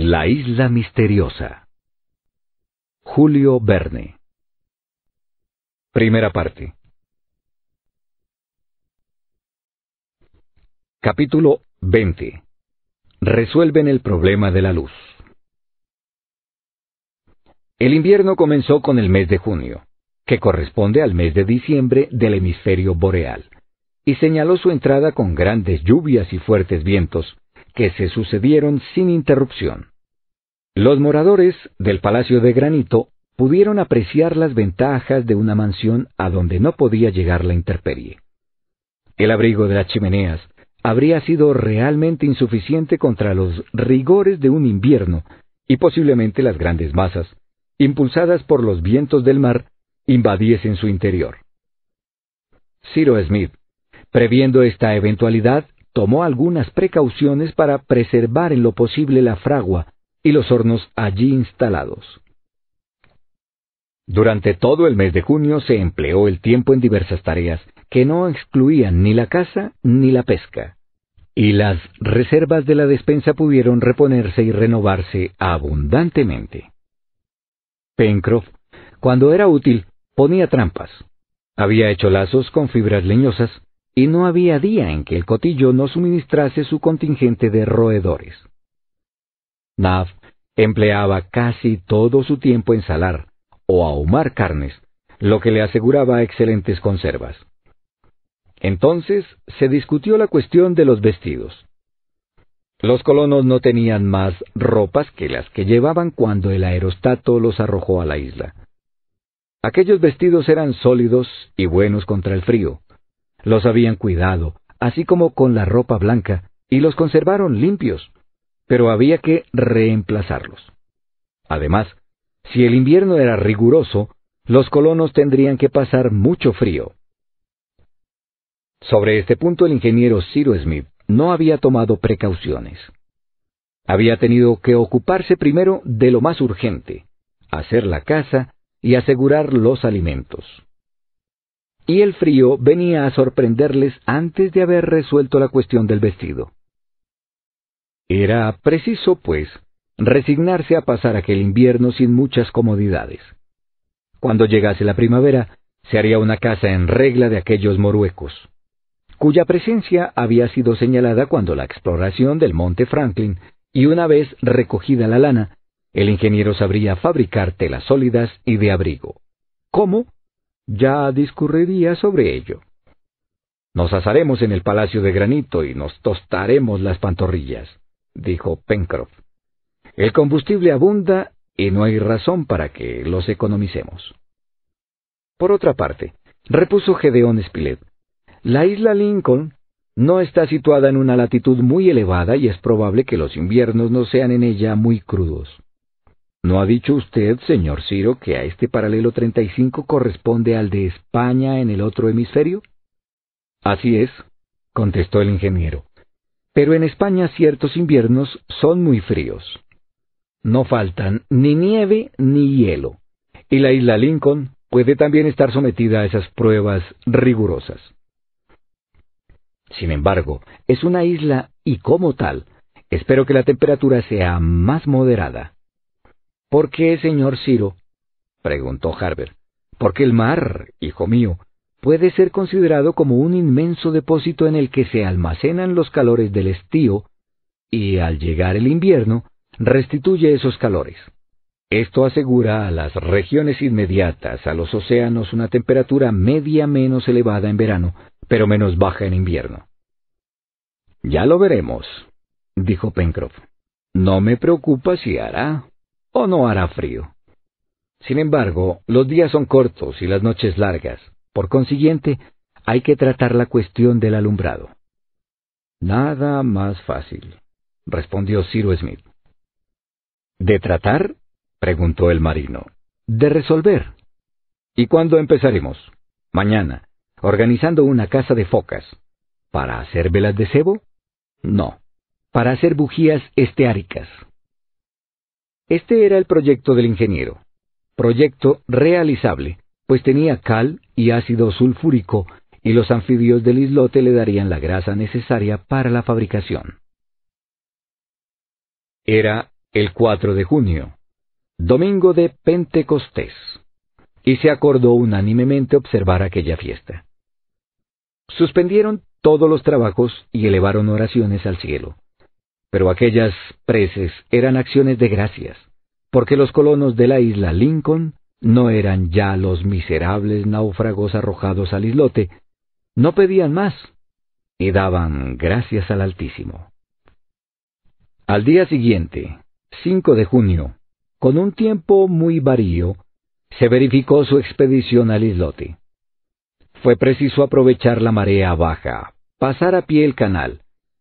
La isla misteriosa. Julio Verne. Primera parte. Capítulo 20. Resuelven el problema de la luz. El invierno comenzó con el mes de junio, que corresponde al mes de diciembre del hemisferio boreal, y señaló su entrada con grandes lluvias y fuertes vientos, que se sucedieron sin interrupción. Los moradores del Palacio de Granito pudieron apreciar las ventajas de una mansión a donde no podía llegar la intemperie. El abrigo de las chimeneas habría sido realmente insuficiente contra los rigores de un invierno y posiblemente las grandes masas, impulsadas por los vientos del mar, invadiesen su interior. Ciro Smith, previendo esta eventualidad, tomó algunas precauciones para preservar en lo posible la fragua y los hornos allí instalados. Durante todo el mes de junio se empleó el tiempo en diversas tareas que no excluían ni la caza ni la pesca, y las reservas de la despensa pudieron reponerse y renovarse abundantemente. Pencroff, cuando era útil, ponía trampas. Había hecho lazos con fibras leñosas, y no había día en que el cotillo no suministrase su contingente de roedores. Nav empleaba casi todo su tiempo en salar o ahumar carnes, lo que le aseguraba excelentes conservas. Entonces se discutió la cuestión de los vestidos. Los colonos no tenían más ropas que las que llevaban cuando el aerostato los arrojó a la isla. Aquellos vestidos eran sólidos y buenos contra el frío, los habían cuidado, así como con la ropa blanca, y los conservaron limpios, pero había que reemplazarlos. Además, si el invierno era riguroso, los colonos tendrían que pasar mucho frío. Sobre este punto el ingeniero Ciro Smith no había tomado precauciones. Había tenido que ocuparse primero de lo más urgente, hacer la casa y asegurar los alimentos y el frío venía a sorprenderles antes de haber resuelto la cuestión del vestido. Era preciso, pues, resignarse a pasar aquel invierno sin muchas comodidades. Cuando llegase la primavera, se haría una casa en regla de aquellos moruecos, cuya presencia había sido señalada cuando la exploración del monte Franklin, y una vez recogida la lana, el ingeniero sabría fabricar telas sólidas y de abrigo. ¿Cómo? ya discurriría sobre ello. Nos asaremos en el Palacio de Granito y nos tostaremos las pantorrillas, dijo Pencroff. El combustible abunda y no hay razón para que los economicemos. Por otra parte, repuso Gedeón Spilett, la isla Lincoln no está situada en una latitud muy elevada y es probable que los inviernos no sean en ella muy crudos. ¿No ha dicho usted, señor Ciro, que a este paralelo 35 corresponde al de España en el otro hemisferio? Así es, contestó el ingeniero. Pero en España ciertos inviernos son muy fríos. No faltan ni nieve ni hielo. Y la isla Lincoln puede también estar sometida a esas pruebas rigurosas. Sin embargo, es una isla y como tal, espero que la temperatura sea más moderada. ¿Por qué, señor Ciro? preguntó Harbert. Porque el mar, hijo mío, puede ser considerado como un inmenso depósito en el que se almacenan los calores del estío y al llegar el invierno restituye esos calores. Esto asegura a las regiones inmediatas a los océanos una temperatura media menos elevada en verano, pero menos baja en invierno. Ya lo veremos, dijo Pencroff. No me preocupa si hará o no hará frío. Sin embargo, los días son cortos y las noches largas. Por consiguiente, hay que tratar la cuestión del alumbrado. Nada más fácil, respondió Cyrus Smith. ¿De tratar? preguntó el marino. De resolver. ¿Y cuándo empezaremos? Mañana, organizando una casa de focas. ¿Para hacer velas de cebo? No. Para hacer bujías esteáricas. Este era el proyecto del ingeniero. Proyecto realizable, pues tenía cal y ácido sulfúrico, y los anfibios del islote le darían la grasa necesaria para la fabricación. Era el 4 de junio, domingo de Pentecostés, y se acordó unánimemente observar aquella fiesta. Suspendieron todos los trabajos y elevaron oraciones al cielo. Pero aquellas preces eran acciones de gracias, porque los colonos de la isla Lincoln no eran ya los miserables náufragos arrojados al islote, no pedían más y daban gracias al Altísimo. Al día siguiente, 5 de junio, con un tiempo muy varío, se verificó su expedición al islote. Fue preciso aprovechar la marea baja, pasar a pie el canal,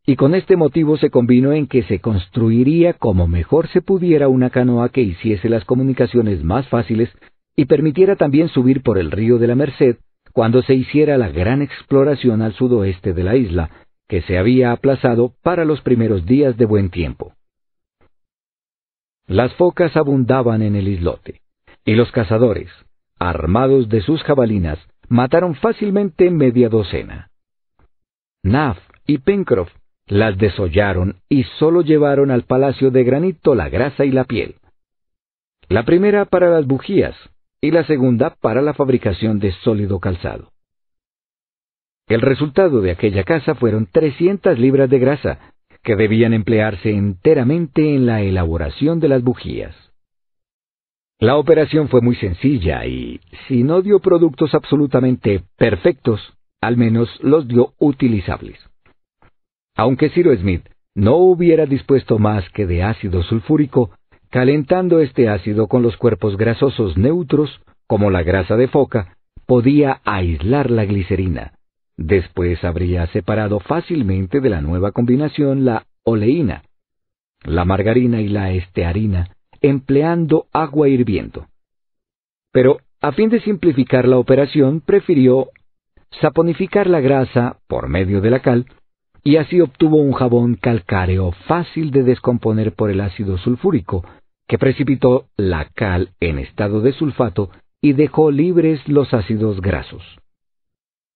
y con este motivo se combinó en que se construiría como mejor se pudiera una canoa que hiciese las comunicaciones más fáciles y permitiera también subir por el río de la Merced cuando se hiciera la gran exploración al sudoeste de la isla, que se había aplazado para los primeros días de buen tiempo. Las focas abundaban en el islote, y los cazadores, armados de sus jabalinas, mataron fácilmente media docena. Naf y Pencroff las desollaron y sólo llevaron al palacio de granito la grasa y la piel. La primera para las bujías y la segunda para la fabricación de sólido calzado. El resultado de aquella casa fueron 300 libras de grasa, que debían emplearse enteramente en la elaboración de las bujías. La operación fue muy sencilla y, si no dio productos absolutamente perfectos, al menos los dio utilizables. Aunque Ciro Smith no hubiera dispuesto más que de ácido sulfúrico, calentando este ácido con los cuerpos grasosos neutros, como la grasa de foca, podía aislar la glicerina. Después habría separado fácilmente de la nueva combinación la oleína, la margarina y la estearina, empleando agua hirviendo. Pero, a fin de simplificar la operación, prefirió saponificar la grasa por medio de la cal y así obtuvo un jabón calcáreo fácil de descomponer por el ácido sulfúrico, que precipitó la cal en estado de sulfato y dejó libres los ácidos grasos.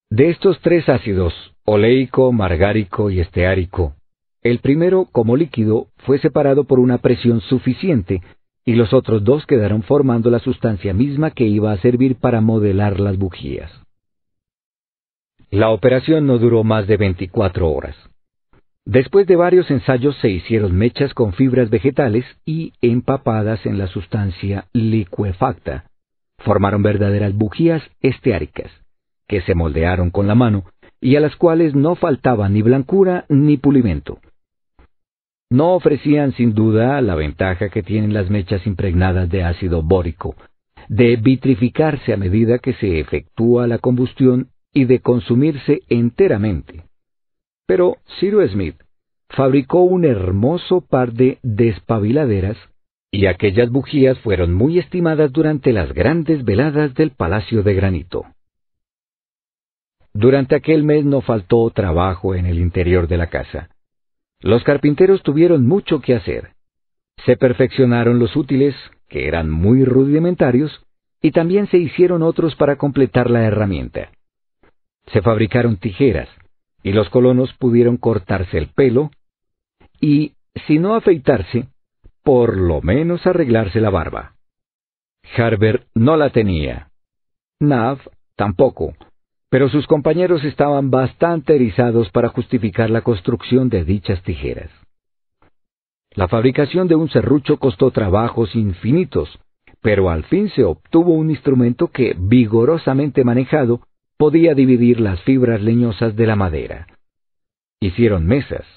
De estos tres ácidos, oleico, margárico y esteárico, el primero, como líquido, fue separado por una presión suficiente y los otros dos quedaron formando la sustancia misma que iba a servir para modelar las bujías. La operación no duró más de 24 horas. Después de varios ensayos se hicieron mechas con fibras vegetales y empapadas en la sustancia liquefacta. Formaron verdaderas bujías esteáricas, que se moldearon con la mano y a las cuales no faltaba ni blancura ni pulimento. No ofrecían sin duda la ventaja que tienen las mechas impregnadas de ácido bórico, de vitrificarse a medida que se efectúa la combustión y de consumirse enteramente. Pero Cyrus Smith fabricó un hermoso par de despabiladeras, y aquellas bujías fueron muy estimadas durante las grandes veladas del Palacio de Granito. Durante aquel mes no faltó trabajo en el interior de la casa. Los carpinteros tuvieron mucho que hacer. Se perfeccionaron los útiles, que eran muy rudimentarios, y también se hicieron otros para completar la herramienta. Se fabricaron tijeras y los colonos pudieron cortarse el pelo y, si no afeitarse, por lo menos arreglarse la barba. Harbert no la tenía. Nav tampoco, pero sus compañeros estaban bastante erizados para justificar la construcción de dichas tijeras. La fabricación de un serrucho costó trabajos infinitos, pero al fin se obtuvo un instrumento que, vigorosamente manejado, podía dividir las fibras leñosas de la madera. Hicieron mesas,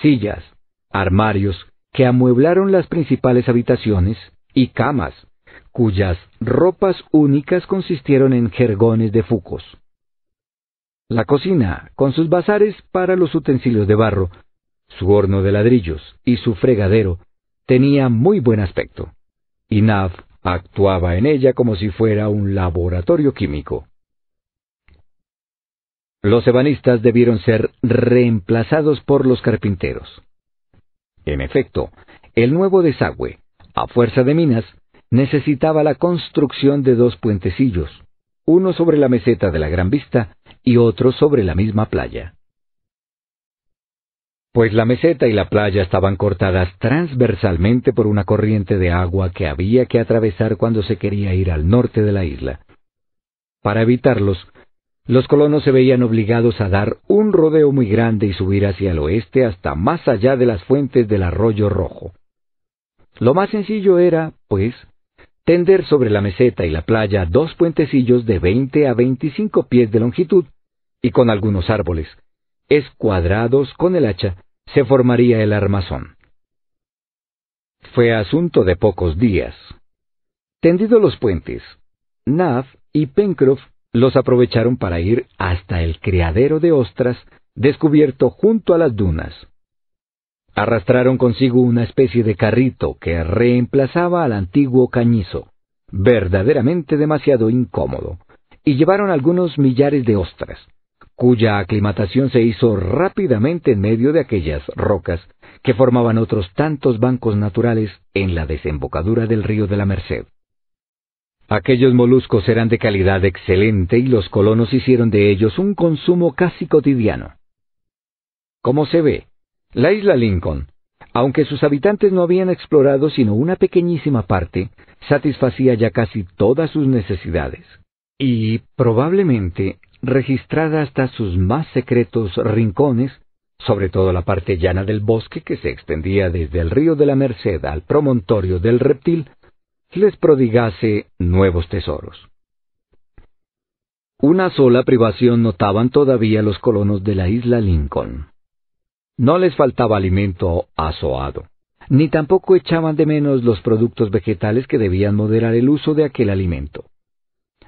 sillas, armarios que amueblaron las principales habitaciones y camas, cuyas ropas únicas consistieron en jergones de fucos. La cocina, con sus bazares para los utensilios de barro, su horno de ladrillos y su fregadero, tenía muy buen aspecto, y Nav actuaba en ella como si fuera un laboratorio químico. Los ebanistas debieron ser reemplazados por los carpinteros. En efecto, el nuevo desagüe, a fuerza de minas, necesitaba la construcción de dos puentecillos, uno sobre la meseta de la Gran Vista y otro sobre la misma playa. Pues la meseta y la playa estaban cortadas transversalmente por una corriente de agua que había que atravesar cuando se quería ir al norte de la isla. Para evitarlos, los colonos se veían obligados a dar un rodeo muy grande y subir hacia el oeste hasta más allá de las fuentes del arroyo rojo. Lo más sencillo era, pues, tender sobre la meseta y la playa dos puentecillos de veinte a veinticinco pies de longitud y con algunos árboles, escuadrados con el hacha, se formaría el armazón. Fue asunto de pocos días. Tendidos los puentes, Nav y Pencroff los aprovecharon para ir hasta el criadero de ostras descubierto junto a las dunas. Arrastraron consigo una especie de carrito que reemplazaba al antiguo cañizo, verdaderamente demasiado incómodo, y llevaron algunos millares de ostras, cuya aclimatación se hizo rápidamente en medio de aquellas rocas que formaban otros tantos bancos naturales en la desembocadura del río de la Merced. Aquellos moluscos eran de calidad excelente y los colonos hicieron de ellos un consumo casi cotidiano. Como se ve, la isla Lincoln, aunque sus habitantes no habían explorado sino una pequeñísima parte, satisfacía ya casi todas sus necesidades, y probablemente registrada hasta sus más secretos rincones, sobre todo la parte llana del bosque que se extendía desde el río de la Merced al promontorio del reptil, les prodigase nuevos tesoros. Una sola privación notaban todavía los colonos de la isla Lincoln. No les faltaba alimento asoado, ni tampoco echaban de menos los productos vegetales que debían moderar el uso de aquel alimento.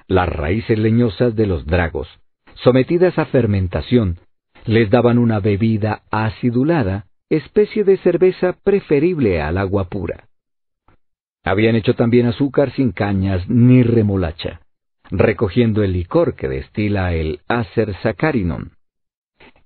Las raíces leñosas de los dragos, sometidas a fermentación, les daban una bebida acidulada, especie de cerveza preferible al agua pura. Habían hecho también azúcar sin cañas ni remolacha, recogiendo el licor que destila el acer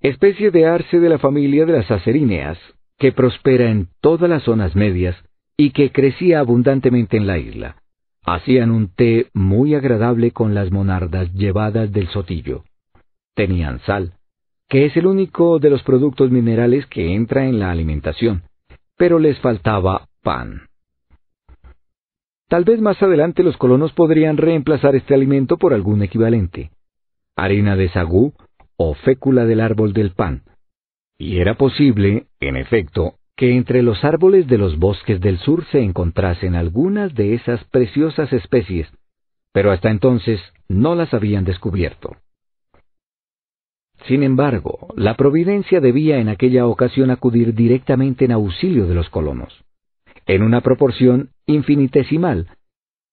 especie de arce de la familia de las aceríneas, que prospera en todas las zonas medias y que crecía abundantemente en la isla. Hacían un té muy agradable con las monardas llevadas del sotillo. Tenían sal, que es el único de los productos minerales que entra en la alimentación, pero les faltaba pan. Tal vez más adelante los colonos podrían reemplazar este alimento por algún equivalente. Harina de sagú o fécula del árbol del pan. Y era posible, en efecto, que entre los árboles de los bosques del sur se encontrasen algunas de esas preciosas especies, pero hasta entonces no las habían descubierto. Sin embargo, la providencia debía en aquella ocasión acudir directamente en auxilio de los colonos en una proporción infinitesimal,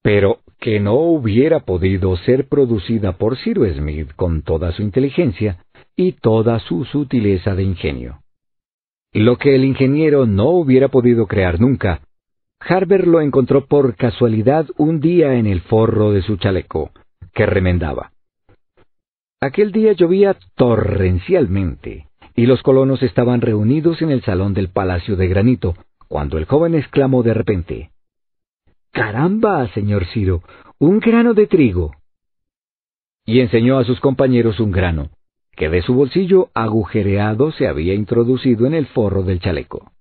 pero que no hubiera podido ser producida por Cyrus Smith con toda su inteligencia y toda su sutileza de ingenio. Lo que el ingeniero no hubiera podido crear nunca, Harber lo encontró por casualidad un día en el forro de su chaleco, que remendaba. Aquel día llovía torrencialmente, y los colonos estaban reunidos en el salón del Palacio de Granito, cuando el joven exclamó de repente Caramba, señor Ciro, un grano de trigo. Y enseñó a sus compañeros un grano, que de su bolsillo agujereado se había introducido en el forro del chaleco.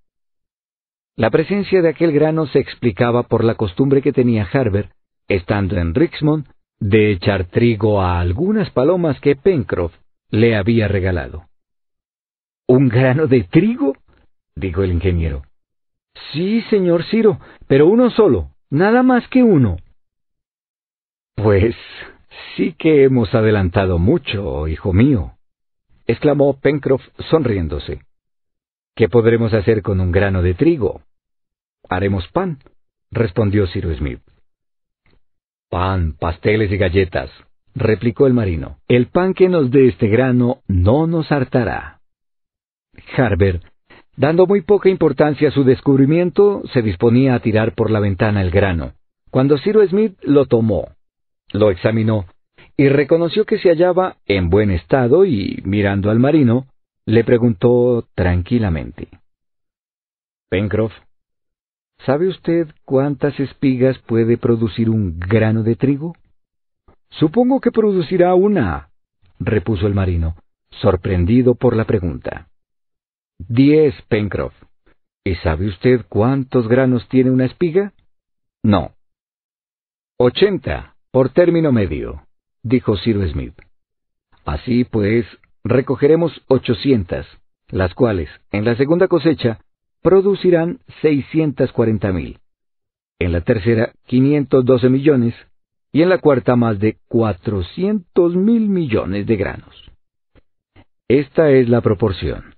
La presencia de aquel grano se explicaba por la costumbre que tenía Harbert, estando en Richmond, de echar trigo a algunas palomas que Pencroff le había regalado. ¿Un grano de trigo? dijo el ingeniero. Sí, señor Ciro, pero uno solo, nada más que uno. Pues sí que hemos adelantado mucho, hijo mío, exclamó Pencroff sonriéndose. ¿Qué podremos hacer con un grano de trigo? Haremos pan, respondió Ciro Smith. Pan, pasteles y galletas, replicó el marino. El pan que nos dé este grano no nos hartará. Dando muy poca importancia a su descubrimiento, se disponía a tirar por la ventana el grano, cuando Cyrus Smith lo tomó, lo examinó, y reconoció que se hallaba en buen estado y, mirando al marino, le preguntó tranquilamente. Pencroff, ¿sabe usted cuántas espigas puede producir un grano de trigo? Supongo que producirá una, repuso el marino, sorprendido por la pregunta. Diez, Pencroff. ¿Y sabe usted cuántos granos tiene una espiga? No. Ochenta, por término medio, dijo Cyrus Smith. Así pues, recogeremos ochocientas, las cuales, en la segunda cosecha, producirán seiscientas cuarenta mil, en la tercera quinientos doce millones, y en la cuarta más de cuatrocientos mil millones de granos. Esta es la proporción.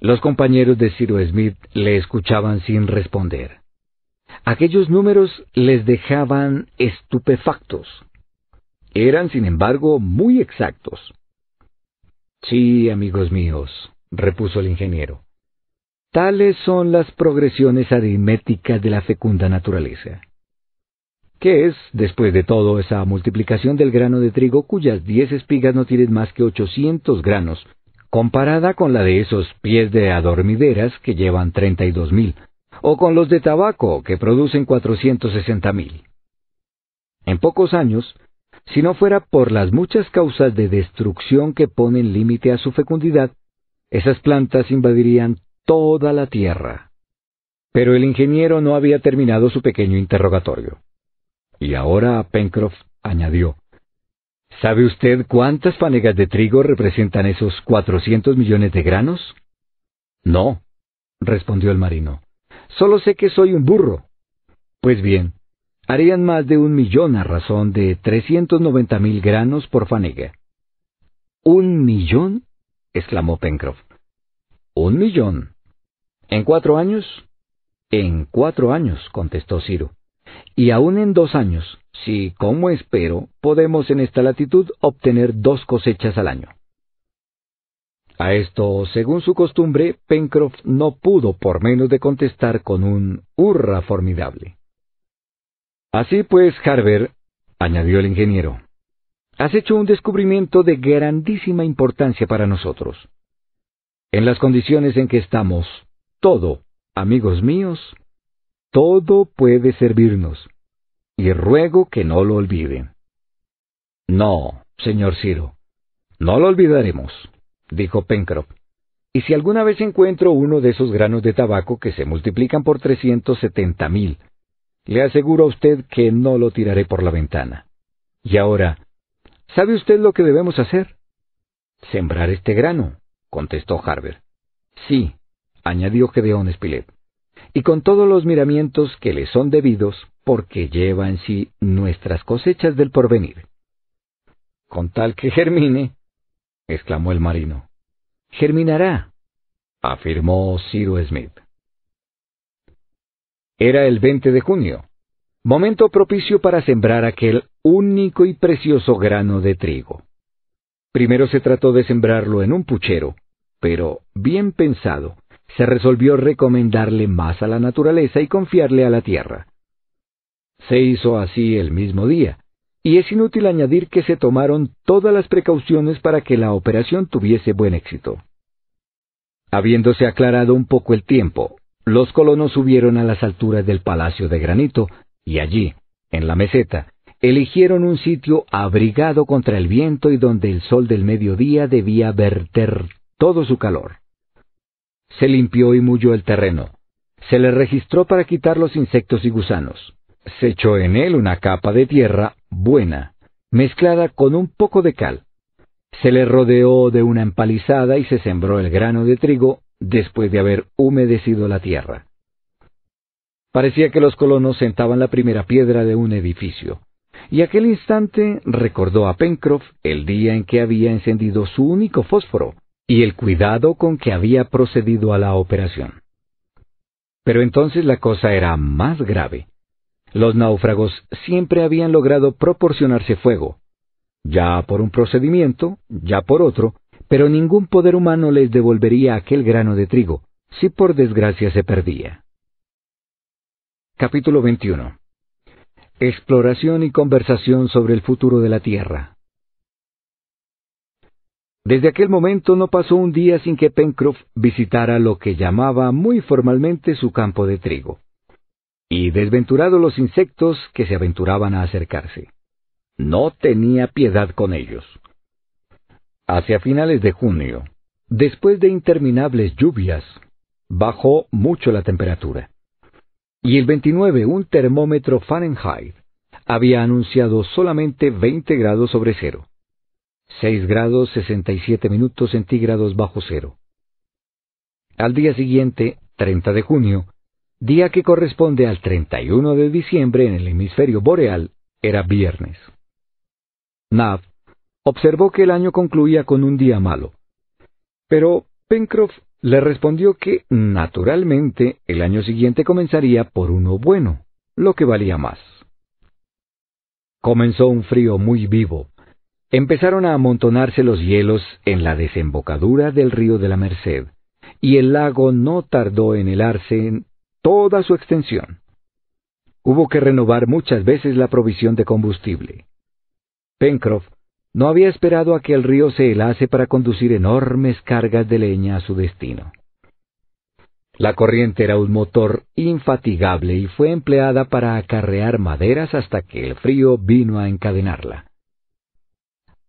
Los compañeros de Ciro Smith le escuchaban sin responder. Aquellos números les dejaban estupefactos. Eran, sin embargo, muy exactos. Sí, amigos míos, repuso el ingeniero. Tales son las progresiones aritméticas de la fecunda naturaleza. ¿Qué es, después de todo, esa multiplicación del grano de trigo cuyas diez espigas no tienen más que ochocientos granos comparada con la de esos pies de adormideras que llevan 32.000, o con los de tabaco que producen 460.000. En pocos años, si no fuera por las muchas causas de destrucción que ponen límite a su fecundidad, esas plantas invadirían toda la tierra. Pero el ingeniero no había terminado su pequeño interrogatorio. Y ahora Pencroff añadió, ¿Sabe usted cuántas fanegas de trigo representan esos cuatrocientos millones de granos? No, respondió el marino. Solo sé que soy un burro. Pues bien, harían más de un millón a razón de trescientos noventa mil granos por fanega. ¿Un millón? exclamó Pencroff. Un millón. ¿En cuatro años? En cuatro años, contestó Ciro. Y aún en dos años, si, como espero, podemos en esta latitud obtener dos cosechas al año. A esto, según su costumbre, Pencroff no pudo por menos de contestar con un hurra formidable. Así pues, Harber, añadió el ingeniero, has hecho un descubrimiento de grandísima importancia para nosotros. En las condiciones en que estamos, todo, amigos míos, todo puede servirnos y ruego que no lo olviden. No, señor Ciro, no lo olvidaremos, dijo Pencroff. Y si alguna vez encuentro uno de esos granos de tabaco que se multiplican por trescientos setenta mil, le aseguro a usted que no lo tiraré por la ventana. Y ahora, ¿sabe usted lo que debemos hacer? Sembrar este grano, contestó Harbert. Sí, añadió Gedeón Spilett. Y con todos los miramientos que le son debidos, porque lleva en sí nuestras cosechas del porvenir. Con tal que germine, exclamó el marino. Germinará, afirmó Cyrus Smith. Era el 20 de junio, momento propicio para sembrar aquel único y precioso grano de trigo. Primero se trató de sembrarlo en un puchero, pero, bien pensado, se resolvió recomendarle más a la naturaleza y confiarle a la tierra. Se hizo así el mismo día, y es inútil añadir que se tomaron todas las precauciones para que la operación tuviese buen éxito. Habiéndose aclarado un poco el tiempo, los colonos subieron a las alturas del Palacio de Granito, y allí, en la meseta, eligieron un sitio abrigado contra el viento y donde el sol del mediodía debía verter todo su calor. Se limpió y mulló el terreno. Se le registró para quitar los insectos y gusanos se echó en él una capa de tierra buena, mezclada con un poco de cal. Se le rodeó de una empalizada y se sembró el grano de trigo después de haber humedecido la tierra. Parecía que los colonos sentaban la primera piedra de un edificio, y aquel instante recordó a Pencroff el día en que había encendido su único fósforo y el cuidado con que había procedido a la operación. Pero entonces la cosa era más grave. Los náufragos siempre habían logrado proporcionarse fuego, ya por un procedimiento, ya por otro, pero ningún poder humano les devolvería aquel grano de trigo, si por desgracia se perdía. Capítulo 21 Exploración y conversación sobre el futuro de la Tierra. Desde aquel momento no pasó un día sin que Pencroff visitara lo que llamaba muy formalmente su campo de trigo y desventurados los insectos que se aventuraban a acercarse. No tenía piedad con ellos. Hacia finales de junio, después de interminables lluvias, bajó mucho la temperatura. Y el 29 un termómetro Fahrenheit había anunciado solamente 20 grados sobre cero. 6 grados 67 minutos centígrados bajo cero. Al día siguiente, 30 de junio, día que corresponde al 31 de diciembre en el hemisferio boreal, era viernes. Nav observó que el año concluía con un día malo. Pero Pencroff le respondió que, naturalmente, el año siguiente comenzaría por uno bueno, lo que valía más. Comenzó un frío muy vivo. Empezaron a amontonarse los hielos en la desembocadura del río de la Merced, y el lago no tardó en helarse toda su extensión. Hubo que renovar muchas veces la provisión de combustible. Pencroff no había esperado a que el río se helase para conducir enormes cargas de leña a su destino. La corriente era un motor infatigable y fue empleada para acarrear maderas hasta que el frío vino a encadenarla.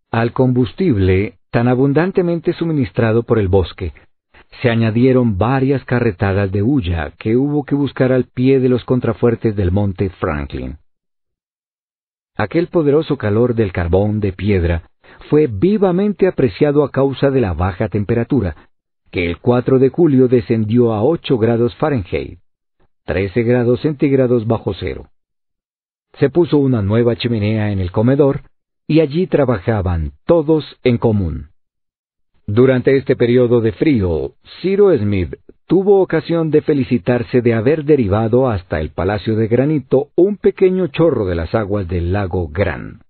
Al combustible, tan abundantemente suministrado por el bosque, se añadieron varias carretadas de hulla que hubo que buscar al pie de los contrafuertes del monte Franklin. Aquel poderoso calor del carbón de piedra fue vivamente apreciado a causa de la baja temperatura, que el 4 de julio descendió a 8 grados Fahrenheit, 13 grados centígrados bajo cero. Se puso una nueva chimenea en el comedor y allí trabajaban todos en común. Durante este periodo de frío, Ciro Smith tuvo ocasión de felicitarse de haber derivado hasta el Palacio de Granito un pequeño chorro de las aguas del lago Gran.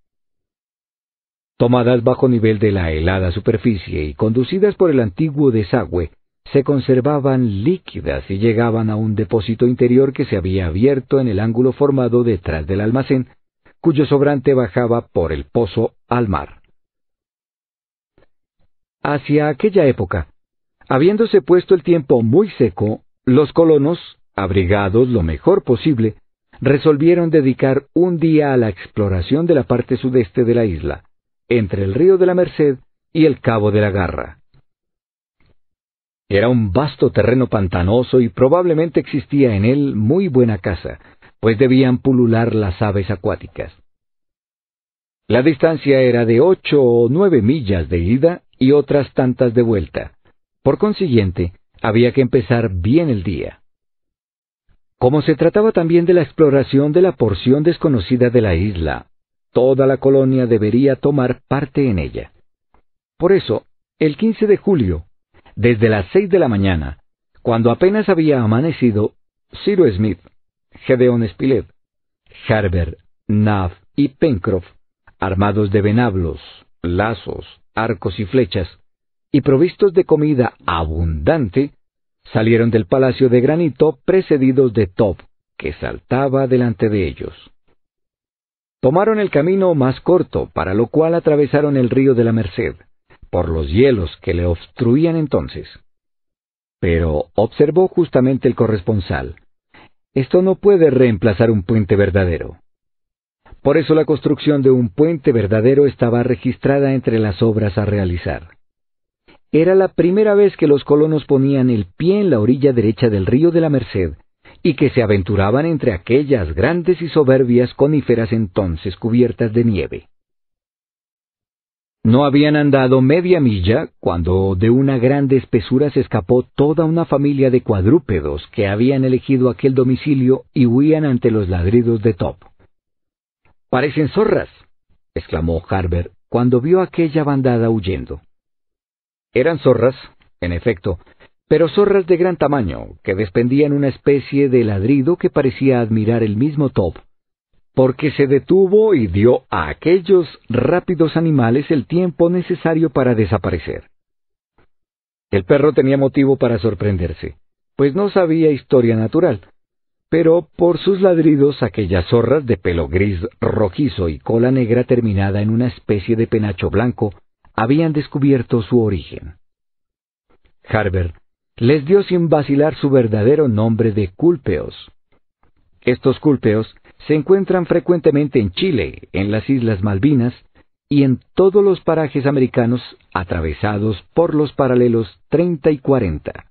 Tomadas bajo nivel de la helada superficie y conducidas por el antiguo desagüe, se conservaban líquidas y llegaban a un depósito interior que se había abierto en el ángulo formado detrás del almacén, cuyo sobrante bajaba por el pozo al mar. Hacia aquella época, habiéndose puesto el tiempo muy seco, los colonos, abrigados lo mejor posible, resolvieron dedicar un día a la exploración de la parte sudeste de la isla, entre el río de la Merced y el Cabo de la Garra. Era un vasto terreno pantanoso y probablemente existía en él muy buena caza, pues debían pulular las aves acuáticas. La distancia era de ocho o nueve millas de ida y otras tantas de vuelta. Por consiguiente, había que empezar bien el día. Como se trataba también de la exploración de la porción desconocida de la isla, toda la colonia debería tomar parte en ella. Por eso, el 15 de julio, desde las seis de la mañana, cuando apenas había amanecido, Cyrus Smith, Gedeon Spilett, Harber, Nav y Pencroff, armados de venablos, lazos, arcos y flechas, y provistos de comida abundante, salieron del palacio de granito precedidos de Tob, que saltaba delante de ellos. Tomaron el camino más corto, para lo cual atravesaron el río de la Merced, por los hielos que le obstruían entonces. Pero observó justamente el corresponsal, esto no puede reemplazar un puente verdadero. Por eso la construcción de un puente verdadero estaba registrada entre las obras a realizar. Era la primera vez que los colonos ponían el pie en la orilla derecha del río de la Merced y que se aventuraban entre aquellas grandes y soberbias coníferas entonces cubiertas de nieve. No habían andado media milla cuando de una grande espesura se escapó toda una familia de cuadrúpedos que habían elegido aquel domicilio y huían ante los ladridos de Top. Parecen zorras, exclamó Harbert cuando vio aquella bandada huyendo. Eran zorras, en efecto, pero zorras de gran tamaño, que despendían una especie de ladrido que parecía admirar el mismo Top, porque se detuvo y dio a aquellos rápidos animales el tiempo necesario para desaparecer. El perro tenía motivo para sorprenderse, pues no sabía historia natural, pero por sus ladridos aquellas zorras de pelo gris rojizo y cola negra terminada en una especie de penacho blanco habían descubierto su origen. Harbert les dio sin vacilar su verdadero nombre de culpeos. Estos culpeos se encuentran frecuentemente en Chile, en las Islas Malvinas y en todos los parajes americanos atravesados por los paralelos 30 y 40.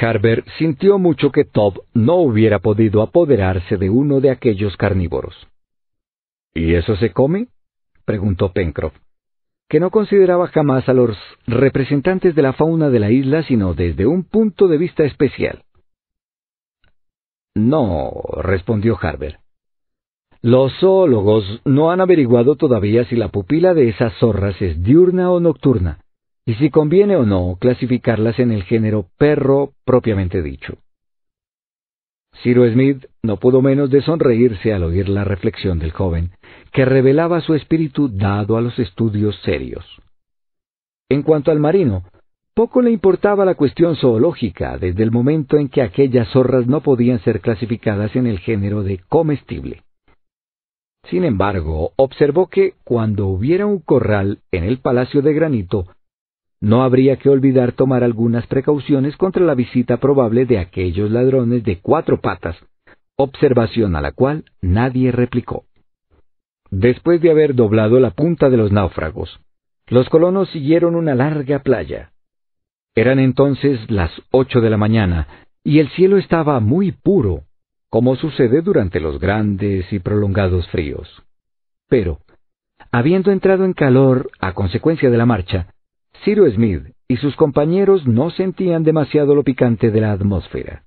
Harber sintió mucho que Tob no hubiera podido apoderarse de uno de aquellos carnívoros. ¿Y eso se come? preguntó Pencroff, que no consideraba jamás a los representantes de la fauna de la isla sino desde un punto de vista especial. No, respondió Harber. Los zoólogos no han averiguado todavía si la pupila de esas zorras es diurna o nocturna, y si conviene o no clasificarlas en el género perro propiamente dicho. Ciro Smith no pudo menos de sonreírse al oír la reflexión del joven, que revelaba su espíritu dado a los estudios serios. En cuanto al marino, poco le importaba la cuestión zoológica desde el momento en que aquellas zorras no podían ser clasificadas en el género de comestible. Sin embargo, observó que cuando hubiera un corral en el Palacio de Granito, no habría que olvidar tomar algunas precauciones contra la visita probable de aquellos ladrones de cuatro patas, observación a la cual nadie replicó. Después de haber doblado la punta de los náufragos, los colonos siguieron una larga playa. Eran entonces las ocho de la mañana, y el cielo estaba muy puro, como sucede durante los grandes y prolongados fríos. Pero, habiendo entrado en calor a consecuencia de la marcha, Ciro Smith y sus compañeros no sentían demasiado lo picante de la atmósfera.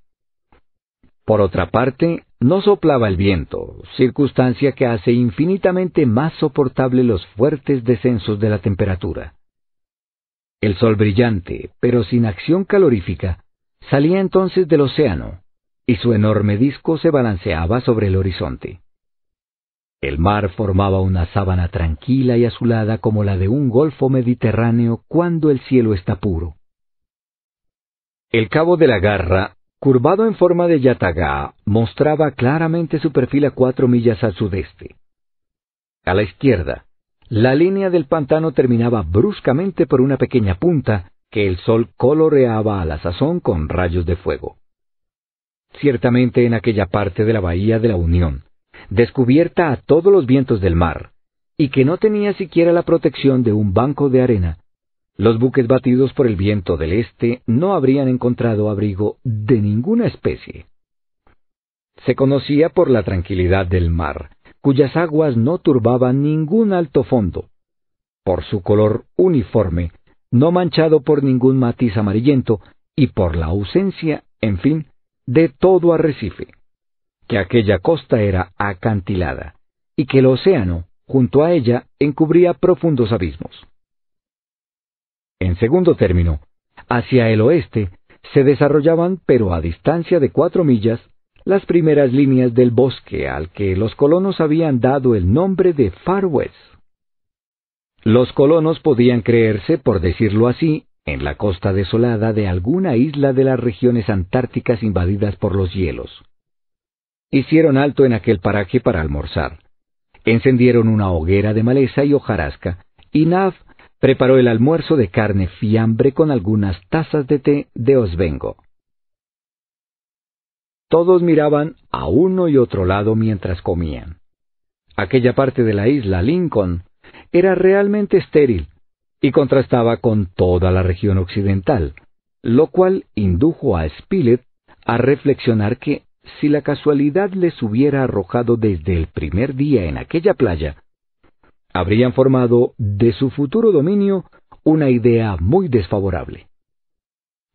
Por otra parte, no soplaba el viento, circunstancia que hace infinitamente más soportable los fuertes descensos de la temperatura. El sol brillante, pero sin acción calorífica, salía entonces del océano, y su enorme disco se balanceaba sobre el horizonte. El mar formaba una sábana tranquila y azulada como la de un golfo mediterráneo cuando el cielo está puro. El cabo de la garra, curvado en forma de yatagá, mostraba claramente su perfil a cuatro millas al sudeste. A la izquierda, la línea del pantano terminaba bruscamente por una pequeña punta que el sol coloreaba a la sazón con rayos de fuego. Ciertamente en aquella parte de la bahía de la Unión, descubierta a todos los vientos del mar, y que no tenía siquiera la protección de un banco de arena, los buques batidos por el viento del este no habrían encontrado abrigo de ninguna especie. Se conocía por la tranquilidad del mar, cuyas aguas no turbaban ningún alto fondo, por su color uniforme, no manchado por ningún matiz amarillento, y por la ausencia, en fin, de todo arrecife que aquella costa era acantilada, y que el océano, junto a ella, encubría profundos abismos. En segundo término, hacia el oeste, se desarrollaban, pero a distancia de cuatro millas, las primeras líneas del bosque al que los colonos habían dado el nombre de Far West. Los colonos podían creerse, por decirlo así, en la costa desolada de alguna isla de las regiones antárticas invadidas por los hielos. Hicieron alto en aquel paraje para almorzar. Encendieron una hoguera de maleza y hojarasca, y Nav preparó el almuerzo de carne fiambre con algunas tazas de té de Osvengo. Todos miraban a uno y otro lado mientras comían. Aquella parte de la isla Lincoln era realmente estéril y contrastaba con toda la región occidental, lo cual indujo a Spilett a reflexionar que si la casualidad les hubiera arrojado desde el primer día en aquella playa, habrían formado de su futuro dominio una idea muy desfavorable.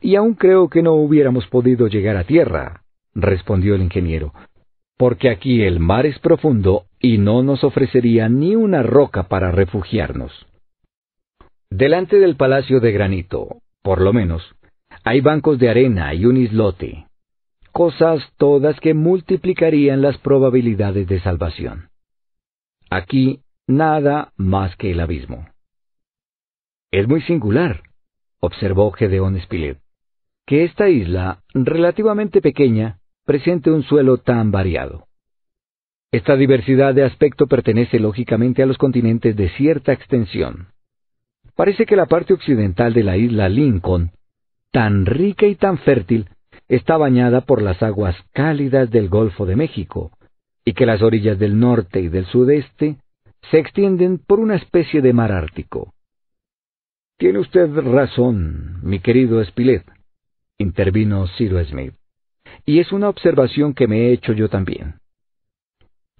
Y aún creo que no hubiéramos podido llegar a tierra, respondió el ingeniero, porque aquí el mar es profundo y no nos ofrecería ni una roca para refugiarnos. Delante del Palacio de Granito, por lo menos, hay bancos de arena y un islote, cosas todas que multiplicarían las probabilidades de salvación. Aquí nada más que el abismo. Es muy singular, observó Gedeón Spilett, que esta isla, relativamente pequeña, presente un suelo tan variado. Esta diversidad de aspecto pertenece lógicamente a los continentes de cierta extensión. Parece que la parte occidental de la isla Lincoln, tan rica y tan fértil, está bañada por las aguas cálidas del Golfo de México, y que las orillas del norte y del sudeste se extienden por una especie de mar ártico. Tiene usted razón, mi querido Spilett, intervino Cyrus Smith, y es una observación que me he hecho yo también.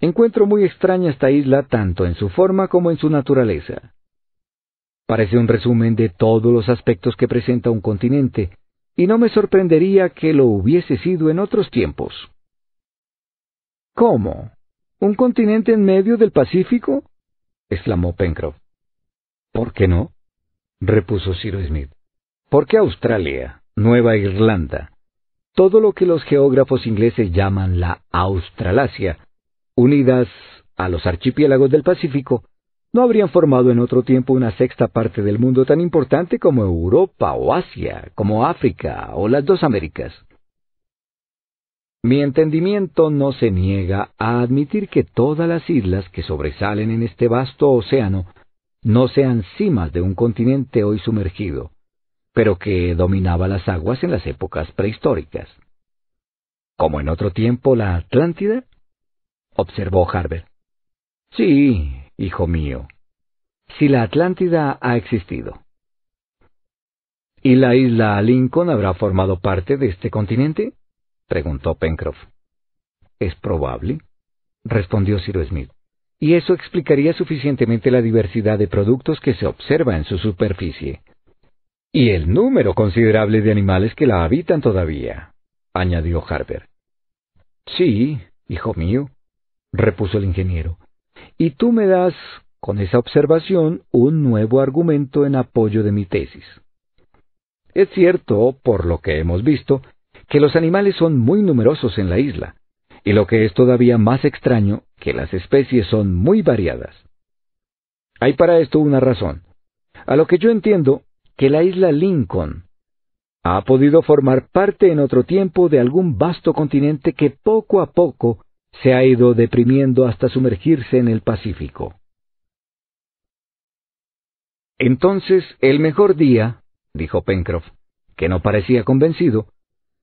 Encuentro muy extraña esta isla tanto en su forma como en su naturaleza. Parece un resumen de todos los aspectos que presenta un continente, y no me sorprendería que lo hubiese sido en otros tiempos. ¿Cómo? ¿Un continente en medio del Pacífico? exclamó Pencroff. ¿Por qué no? repuso Cyrus Smith. ¿Por qué Australia, Nueva Irlanda, todo lo que los geógrafos ingleses llaman la Australasia, unidas a los archipiélagos del Pacífico, no habrían formado en otro tiempo una sexta parte del mundo tan importante como Europa o Asia, como África o las dos Américas. Mi entendimiento no se niega a admitir que todas las islas que sobresalen en este vasto océano no sean cimas de un continente hoy sumergido, pero que dominaba las aguas en las épocas prehistóricas. Como en otro tiempo la Atlántida, observó Harbert. Sí, hijo mío, si la Atlántida ha existido. ¿Y la isla Lincoln habrá formado parte de este continente? preguntó Pencroff. Es probable, respondió Cyrus Smith. Y eso explicaría suficientemente la diversidad de productos que se observa en su superficie. Y el número considerable de animales que la habitan todavía, añadió Harper. Sí, hijo mío, repuso el ingeniero. Y tú me das, con esa observación, un nuevo argumento en apoyo de mi tesis. Es cierto, por lo que hemos visto, que los animales son muy numerosos en la isla, y lo que es todavía más extraño, que las especies son muy variadas. Hay para esto una razón. A lo que yo entiendo, que la isla Lincoln ha podido formar parte en otro tiempo de algún vasto continente que poco a poco se ha ido deprimiendo hasta sumergirse en el Pacífico. Entonces, el mejor día, dijo Pencroff, que no parecía convencido,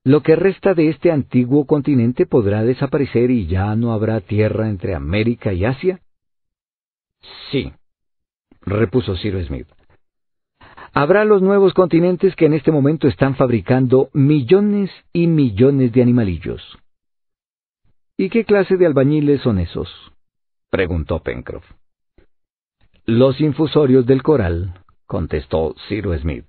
lo que resta de este antiguo continente podrá desaparecer y ya no habrá tierra entre América y Asia? Sí, repuso Cyrus Smith. Habrá los nuevos continentes que en este momento están fabricando millones y millones de animalillos. ¿Y qué clase de albañiles son esos? preguntó Pencroff. Los infusorios del coral, contestó Cyrus Smith.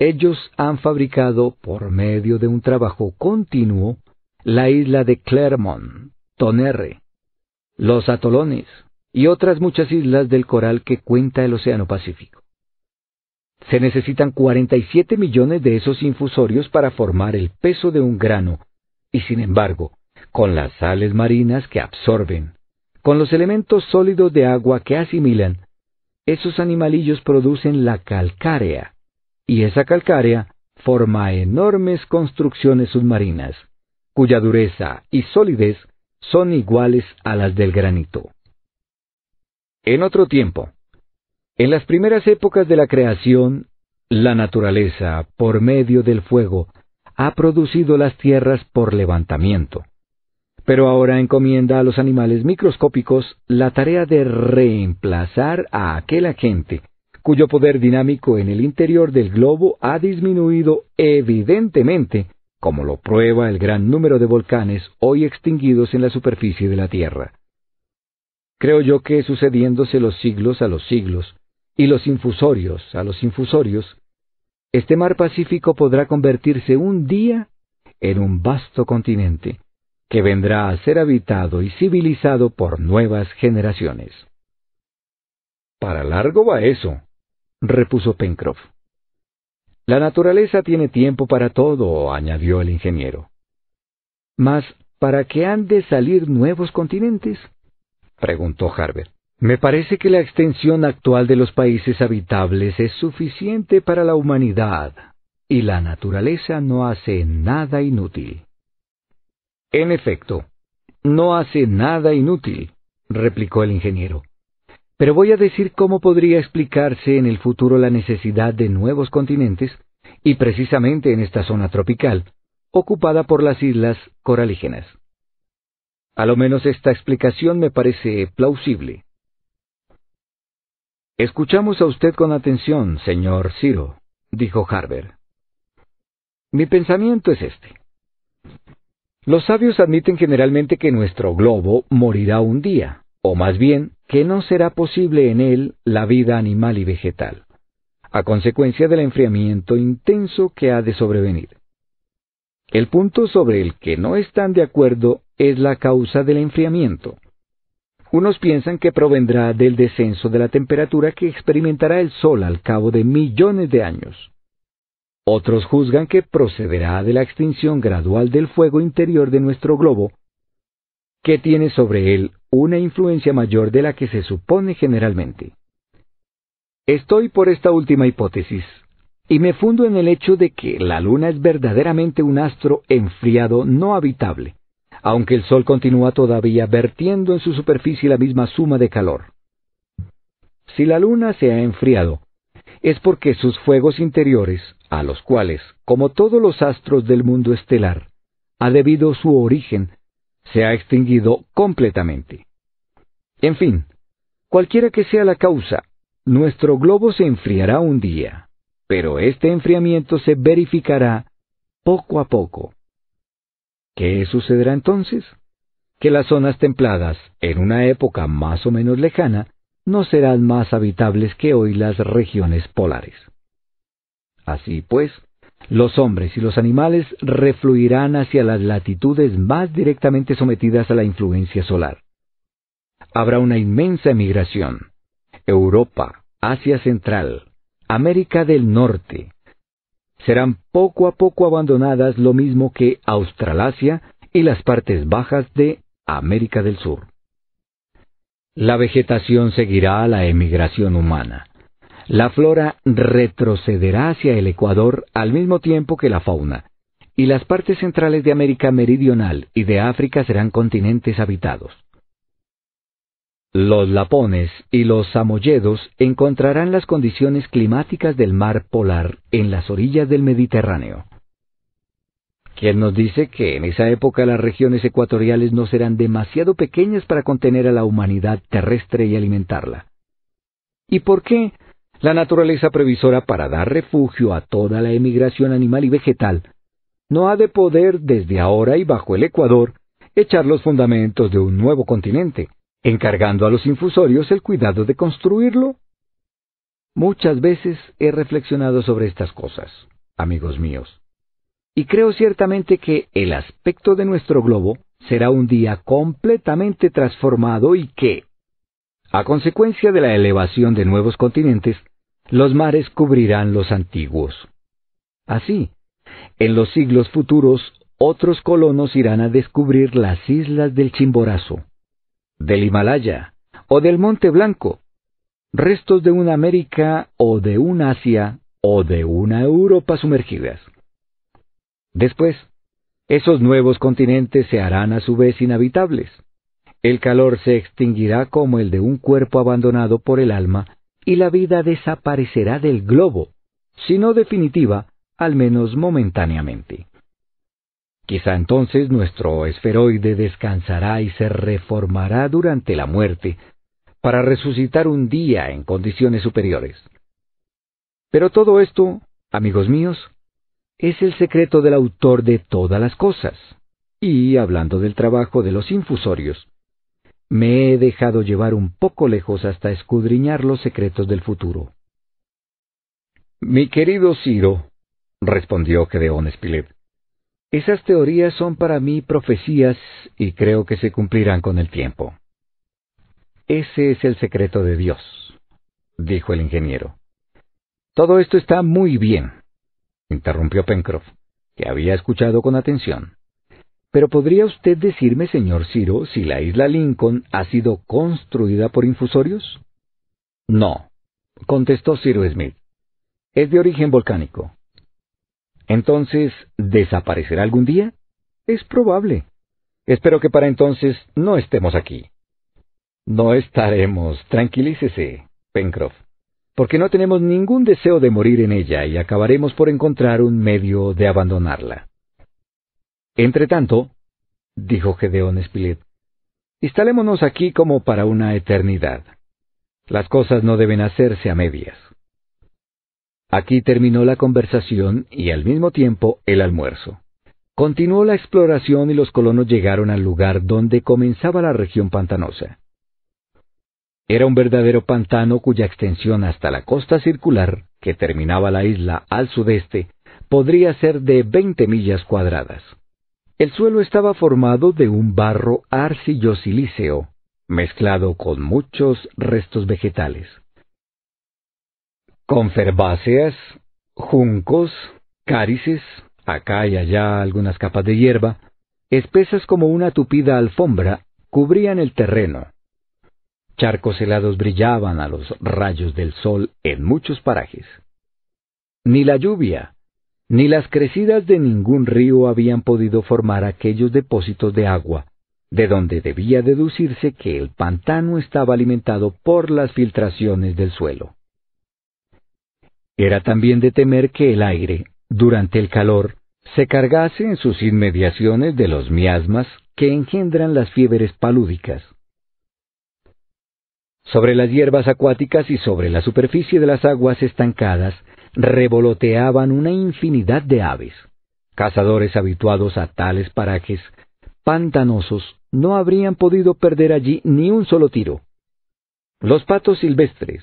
Ellos han fabricado, por medio de un trabajo continuo, la isla de Clermont, Tonnerre, los atolones y otras muchas islas del coral que cuenta el Océano Pacífico. Se necesitan 47 millones de esos infusorios para formar el peso de un grano, y sin embargo, con las sales marinas que absorben, con los elementos sólidos de agua que asimilan, esos animalillos producen la calcárea, y esa calcárea forma enormes construcciones submarinas, cuya dureza y solidez son iguales a las del granito. En otro tiempo, en las primeras épocas de la creación, la naturaleza, por medio del fuego, ha producido las tierras por levantamiento, pero ahora encomienda a los animales microscópicos la tarea de reemplazar a aquel agente, cuyo poder dinámico en el interior del globo ha disminuido evidentemente, como lo prueba el gran número de volcanes hoy extinguidos en la superficie de la Tierra. Creo yo que sucediéndose los siglos a los siglos, y los infusorios a los infusorios, este mar Pacífico podrá convertirse un día en un vasto continente, que vendrá a ser habitado y civilizado por nuevas generaciones. Para largo va eso, repuso Pencroff. La naturaleza tiene tiempo para todo, añadió el ingeniero. Mas, ¿para qué han de salir nuevos continentes? preguntó Harbert. Me parece que la extensión actual de los países habitables es suficiente para la humanidad, y la naturaleza no hace nada inútil. En efecto, no hace nada inútil, replicó el ingeniero. Pero voy a decir cómo podría explicarse en el futuro la necesidad de nuevos continentes, y precisamente en esta zona tropical, ocupada por las islas coralígenas. A lo menos esta explicación me parece plausible. Escuchamos a usted con atención, señor Ciro, dijo Harber. Mi pensamiento es este. Los sabios admiten generalmente que nuestro globo morirá un día, o más bien, que no será posible en él la vida animal y vegetal, a consecuencia del enfriamiento intenso que ha de sobrevenir. El punto sobre el que no están de acuerdo es la causa del enfriamiento. Unos piensan que provendrá del descenso de la temperatura que experimentará el Sol al cabo de millones de años. Otros juzgan que procederá de la extinción gradual del fuego interior de nuestro globo, que tiene sobre él una influencia mayor de la que se supone generalmente. Estoy por esta última hipótesis, y me fundo en el hecho de que la Luna es verdaderamente un astro enfriado no habitable, aunque el Sol continúa todavía vertiendo en su superficie la misma suma de calor. Si la Luna se ha enfriado, es porque sus fuegos interiores a los cuales, como todos los astros del mundo estelar, ha debido su origen, se ha extinguido completamente. En fin, cualquiera que sea la causa, nuestro globo se enfriará un día, pero este enfriamiento se verificará poco a poco. ¿Qué sucederá entonces? Que las zonas templadas, en una época más o menos lejana, no serán más habitables que hoy las regiones polares. Así pues, los hombres y los animales refluirán hacia las latitudes más directamente sometidas a la influencia solar. Habrá una inmensa emigración. Europa, Asia Central, América del Norte. Serán poco a poco abandonadas lo mismo que Australasia y las partes bajas de América del Sur. La vegetación seguirá a la emigración humana la flora retrocederá hacia el Ecuador al mismo tiempo que la fauna, y las partes centrales de América Meridional y de África serán continentes habitados. Los lapones y los samoyedos encontrarán las condiciones climáticas del mar polar en las orillas del Mediterráneo. ¿Quién nos dice que en esa época las regiones ecuatoriales no serán demasiado pequeñas para contener a la humanidad terrestre y alimentarla? ¿Y por qué la naturaleza previsora para dar refugio a toda la emigración animal y vegetal, no ha de poder desde ahora y bajo el Ecuador echar los fundamentos de un nuevo continente, encargando a los infusorios el cuidado de construirlo. Muchas veces he reflexionado sobre estas cosas, amigos míos, y creo ciertamente que el aspecto de nuestro globo será un día completamente transformado y que, a consecuencia de la elevación de nuevos continentes, los mares cubrirán los antiguos. Así, en los siglos futuros, otros colonos irán a descubrir las islas del Chimborazo, del Himalaya o del Monte Blanco, restos de una América o de un Asia o de una Europa sumergidas. Después, esos nuevos continentes se harán a su vez inhabitables. El calor se extinguirá como el de un cuerpo abandonado por el alma y la vida desaparecerá del globo, si no definitiva, al menos momentáneamente. Quizá entonces nuestro esferoide descansará y se reformará durante la muerte, para resucitar un día en condiciones superiores. Pero todo esto, amigos míos, es el secreto del autor de todas las cosas. Y hablando del trabajo de los infusorios, me he dejado llevar un poco lejos hasta escudriñar los secretos del futuro. Mi querido Ciro, respondió Gedeón Spilett, esas teorías son para mí profecías y creo que se cumplirán con el tiempo. Ese es el secreto de Dios, dijo el ingeniero. Todo esto está muy bien, interrumpió Pencroff, que había escuchado con atención. Pero ¿podría usted decirme, señor Ciro, si la isla Lincoln ha sido construida por infusorios? No, contestó Ciro Smith. Es de origen volcánico. Entonces, ¿desaparecerá algún día? Es probable. Espero que para entonces no estemos aquí. No estaremos, tranquilícese, Pencroff, porque no tenemos ningún deseo de morir en ella y acabaremos por encontrar un medio de abandonarla. Entretanto, dijo Gedeón Spilett, instalémonos aquí como para una eternidad. Las cosas no deben hacerse a medias. Aquí terminó la conversación y al mismo tiempo el almuerzo. Continuó la exploración y los colonos llegaron al lugar donde comenzaba la región pantanosa. Era un verdadero pantano cuya extensión hasta la costa circular, que terminaba la isla al sudeste, podría ser de veinte millas cuadradas. El suelo estaba formado de un barro arcillo-silíceo, mezclado con muchos restos vegetales. Con ferbáceas, juncos, cárices, acá y allá algunas capas de hierba, espesas como una tupida alfombra, cubrían el terreno. Charcos helados brillaban a los rayos del sol en muchos parajes. Ni la lluvia, ni las crecidas de ningún río habían podido formar aquellos depósitos de agua, de donde debía deducirse que el pantano estaba alimentado por las filtraciones del suelo. Era también de temer que el aire, durante el calor, se cargase en sus inmediaciones de los miasmas que engendran las fiebres palúdicas. Sobre las hierbas acuáticas y sobre la superficie de las aguas estancadas revoloteaban una infinidad de aves. Cazadores habituados a tales parajes pantanosos no habrían podido perder allí ni un solo tiro. Los patos silvestres,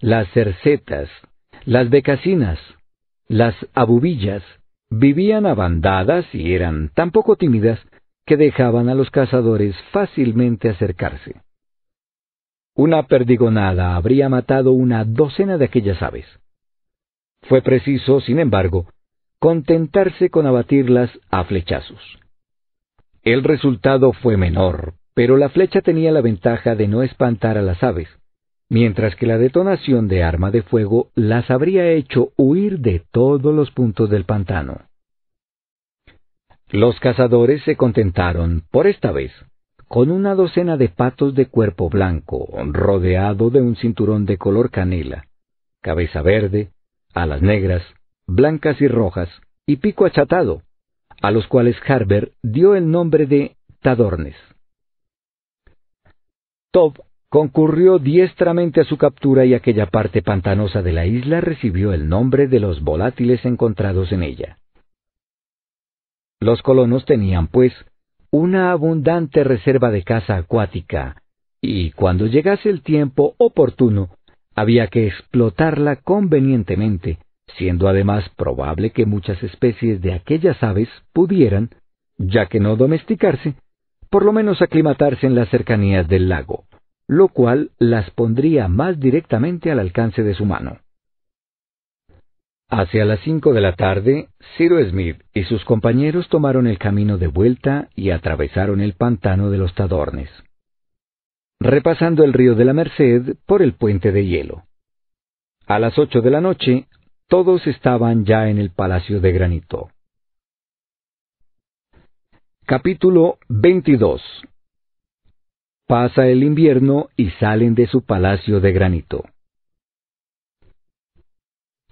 las cercetas, las becasinas, las abubillas, vivían a bandadas y eran tan poco tímidas que dejaban a los cazadores fácilmente acercarse. Una perdigonada habría matado una docena de aquellas aves. Fue preciso, sin embargo, contentarse con abatirlas a flechazos. El resultado fue menor, pero la flecha tenía la ventaja de no espantar a las aves, mientras que la detonación de arma de fuego las habría hecho huir de todos los puntos del pantano. Los cazadores se contentaron, por esta vez, con una docena de patos de cuerpo blanco, rodeado de un cinturón de color canela, cabeza verde, las negras, blancas y rojas, y pico achatado, a los cuales Harber dio el nombre de tadornes. Top concurrió diestramente a su captura y aquella parte pantanosa de la isla recibió el nombre de los volátiles encontrados en ella. Los colonos tenían, pues, una abundante reserva de caza acuática, y cuando llegase el tiempo oportuno, había que explotarla convenientemente, siendo además probable que muchas especies de aquellas aves pudieran, ya que no domesticarse, por lo menos aclimatarse en las cercanías del lago, lo cual las pondría más directamente al alcance de su mano. Hacia las cinco de la tarde, Cyrus Smith y sus compañeros tomaron el camino de vuelta y atravesaron el pantano de los Tadornes repasando el río de la Merced por el puente de hielo. A las ocho de la noche, todos estaban ya en el Palacio de Granito. Capítulo 22 Pasa el invierno y salen de su Palacio de Granito.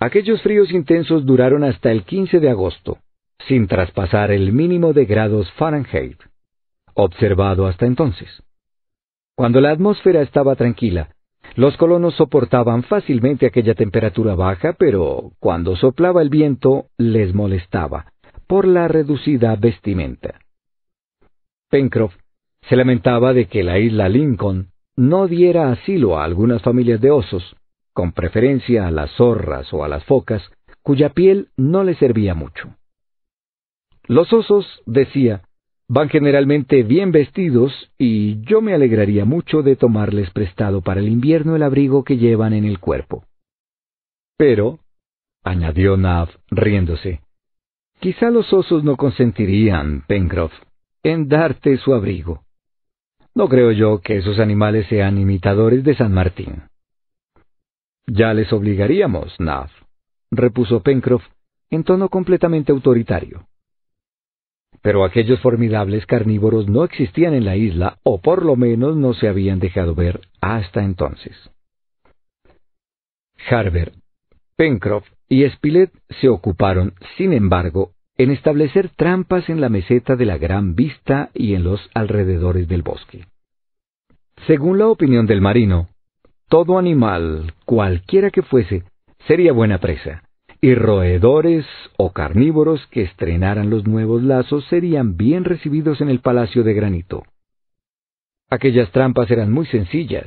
Aquellos fríos intensos duraron hasta el 15 de agosto, sin traspasar el mínimo de grados Fahrenheit, observado hasta entonces. Cuando la atmósfera estaba tranquila, los colonos soportaban fácilmente aquella temperatura baja, pero cuando soplaba el viento les molestaba, por la reducida vestimenta. Pencroff se lamentaba de que la isla Lincoln no diera asilo a algunas familias de osos, con preferencia a las zorras o a las focas, cuya piel no le servía mucho. Los osos, decía, Van generalmente bien vestidos y yo me alegraría mucho de tomarles prestado para el invierno el abrigo que llevan en el cuerpo. Pero, añadió Nav, riéndose, quizá los osos no consentirían, Pencroff, en darte su abrigo. No creo yo que esos animales sean imitadores de San Martín. Ya les obligaríamos, Nav, repuso Pencroff, en tono completamente autoritario. Pero aquellos formidables carnívoros no existían en la isla, o por lo menos no se habían dejado ver hasta entonces. Harbert, Pencroff y Spilett se ocuparon, sin embargo, en establecer trampas en la meseta de la Gran Vista y en los alrededores del bosque. Según la opinión del marino, todo animal, cualquiera que fuese, sería buena presa, y roedores o carnívoros que estrenaran los nuevos lazos serían bien recibidos en el Palacio de Granito. Aquellas trampas eran muy sencillas.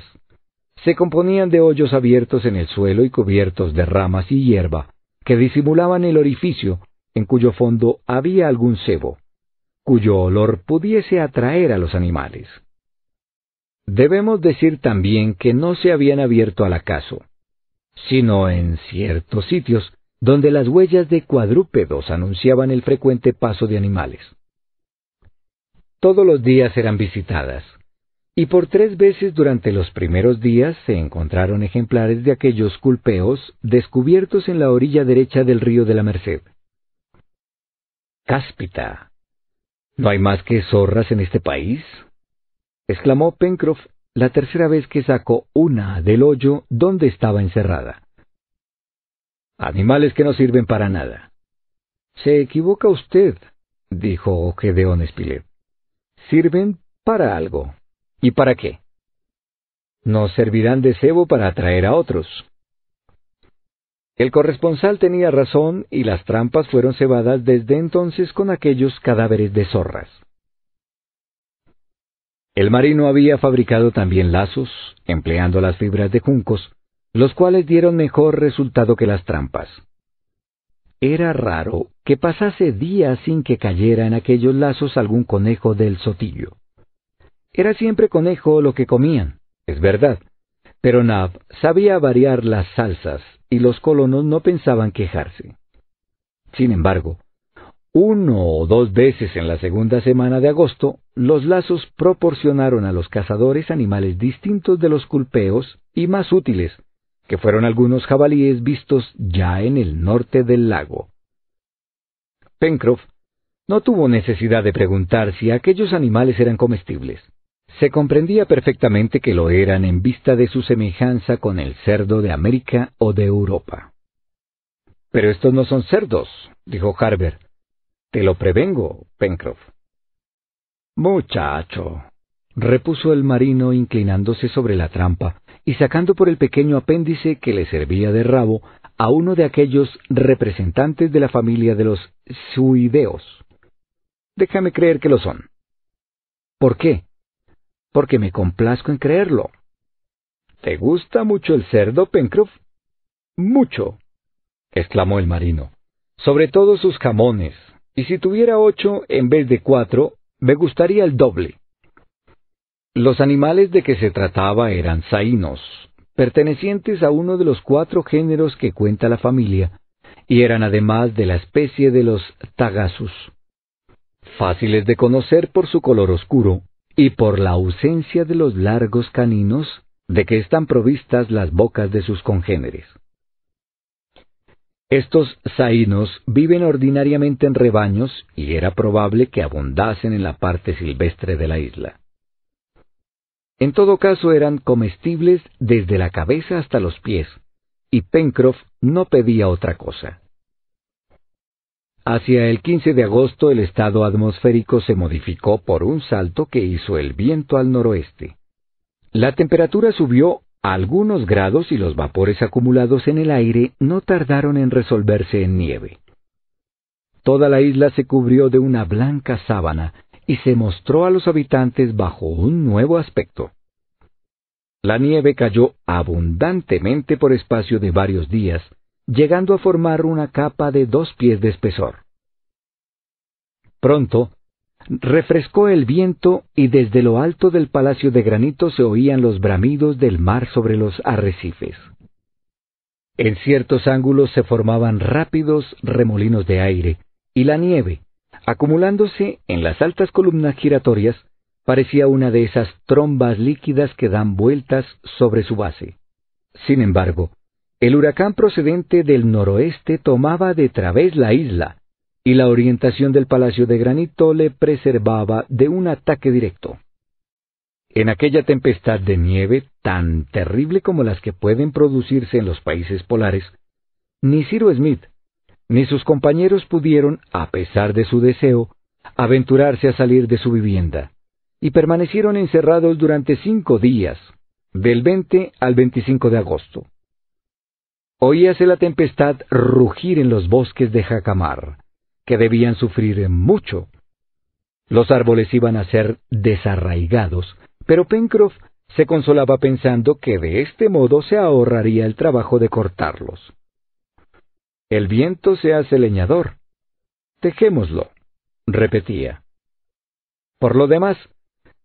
Se componían de hoyos abiertos en el suelo y cubiertos de ramas y hierba, que disimulaban el orificio, en cuyo fondo había algún cebo, cuyo olor pudiese atraer a los animales. Debemos decir también que no se habían abierto al acaso, sino en ciertos sitios, donde las huellas de cuadrúpedos anunciaban el frecuente paso de animales. Todos los días eran visitadas, y por tres veces durante los primeros días se encontraron ejemplares de aquellos culpeos descubiertos en la orilla derecha del río de la Merced. Cáspita. ¿No hay más que zorras en este país? exclamó Pencroff la tercera vez que sacó una del hoyo donde estaba encerrada animales que no sirven para nada. Se equivoca usted, dijo Gedeón Spilett. Sirven para algo. ¿Y para qué? Nos servirán de cebo para atraer a otros. El corresponsal tenía razón y las trampas fueron cebadas desde entonces con aquellos cadáveres de zorras. El marino había fabricado también lazos, empleando las fibras de juncos, los cuales dieron mejor resultado que las trampas. Era raro que pasase día sin que cayera en aquellos lazos algún conejo del sotillo. Era siempre conejo lo que comían, es verdad, pero Nab sabía variar las salsas y los colonos no pensaban quejarse. Sin embargo, uno o dos veces en la segunda semana de agosto, los lazos proporcionaron a los cazadores animales distintos de los culpeos y más útiles, que fueron algunos jabalíes vistos ya en el norte del lago. Pencroff no tuvo necesidad de preguntar si aquellos animales eran comestibles. Se comprendía perfectamente que lo eran en vista de su semejanza con el cerdo de América o de Europa. Pero estos no son cerdos, dijo Harbert. Te lo prevengo, Pencroff. Muchacho, repuso el marino inclinándose sobre la trampa y sacando por el pequeño apéndice que le servía de rabo a uno de aquellos representantes de la familia de los suideos. Déjame creer que lo son. ¿Por qué? Porque me complazco en creerlo. ¿Te gusta mucho el cerdo, Pencroff? Mucho, exclamó el marino. Sobre todo sus jamones. Y si tuviera ocho en vez de cuatro, me gustaría el doble. Los animales de que se trataba eran saínos, pertenecientes a uno de los cuatro géneros que cuenta la familia, y eran además de la especie de los tagasus. Fáciles de conocer por su color oscuro y por la ausencia de los largos caninos de que están provistas las bocas de sus congéneres. Estos saínos viven ordinariamente en rebaños y era probable que abundasen en la parte silvestre de la isla. En todo caso eran comestibles desde la cabeza hasta los pies, y Pencroff no pedía otra cosa. Hacia el 15 de agosto el estado atmosférico se modificó por un salto que hizo el viento al noroeste. La temperatura subió a algunos grados y los vapores acumulados en el aire no tardaron en resolverse en nieve. Toda la isla se cubrió de una blanca sábana y se mostró a los habitantes bajo un nuevo aspecto. La nieve cayó abundantemente por espacio de varios días, llegando a formar una capa de dos pies de espesor. Pronto, refrescó el viento y desde lo alto del palacio de granito se oían los bramidos del mar sobre los arrecifes. En ciertos ángulos se formaban rápidos remolinos de aire, y la nieve, acumulándose en las altas columnas giratorias, parecía una de esas trombas líquidas que dan vueltas sobre su base. Sin embargo, el huracán procedente del noroeste tomaba de través la isla, y la orientación del Palacio de Granito le preservaba de un ataque directo. En aquella tempestad de nieve, tan terrible como las que pueden producirse en los países polares, ni Smith, ni sus compañeros pudieron, a pesar de su deseo, aventurarse a salir de su vivienda, y permanecieron encerrados durante cinco días, del 20 al 25 de agosto. Oíase la tempestad rugir en los bosques de Jacamar, que debían sufrir mucho. Los árboles iban a ser desarraigados, pero Pencroff se consolaba pensando que de este modo se ahorraría el trabajo de cortarlos. El viento se hace leñador. Tejémoslo», repetía. Por lo demás,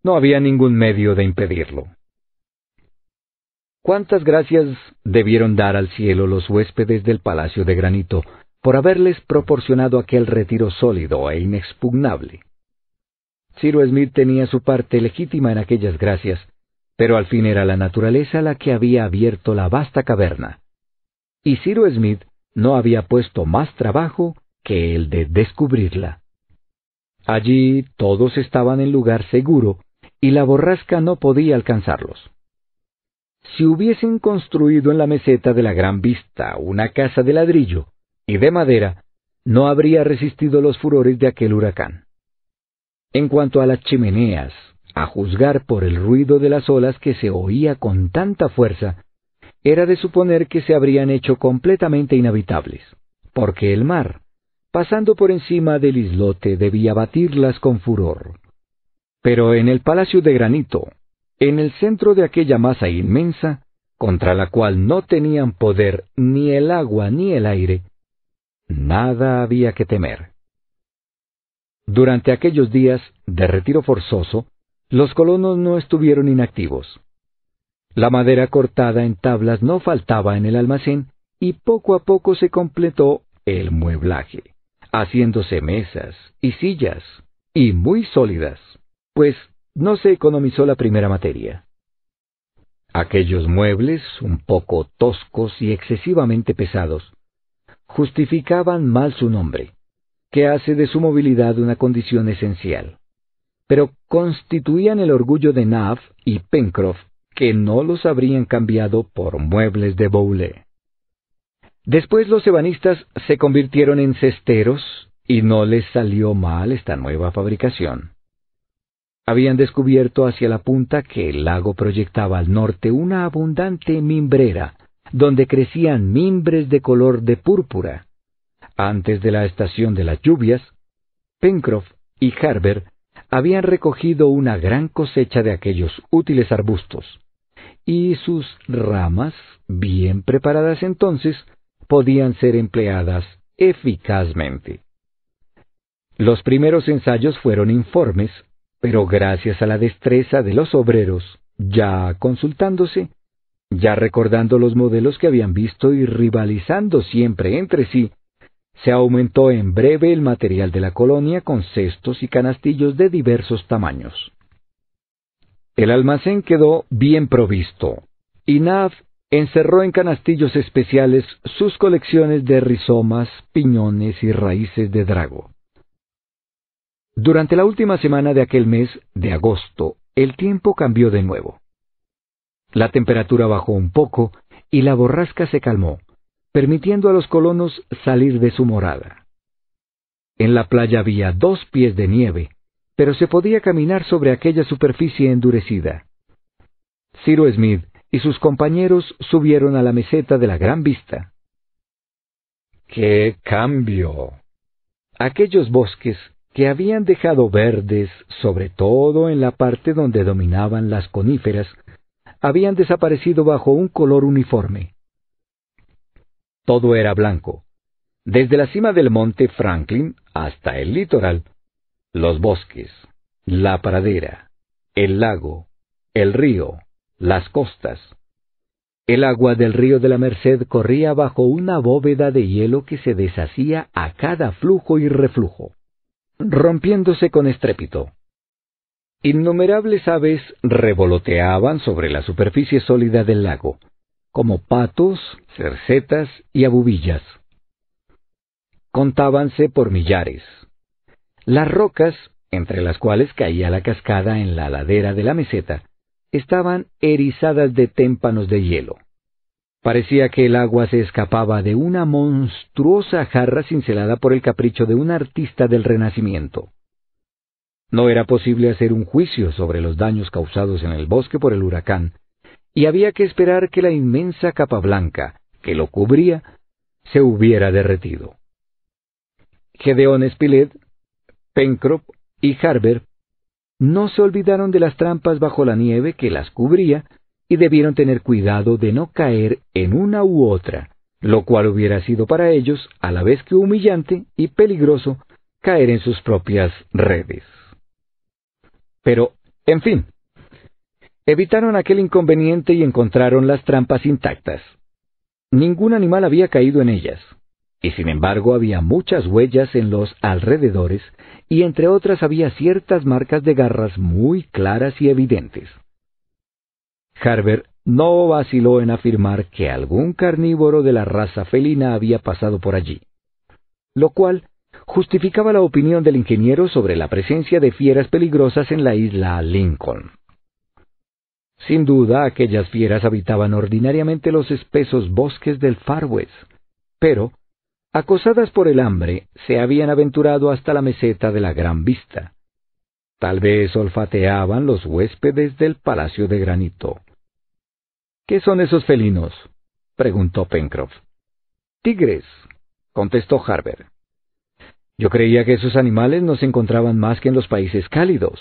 no había ningún medio de impedirlo. ¿Cuántas gracias debieron dar al cielo los huéspedes del Palacio de Granito por haberles proporcionado aquel retiro sólido e inexpugnable? Ciro Smith tenía su parte legítima en aquellas gracias, pero al fin era la naturaleza la que había abierto la vasta caverna. Y Ciro Smith no había puesto más trabajo que el de descubrirla. Allí todos estaban en lugar seguro y la borrasca no podía alcanzarlos. Si hubiesen construido en la meseta de la Gran Vista una casa de ladrillo y de madera, no habría resistido los furores de aquel huracán. En cuanto a las chimeneas, a juzgar por el ruido de las olas que se oía con tanta fuerza, era de suponer que se habrían hecho completamente inhabitables, porque el mar, pasando por encima del islote, debía batirlas con furor. Pero en el palacio de granito, en el centro de aquella masa inmensa, contra la cual no tenían poder ni el agua ni el aire, nada había que temer. Durante aquellos días de retiro forzoso, los colonos no estuvieron inactivos. La madera cortada en tablas no faltaba en el almacén y poco a poco se completó el mueblaje, haciéndose mesas y sillas, y muy sólidas, pues no se economizó la primera materia. Aquellos muebles, un poco toscos y excesivamente pesados, justificaban mal su nombre, que hace de su movilidad una condición esencial, pero constituían el orgullo de Nav y Pencroft, que no los habrían cambiado por muebles de Boule. Después los ebanistas se convirtieron en cesteros y no les salió mal esta nueva fabricación. Habían descubierto hacia la punta que el lago proyectaba al norte una abundante mimbrera, donde crecían mimbres de color de púrpura. Antes de la estación de las lluvias, Pencroff y Harber habían recogido una gran cosecha de aquellos útiles arbustos, y sus ramas, bien preparadas entonces, podían ser empleadas eficazmente. Los primeros ensayos fueron informes, pero gracias a la destreza de los obreros, ya consultándose, ya recordando los modelos que habían visto y rivalizando siempre entre sí, se aumentó en breve el material de la colonia con cestos y canastillos de diversos tamaños. El almacén quedó bien provisto, y Nav encerró en canastillos especiales sus colecciones de rizomas, piñones y raíces de drago. Durante la última semana de aquel mes, de agosto, el tiempo cambió de nuevo. La temperatura bajó un poco y la borrasca se calmó, permitiendo a los colonos salir de su morada. En la playa había dos pies de nieve, pero se podía caminar sobre aquella superficie endurecida. Ciro Smith y sus compañeros subieron a la meseta de la Gran Vista. ¡Qué cambio! Aquellos bosques que habían dejado verdes, sobre todo en la parte donde dominaban las coníferas, habían desaparecido bajo un color uniforme todo era blanco, desde la cima del monte Franklin hasta el litoral, los bosques, la pradera, el lago, el río, las costas. El agua del río de la Merced corría bajo una bóveda de hielo que se deshacía a cada flujo y reflujo, rompiéndose con estrépito. Innumerables aves revoloteaban sobre la superficie sólida del lago, como patos, cercetas y abubillas. Contábanse por millares. Las rocas, entre las cuales caía la cascada en la ladera de la meseta, estaban erizadas de témpanos de hielo. Parecía que el agua se escapaba de una monstruosa jarra cincelada por el capricho de un artista del Renacimiento. No era posible hacer un juicio sobre los daños causados en el bosque por el huracán, y había que esperar que la inmensa capa blanca que lo cubría se hubiera derretido. Gedeón Spilett, Pencroff y Harbert no se olvidaron de las trampas bajo la nieve que las cubría y debieron tener cuidado de no caer en una u otra, lo cual hubiera sido para ellos, a la vez que humillante y peligroso, caer en sus propias redes. Pero, en fin, Evitaron aquel inconveniente y encontraron las trampas intactas. Ningún animal había caído en ellas, y sin embargo había muchas huellas en los alrededores, y entre otras había ciertas marcas de garras muy claras y evidentes. Harber no vaciló en afirmar que algún carnívoro de la raza felina había pasado por allí, lo cual justificaba la opinión del ingeniero sobre la presencia de fieras peligrosas en la isla Lincoln. Sin duda, aquellas fieras habitaban ordinariamente los espesos bosques del Far West, pero, acosadas por el hambre, se habían aventurado hasta la meseta de la Gran Vista. Tal vez olfateaban los huéspedes del Palacio de Granito. ¿Qué son esos felinos? preguntó Pencroff. Tigres, contestó Harbert. Yo creía que esos animales no se encontraban más que en los países cálidos.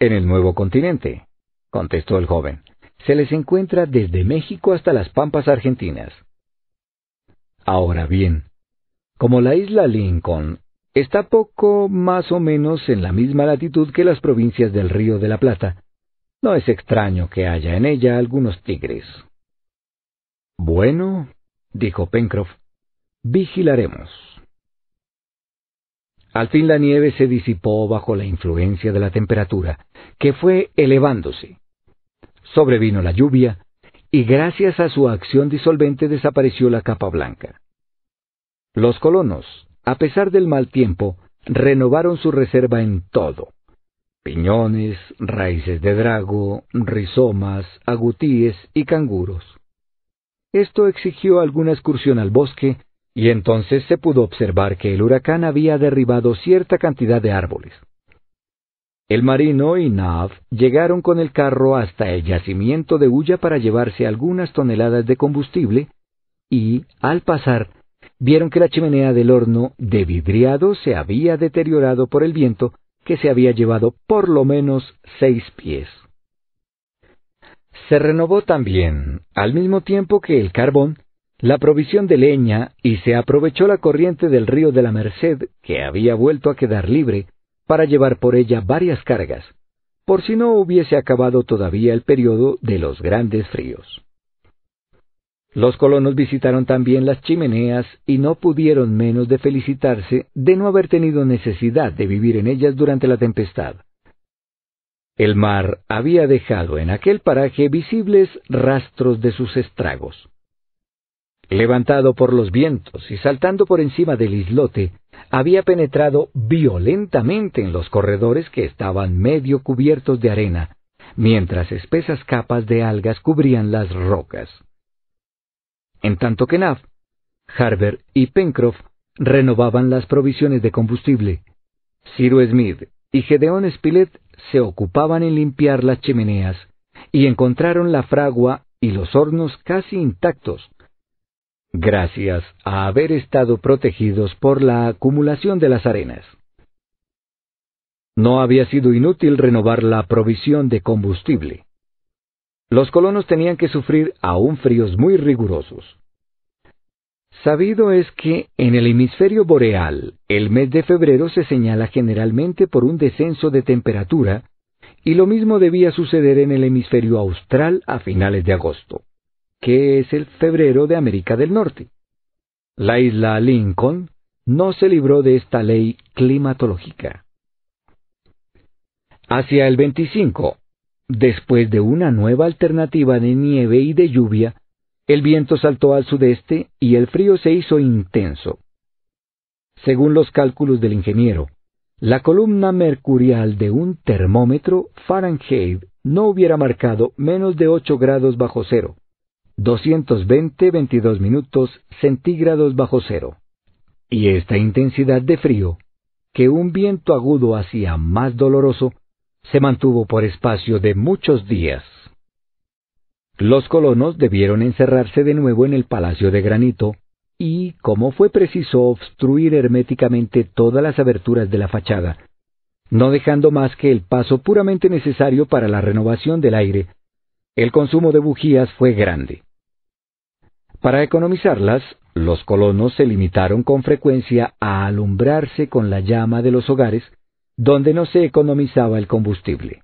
En el nuevo continente, contestó el joven, se les encuentra desde México hasta las Pampas argentinas. Ahora bien, como la isla Lincoln está poco más o menos en la misma latitud que las provincias del Río de la Plata, no es extraño que haya en ella algunos tigres. Bueno, dijo Pencroff, vigilaremos. Al fin la nieve se disipó bajo la influencia de la temperatura, que fue elevándose. Sobrevino la lluvia, y gracias a su acción disolvente desapareció la capa blanca. Los colonos, a pesar del mal tiempo, renovaron su reserva en todo. Piñones, raíces de drago, rizomas, agutíes y canguros. Esto exigió alguna excursión al bosque y entonces se pudo observar que el huracán había derribado cierta cantidad de árboles. El marino y Nav llegaron con el carro hasta el yacimiento de Huya para llevarse algunas toneladas de combustible y, al pasar, vieron que la chimenea del horno de vidriado se había deteriorado por el viento que se había llevado por lo menos seis pies. Se renovó también, al mismo tiempo que el carbón, la provisión de leña y se aprovechó la corriente del río de la Merced, que había vuelto a quedar libre, para llevar por ella varias cargas, por si no hubiese acabado todavía el periodo de los grandes fríos. Los colonos visitaron también las chimeneas y no pudieron menos de felicitarse de no haber tenido necesidad de vivir en ellas durante la tempestad. El mar había dejado en aquel paraje visibles rastros de sus estragos. Levantado por los vientos y saltando por encima del islote, había penetrado violentamente en los corredores que estaban medio cubiertos de arena, mientras espesas capas de algas cubrían las rocas. En tanto que Nav, Harbert y Pencroff renovaban las provisiones de combustible. Cyrus Smith y Gedeón Spilett se ocupaban en limpiar las chimeneas y encontraron la fragua y los hornos casi intactos, gracias a haber estado protegidos por la acumulación de las arenas. No había sido inútil renovar la provisión de combustible. Los colonos tenían que sufrir aún fríos muy rigurosos. Sabido es que en el hemisferio boreal el mes de febrero se señala generalmente por un descenso de temperatura, y lo mismo debía suceder en el hemisferio austral a finales de agosto que es el febrero de América del Norte. La isla Lincoln no se libró de esta ley climatológica. Hacia el 25, después de una nueva alternativa de nieve y de lluvia, el viento saltó al sudeste y el frío se hizo intenso. Según los cálculos del ingeniero, la columna mercurial de un termómetro Fahrenheit no hubiera marcado menos de 8 grados bajo cero, 220-22 minutos centígrados bajo cero. Y esta intensidad de frío, que un viento agudo hacía más doloroso, se mantuvo por espacio de muchos días. Los colonos debieron encerrarse de nuevo en el Palacio de Granito, y, como fue preciso obstruir herméticamente todas las aberturas de la fachada, no dejando más que el paso puramente necesario para la renovación del aire, el consumo de bujías fue grande. Para economizarlas, los colonos se limitaron con frecuencia a alumbrarse con la llama de los hogares, donde no se economizaba el combustible.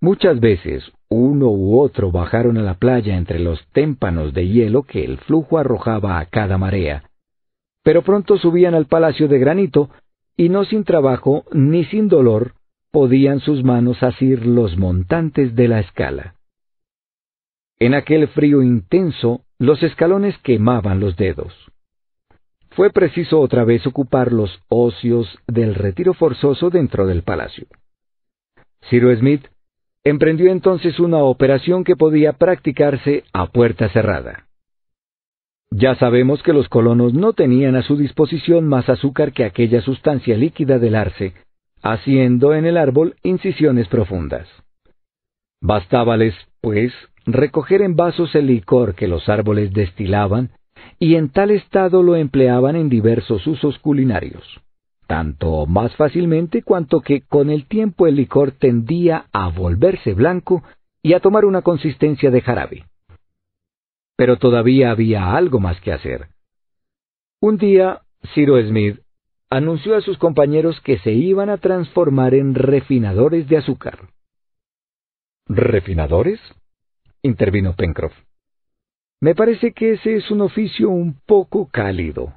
Muchas veces uno u otro bajaron a la playa entre los témpanos de hielo que el flujo arrojaba a cada marea, pero pronto subían al palacio de granito y no sin trabajo ni sin dolor podían sus manos asir los montantes de la escala. En aquel frío intenso, los escalones quemaban los dedos. Fue preciso otra vez ocupar los ocios del retiro forzoso dentro del palacio. Ciro Smith emprendió entonces una operación que podía practicarse a puerta cerrada. Ya sabemos que los colonos no tenían a su disposición más azúcar que aquella sustancia líquida del arce, haciendo en el árbol incisiones profundas. Bastábales, pues, recoger en vasos el licor que los árboles destilaban, y en tal estado lo empleaban en diversos usos culinarios, tanto más fácilmente cuanto que con el tiempo el licor tendía a volverse blanco y a tomar una consistencia de jarabe. Pero todavía había algo más que hacer. Un día, Ciro Smith anunció a sus compañeros que se iban a transformar en refinadores de azúcar. ¿Refinadores? intervino Pencroff. Me parece que ese es un oficio un poco cálido.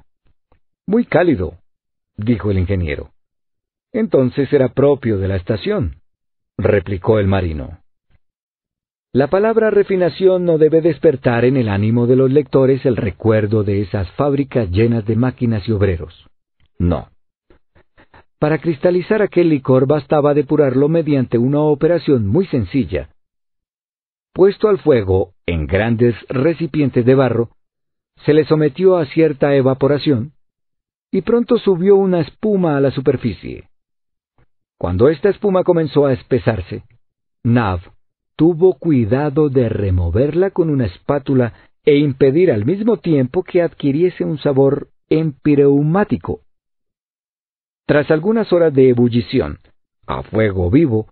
Muy cálido, dijo el ingeniero. Entonces era propio de la estación, replicó el marino. La palabra refinación no debe despertar en el ánimo de los lectores el recuerdo de esas fábricas llenas de máquinas y obreros. No. Para cristalizar aquel licor bastaba depurarlo mediante una operación muy sencilla. Puesto al fuego en grandes recipientes de barro, se le sometió a cierta evaporación y pronto subió una espuma a la superficie. Cuando esta espuma comenzó a espesarse, Nav tuvo cuidado de removerla con una espátula e impedir al mismo tiempo que adquiriese un sabor empireumático, tras algunas horas de ebullición, a fuego vivo,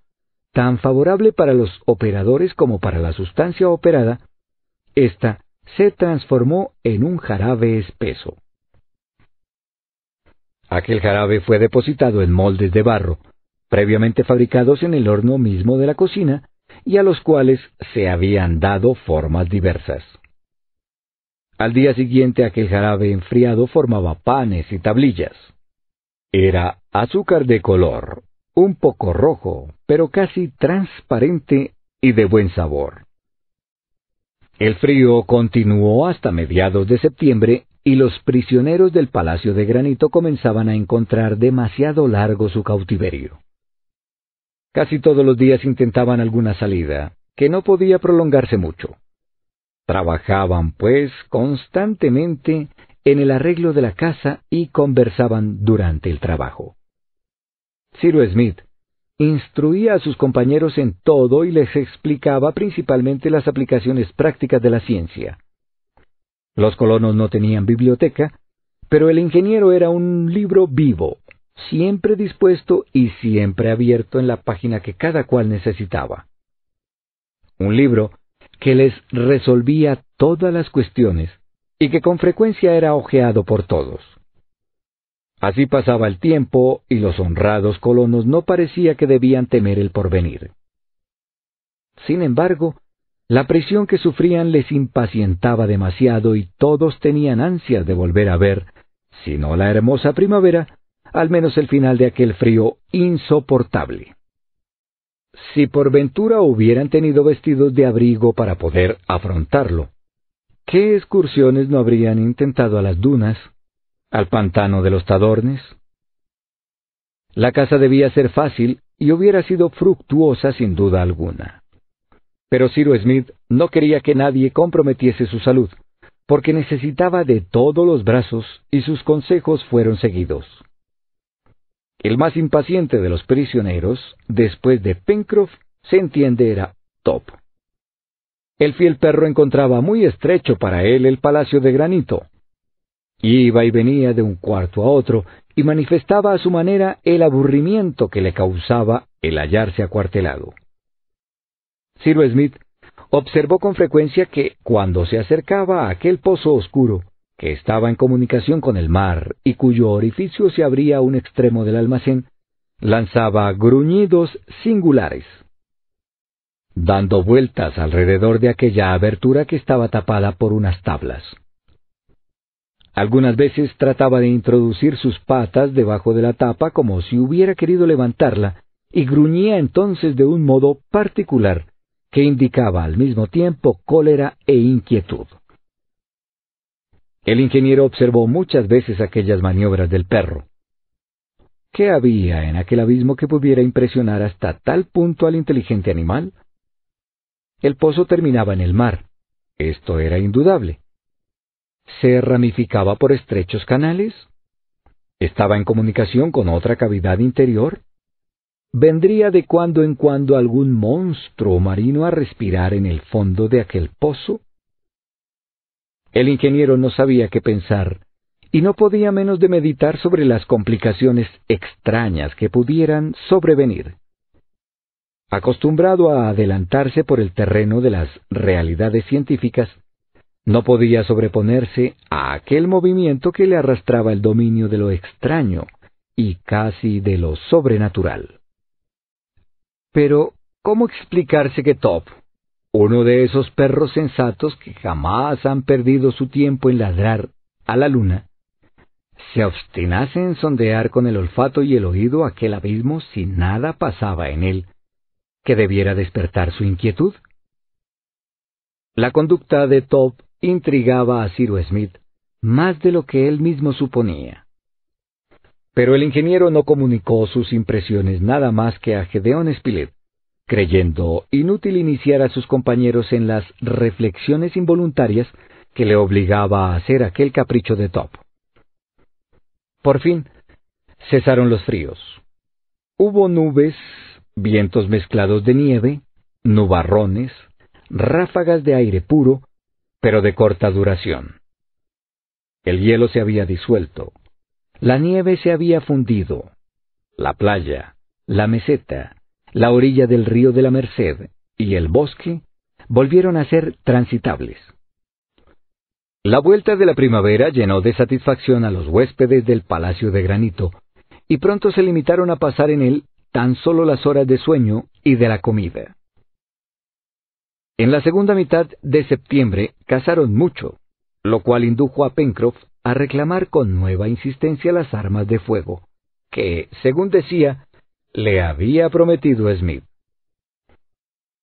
tan favorable para los operadores como para la sustancia operada, ésta se transformó en un jarabe espeso. Aquel jarabe fue depositado en moldes de barro, previamente fabricados en el horno mismo de la cocina, y a los cuales se habían dado formas diversas. Al día siguiente aquel jarabe enfriado formaba panes y tablillas. Era azúcar de color, un poco rojo, pero casi transparente y de buen sabor. El frío continuó hasta mediados de septiembre y los prisioneros del Palacio de Granito comenzaban a encontrar demasiado largo su cautiverio. Casi todos los días intentaban alguna salida, que no podía prolongarse mucho. Trabajaban, pues, constantemente en el arreglo de la casa y conversaban durante el trabajo. Cyrus Smith instruía a sus compañeros en todo y les explicaba principalmente las aplicaciones prácticas de la ciencia. Los colonos no tenían biblioteca, pero el ingeniero era un libro vivo, siempre dispuesto y siempre abierto en la página que cada cual necesitaba. Un libro que les resolvía todas las cuestiones y que con frecuencia era ojeado por todos. Así pasaba el tiempo y los honrados colonos no parecía que debían temer el porvenir. Sin embargo, la presión que sufrían les impacientaba demasiado y todos tenían ansias de volver a ver, si no la hermosa primavera, al menos el final de aquel frío insoportable. Si por ventura hubieran tenido vestidos de abrigo para poder afrontarlo, ¿Qué excursiones no habrían intentado a las dunas, al pantano de los Tadornes? La casa debía ser fácil y hubiera sido fructuosa sin duda alguna. Pero Cyrus Smith no quería que nadie comprometiese su salud, porque necesitaba de todos los brazos y sus consejos fueron seguidos. El más impaciente de los prisioneros, después de Pencroff, se entiende era Top el fiel perro encontraba muy estrecho para él el palacio de granito. Iba y venía de un cuarto a otro y manifestaba a su manera el aburrimiento que le causaba el hallarse acuartelado. Sir Smith observó con frecuencia que cuando se acercaba a aquel pozo oscuro, que estaba en comunicación con el mar y cuyo orificio se abría a un extremo del almacén, lanzaba gruñidos singulares dando vueltas alrededor de aquella abertura que estaba tapada por unas tablas. Algunas veces trataba de introducir sus patas debajo de la tapa como si hubiera querido levantarla, y gruñía entonces de un modo particular, que indicaba al mismo tiempo cólera e inquietud. El ingeniero observó muchas veces aquellas maniobras del perro. ¿Qué había en aquel abismo que pudiera impresionar hasta tal punto al inteligente animal? El pozo terminaba en el mar. Esto era indudable. Se ramificaba por estrechos canales. Estaba en comunicación con otra cavidad interior. Vendría de cuando en cuando algún monstruo marino a respirar en el fondo de aquel pozo. El ingeniero no sabía qué pensar y no podía menos de meditar sobre las complicaciones extrañas que pudieran sobrevenir acostumbrado a adelantarse por el terreno de las realidades científicas, no podía sobreponerse a aquel movimiento que le arrastraba el dominio de lo extraño y casi de lo sobrenatural. Pero, ¿cómo explicarse que Top, uno de esos perros sensatos que jamás han perdido su tiempo en ladrar a la luna, se obstinase en sondear con el olfato y el oído aquel abismo si nada pasaba en él que debiera despertar su inquietud. La conducta de Top intrigaba a Cyrus Smith más de lo que él mismo suponía. Pero el ingeniero no comunicó sus impresiones nada más que a Gedeón Spilett, creyendo inútil iniciar a sus compañeros en las reflexiones involuntarias que le obligaba a hacer aquel capricho de Top. Por fin, cesaron los fríos. Hubo nubes vientos mezclados de nieve, nubarrones, ráfagas de aire puro, pero de corta duración. El hielo se había disuelto, la nieve se había fundido, la playa, la meseta, la orilla del río de la Merced y el bosque volvieron a ser transitables. La vuelta de la primavera llenó de satisfacción a los huéspedes del Palacio de Granito, y pronto se limitaron a pasar en él tan solo las horas de sueño y de la comida. En la segunda mitad de septiembre cazaron mucho, lo cual indujo a Pencroff a reclamar con nueva insistencia las armas de fuego, que, según decía, le había prometido Smith.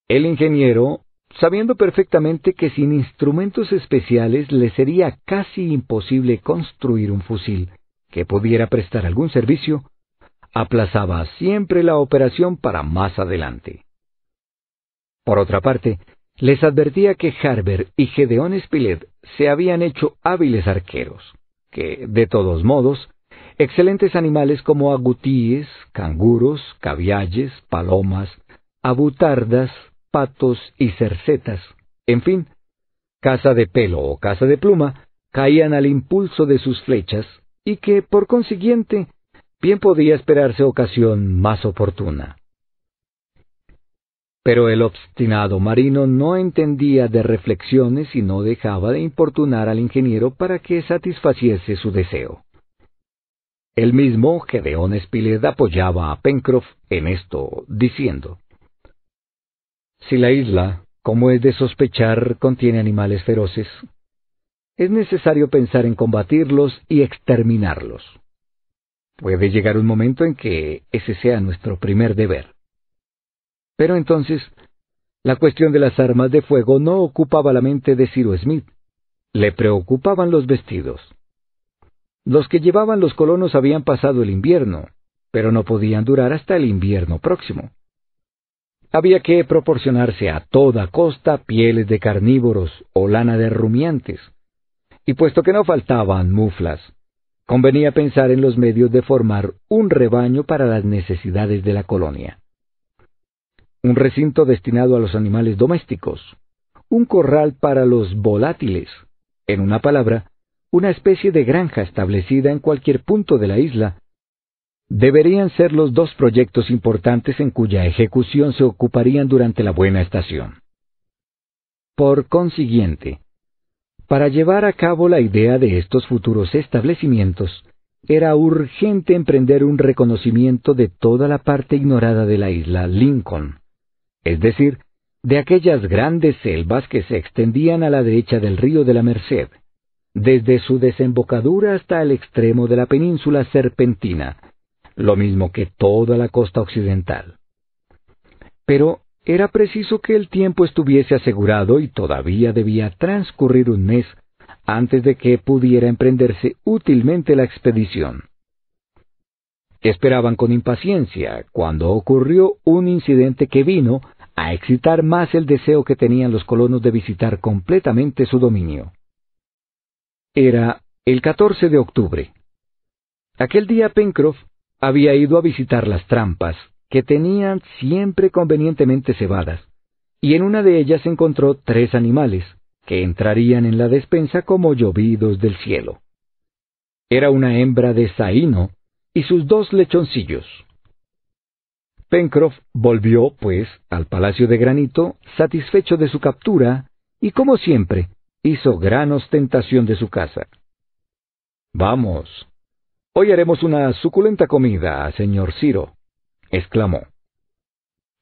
El ingeniero, sabiendo perfectamente que sin instrumentos especiales le sería casi imposible construir un fusil que pudiera prestar algún servicio, aplazaba siempre la operación para más adelante. Por otra parte, les advertía que Harber y Gedeón Spilett se habían hecho hábiles arqueros, que, de todos modos, excelentes animales como agutíes, canguros, cavialles, palomas, abutardas, patos y cercetas, en fin, caza de pelo o caza de pluma, caían al impulso de sus flechas y que, por consiguiente, bien podía esperarse ocasión más oportuna. Pero el obstinado marino no entendía de reflexiones y no dejaba de importunar al ingeniero para que satisfaciese su deseo. El mismo Gedeón Spilett apoyaba a Pencroff en esto, diciendo: Si la isla, como es de sospechar, contiene animales feroces, es necesario pensar en combatirlos y exterminarlos. Puede llegar un momento en que ese sea nuestro primer deber. Pero entonces, la cuestión de las armas de fuego no ocupaba la mente de Cyrus Smith. Le preocupaban los vestidos. Los que llevaban los colonos habían pasado el invierno, pero no podían durar hasta el invierno próximo. Había que proporcionarse a toda costa pieles de carnívoros o lana de rumiantes, y puesto que no faltaban muflas, convenía pensar en los medios de formar un rebaño para las necesidades de la colonia. Un recinto destinado a los animales domésticos, un corral para los volátiles, en una palabra, una especie de granja establecida en cualquier punto de la isla, deberían ser los dos proyectos importantes en cuya ejecución se ocuparían durante la buena estación. Por consiguiente, para llevar a cabo la idea de estos futuros establecimientos, era urgente emprender un reconocimiento de toda la parte ignorada de la isla Lincoln, es decir, de aquellas grandes selvas que se extendían a la derecha del río de la Merced, desde su desembocadura hasta el extremo de la península serpentina, lo mismo que toda la costa occidental. Pero era preciso que el tiempo estuviese asegurado y todavía debía transcurrir un mes antes de que pudiera emprenderse útilmente la expedición. Esperaban con impaciencia cuando ocurrió un incidente que vino a excitar más el deseo que tenían los colonos de visitar completamente su dominio. Era el 14 de octubre. Aquel día Pencroff había ido a visitar las trampas que tenían siempre convenientemente cebadas, y en una de ellas encontró tres animales, que entrarían en la despensa como llovidos del cielo. Era una hembra de zaino y sus dos lechoncillos. Pencroff volvió, pues, al Palacio de Granito, satisfecho de su captura, y como siempre, hizo gran ostentación de su casa. Vamos. Hoy haremos una suculenta comida, señor Ciro, exclamó.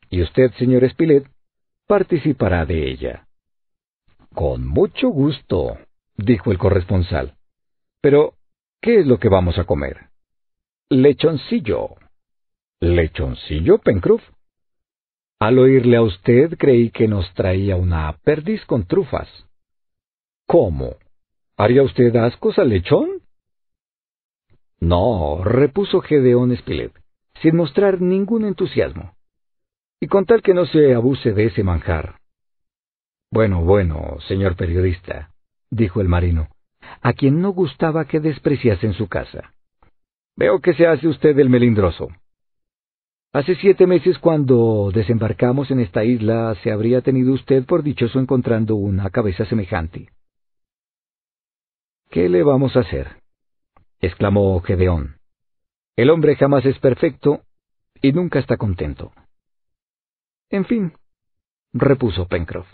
Y usted, señor Spilett, participará de ella. Con mucho gusto, dijo el corresponsal. Pero, ¿qué es lo que vamos a comer? Lechoncillo. ¿Lechoncillo, Pencroff? Al oírle a usted creí que nos traía una perdiz con trufas. ¿Cómo? ¿Haría usted ascos al lechón? No, repuso Gedeón Spilett sin mostrar ningún entusiasmo. Y con tal que no se abuse de ese manjar. Bueno, bueno, señor periodista, dijo el marino, a quien no gustaba que despreciasen su casa. Veo que se hace usted el melindroso. Hace siete meses cuando desembarcamos en esta isla se habría tenido usted por dichoso encontrando una cabeza semejante. ¿Qué le vamos a hacer? exclamó Gedeón. El hombre jamás es perfecto y nunca está contento. En fin, repuso Pencroff.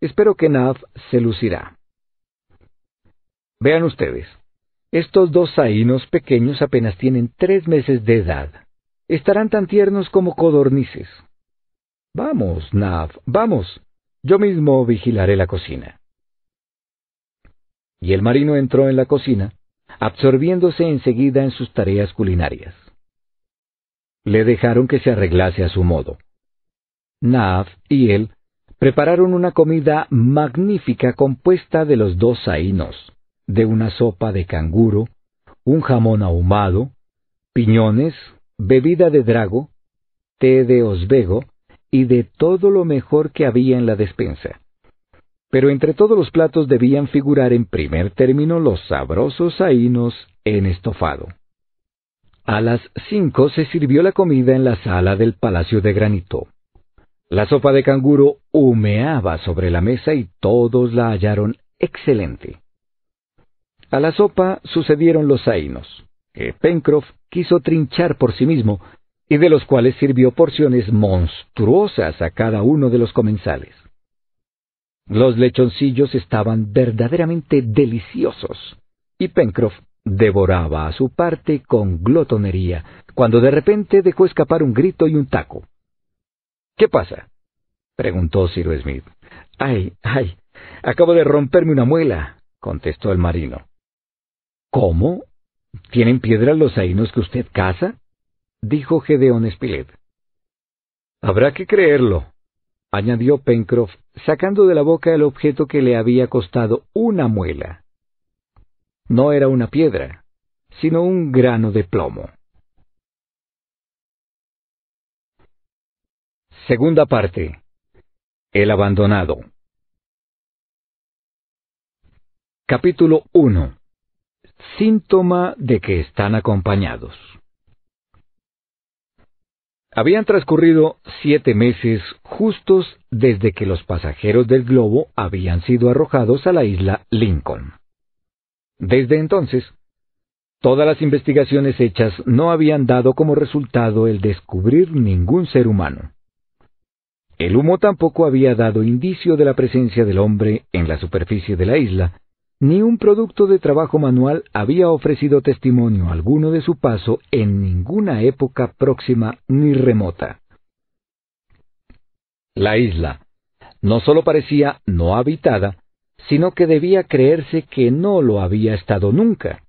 Espero que Nav se lucirá. Vean ustedes, estos dos saínos pequeños apenas tienen tres meses de edad. Estarán tan tiernos como codornices. Vamos, Nav, vamos. Yo mismo vigilaré la cocina. Y el marino entró en la cocina, absorbiéndose enseguida en sus tareas culinarias. Le dejaron que se arreglase a su modo. Naaf y él prepararon una comida magnífica compuesta de los dos saínos, de una sopa de canguro, un jamón ahumado, piñones, bebida de drago, té de osbego y de todo lo mejor que había en la despensa. Pero entre todos los platos debían figurar en primer término los sabrosos aínos en estofado. A las cinco se sirvió la comida en la sala del Palacio de Granito. La sopa de canguro humeaba sobre la mesa y todos la hallaron excelente. A la sopa sucedieron los saínos, que Pencroff quiso trinchar por sí mismo, y de los cuales sirvió porciones monstruosas a cada uno de los comensales. Los lechoncillos estaban verdaderamente deliciosos, y Pencroff devoraba a su parte con glotonería, cuando de repente dejó escapar un grito y un taco. ¿Qué pasa? preguntó Cyrus Smith. Ay, ay, acabo de romperme una muela, contestó el marino. ¿Cómo? ¿Tienen piedras los ainos que usted caza? dijo Gedeón Spilett. Habrá que creerlo, añadió Pencroff, sacando de la boca el objeto que le había costado una muela. No era una piedra, sino un grano de plomo. Segunda parte. El abandonado. Capítulo 1. Síntoma de que están acompañados. Habían transcurrido siete meses justos desde que los pasajeros del globo habían sido arrojados a la isla Lincoln. Desde entonces, todas las investigaciones hechas no habían dado como resultado el descubrir ningún ser humano. El humo tampoco había dado indicio de la presencia del hombre en la superficie de la isla, ni un producto de trabajo manual había ofrecido testimonio alguno de su paso en ninguna época próxima ni remota. La isla no sólo parecía no habitada, sino que debía creerse que no lo había estado nunca.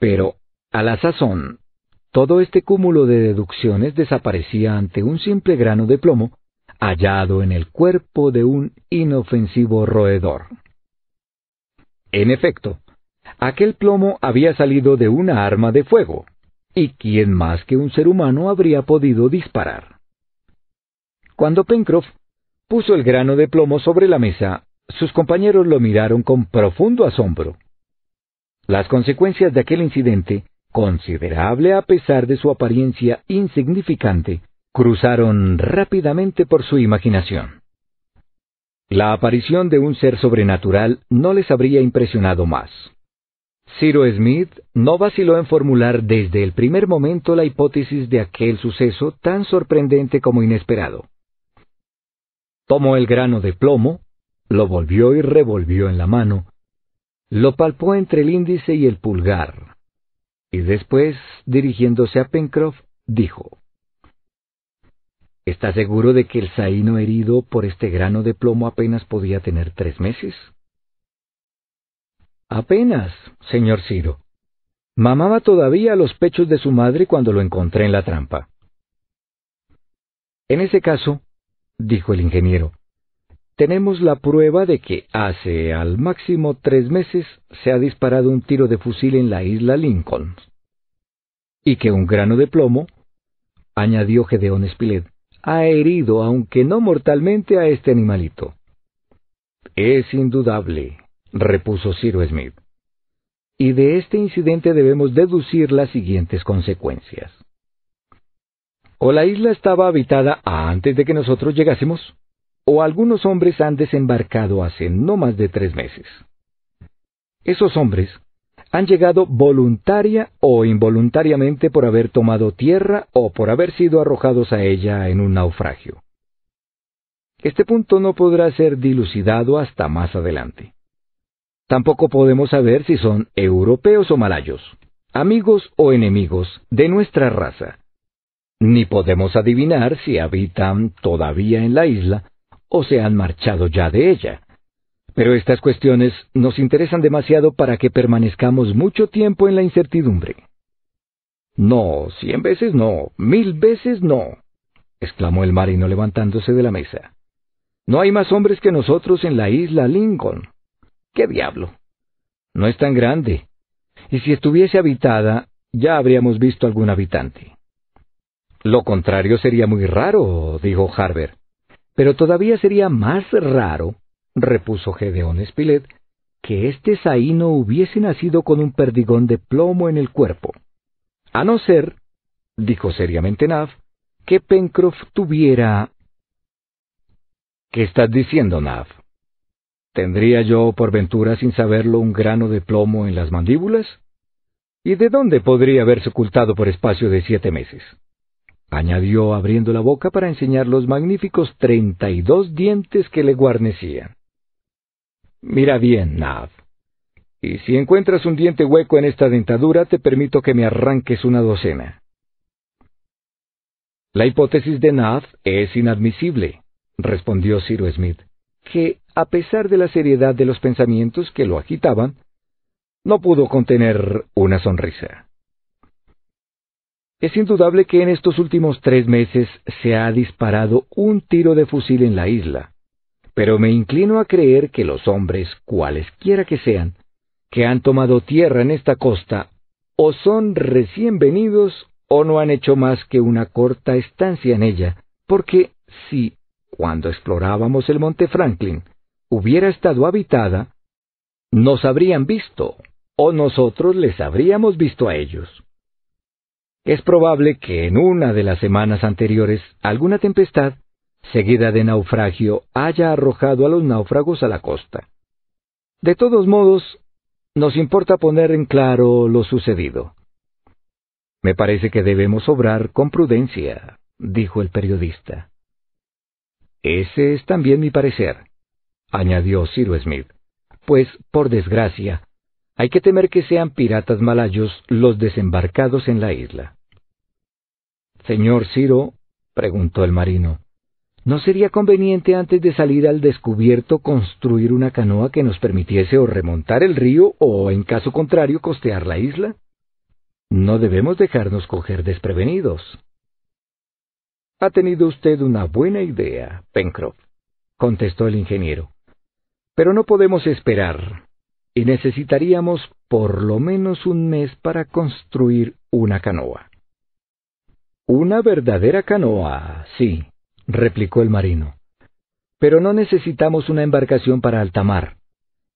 Pero, a la sazón, todo este cúmulo de deducciones desaparecía ante un simple grano de plomo hallado en el cuerpo de un inofensivo roedor. En efecto, aquel plomo había salido de una arma de fuego, y quién más que un ser humano habría podido disparar. Cuando Pencroff puso el grano de plomo sobre la mesa, sus compañeros lo miraron con profundo asombro. Las consecuencias de aquel incidente, considerable a pesar de su apariencia insignificante, cruzaron rápidamente por su imaginación. La aparición de un ser sobrenatural no les habría impresionado más. Ciro Smith no vaciló en formular desde el primer momento la hipótesis de aquel suceso tan sorprendente como inesperado. Tomó el grano de plomo, lo volvió y revolvió en la mano, lo palpó entre el índice y el pulgar, y después, dirigiéndose a Pencroff, dijo, ¿Está seguro de que el zaino herido por este grano de plomo apenas podía tener tres meses? Apenas, señor Ciro. Mamaba todavía los pechos de su madre cuando lo encontré en la trampa. En ese caso, dijo el ingeniero, tenemos la prueba de que hace al máximo tres meses se ha disparado un tiro de fusil en la isla Lincoln. Y que un grano de plomo, añadió Gedeón Spilett, ha herido, aunque no mortalmente, a este animalito. Es indudable, repuso Cyrus Smith. Y de este incidente debemos deducir las siguientes consecuencias. O la isla estaba habitada antes de que nosotros llegásemos, o algunos hombres han desembarcado hace no más de tres meses. Esos hombres, han llegado voluntaria o involuntariamente por haber tomado tierra o por haber sido arrojados a ella en un naufragio. Este punto no podrá ser dilucidado hasta más adelante. Tampoco podemos saber si son europeos o malayos, amigos o enemigos de nuestra raza. Ni podemos adivinar si habitan todavía en la isla o se han marchado ya de ella pero estas cuestiones nos interesan demasiado para que permanezcamos mucho tiempo en la incertidumbre. No, cien veces no, mil veces no, exclamó el marino levantándose de la mesa. No hay más hombres que nosotros en la isla Lincoln. ¿Qué diablo? No es tan grande. Y si estuviese habitada, ya habríamos visto algún habitante. Lo contrario sería muy raro, dijo Harber. Pero todavía sería más raro repuso Gedeón Spilett, que este zaino hubiese nacido con un perdigón de plomo en el cuerpo. A no ser, dijo seriamente Nav, que Pencroff tuviera... ¿Qué estás diciendo, Nav? ¿Tendría yo, por ventura, sin saberlo, un grano de plomo en las mandíbulas? ¿Y de dónde podría haberse ocultado por espacio de siete meses? añadió abriendo la boca para enseñar los magníficos treinta y dos dientes que le guarnecían. Mira bien, Nav. Y si encuentras un diente hueco en esta dentadura, te permito que me arranques una docena. La hipótesis de Nath es inadmisible, respondió Cyrus Smith, que, a pesar de la seriedad de los pensamientos que lo agitaban, no pudo contener una sonrisa. Es indudable que en estos últimos tres meses se ha disparado un tiro de fusil en la isla, pero me inclino a creer que los hombres, cualesquiera que sean, que han tomado tierra en esta costa, o son recién venidos o no han hecho más que una corta estancia en ella, porque si, cuando explorábamos el monte Franklin, hubiera estado habitada, nos habrían visto, o nosotros les habríamos visto a ellos. Es probable que en una de las semanas anteriores alguna tempestad seguida de naufragio, haya arrojado a los náufragos a la costa. De todos modos, nos importa poner en claro lo sucedido. Me parece que debemos obrar con prudencia, dijo el periodista. Ese es también mi parecer, añadió Ciro Smith, pues, por desgracia, hay que temer que sean piratas malayos los desembarcados en la isla. Señor Ciro, preguntó el marino, ¿No sería conveniente antes de salir al descubierto construir una canoa que nos permitiese o remontar el río o, en caso contrario, costear la isla? No debemos dejarnos coger desprevenidos. Ha tenido usted una buena idea, Pencroff, contestó el ingeniero. Pero no podemos esperar, y necesitaríamos por lo menos un mes para construir una canoa. Una verdadera canoa, sí, replicó el marino. Pero no necesitamos una embarcación para alta mar.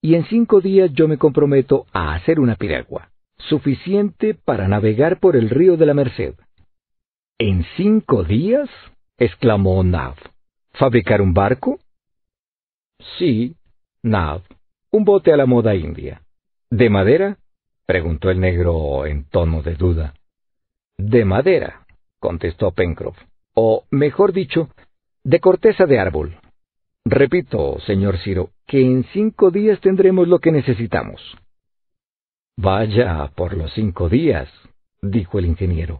Y en cinco días yo me comprometo a hacer una piragua, suficiente para navegar por el río de la Merced. ¿En cinco días? exclamó Nav. ¿Fabricar un barco? Sí, Nav. Un bote a la moda india. ¿De madera? preguntó el negro en tono de duda. De madera, contestó Pencroff. O, mejor dicho, de corteza de árbol. Repito, señor Ciro, que en cinco días tendremos lo que necesitamos. Vaya, por los cinco días, dijo el ingeniero.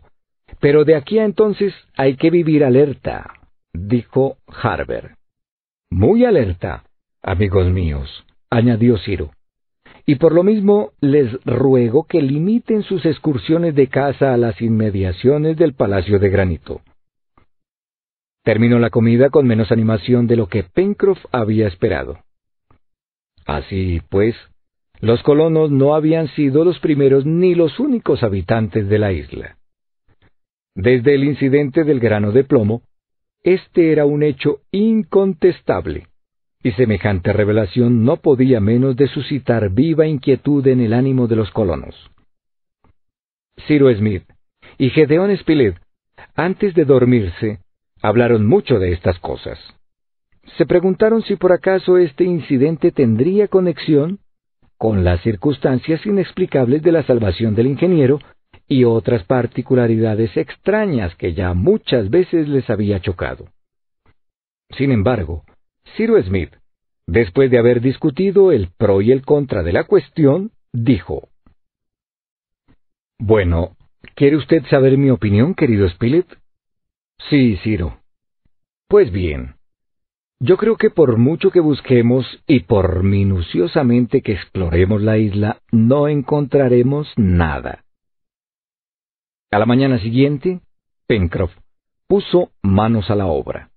Pero de aquí a entonces hay que vivir alerta, dijo Harber. Muy alerta, amigos míos, añadió Ciro. Y por lo mismo les ruego que limiten sus excursiones de caza a las inmediaciones del Palacio de Granito. Terminó la comida con menos animación de lo que Pencroff había esperado. Así pues, los colonos no habían sido los primeros ni los únicos habitantes de la isla. Desde el incidente del grano de plomo, este era un hecho incontestable, y semejante revelación no podía menos de suscitar viva inquietud en el ánimo de los colonos. Ciro Smith y Gedeón Spilett, antes de dormirse, Hablaron mucho de estas cosas. Se preguntaron si por acaso este incidente tendría conexión con las circunstancias inexplicables de la salvación del ingeniero y otras particularidades extrañas que ya muchas veces les había chocado. Sin embargo, Ciro Smith, después de haber discutido el pro y el contra de la cuestión, dijo, Bueno, ¿quiere usted saber mi opinión, querido Spilett? Sí, Ciro. Pues bien, yo creo que por mucho que busquemos y por minuciosamente que exploremos la isla, no encontraremos nada. A la mañana siguiente, Pencroff puso manos a la obra.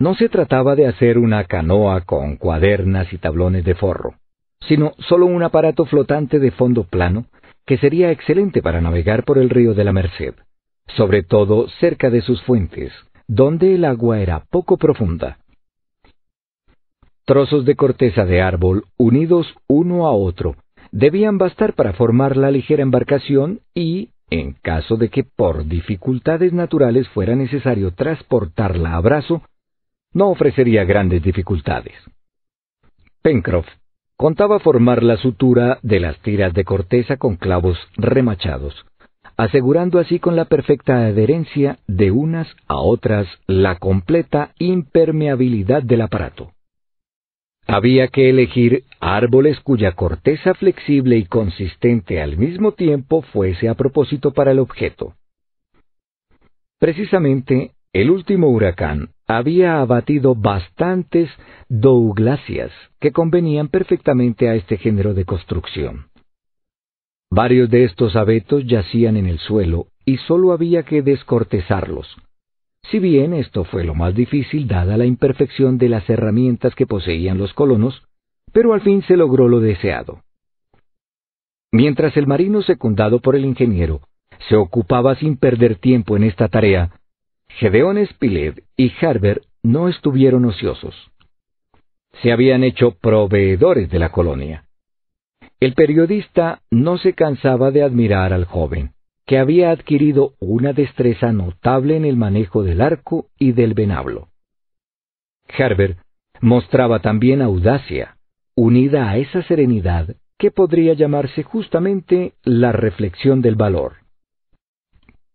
No se trataba de hacer una canoa con cuadernas y tablones de forro, sino solo un aparato flotante de fondo plano que sería excelente para navegar por el río de la Merced sobre todo cerca de sus fuentes, donde el agua era poco profunda. Trozos de corteza de árbol unidos uno a otro debían bastar para formar la ligera embarcación y, en caso de que por dificultades naturales fuera necesario transportarla a brazo, no ofrecería grandes dificultades. Pencroff contaba formar la sutura de las tiras de corteza con clavos remachados, asegurando así con la perfecta adherencia de unas a otras la completa impermeabilidad del aparato. Había que elegir árboles cuya corteza flexible y consistente al mismo tiempo fuese a propósito para el objeto. Precisamente, el último huracán había abatido bastantes douglasias que convenían perfectamente a este género de construcción. Varios de estos abetos yacían en el suelo y sólo había que descortezarlos. Si bien esto fue lo más difícil dada la imperfección de las herramientas que poseían los colonos, pero al fin se logró lo deseado. Mientras el marino secundado por el ingeniero se ocupaba sin perder tiempo en esta tarea, Gedeón Spilett y Harber no estuvieron ociosos. Se habían hecho proveedores de la colonia. El periodista no se cansaba de admirar al joven, que había adquirido una destreza notable en el manejo del arco y del venablo. Herbert mostraba también audacia, unida a esa serenidad que podría llamarse justamente la reflexión del valor.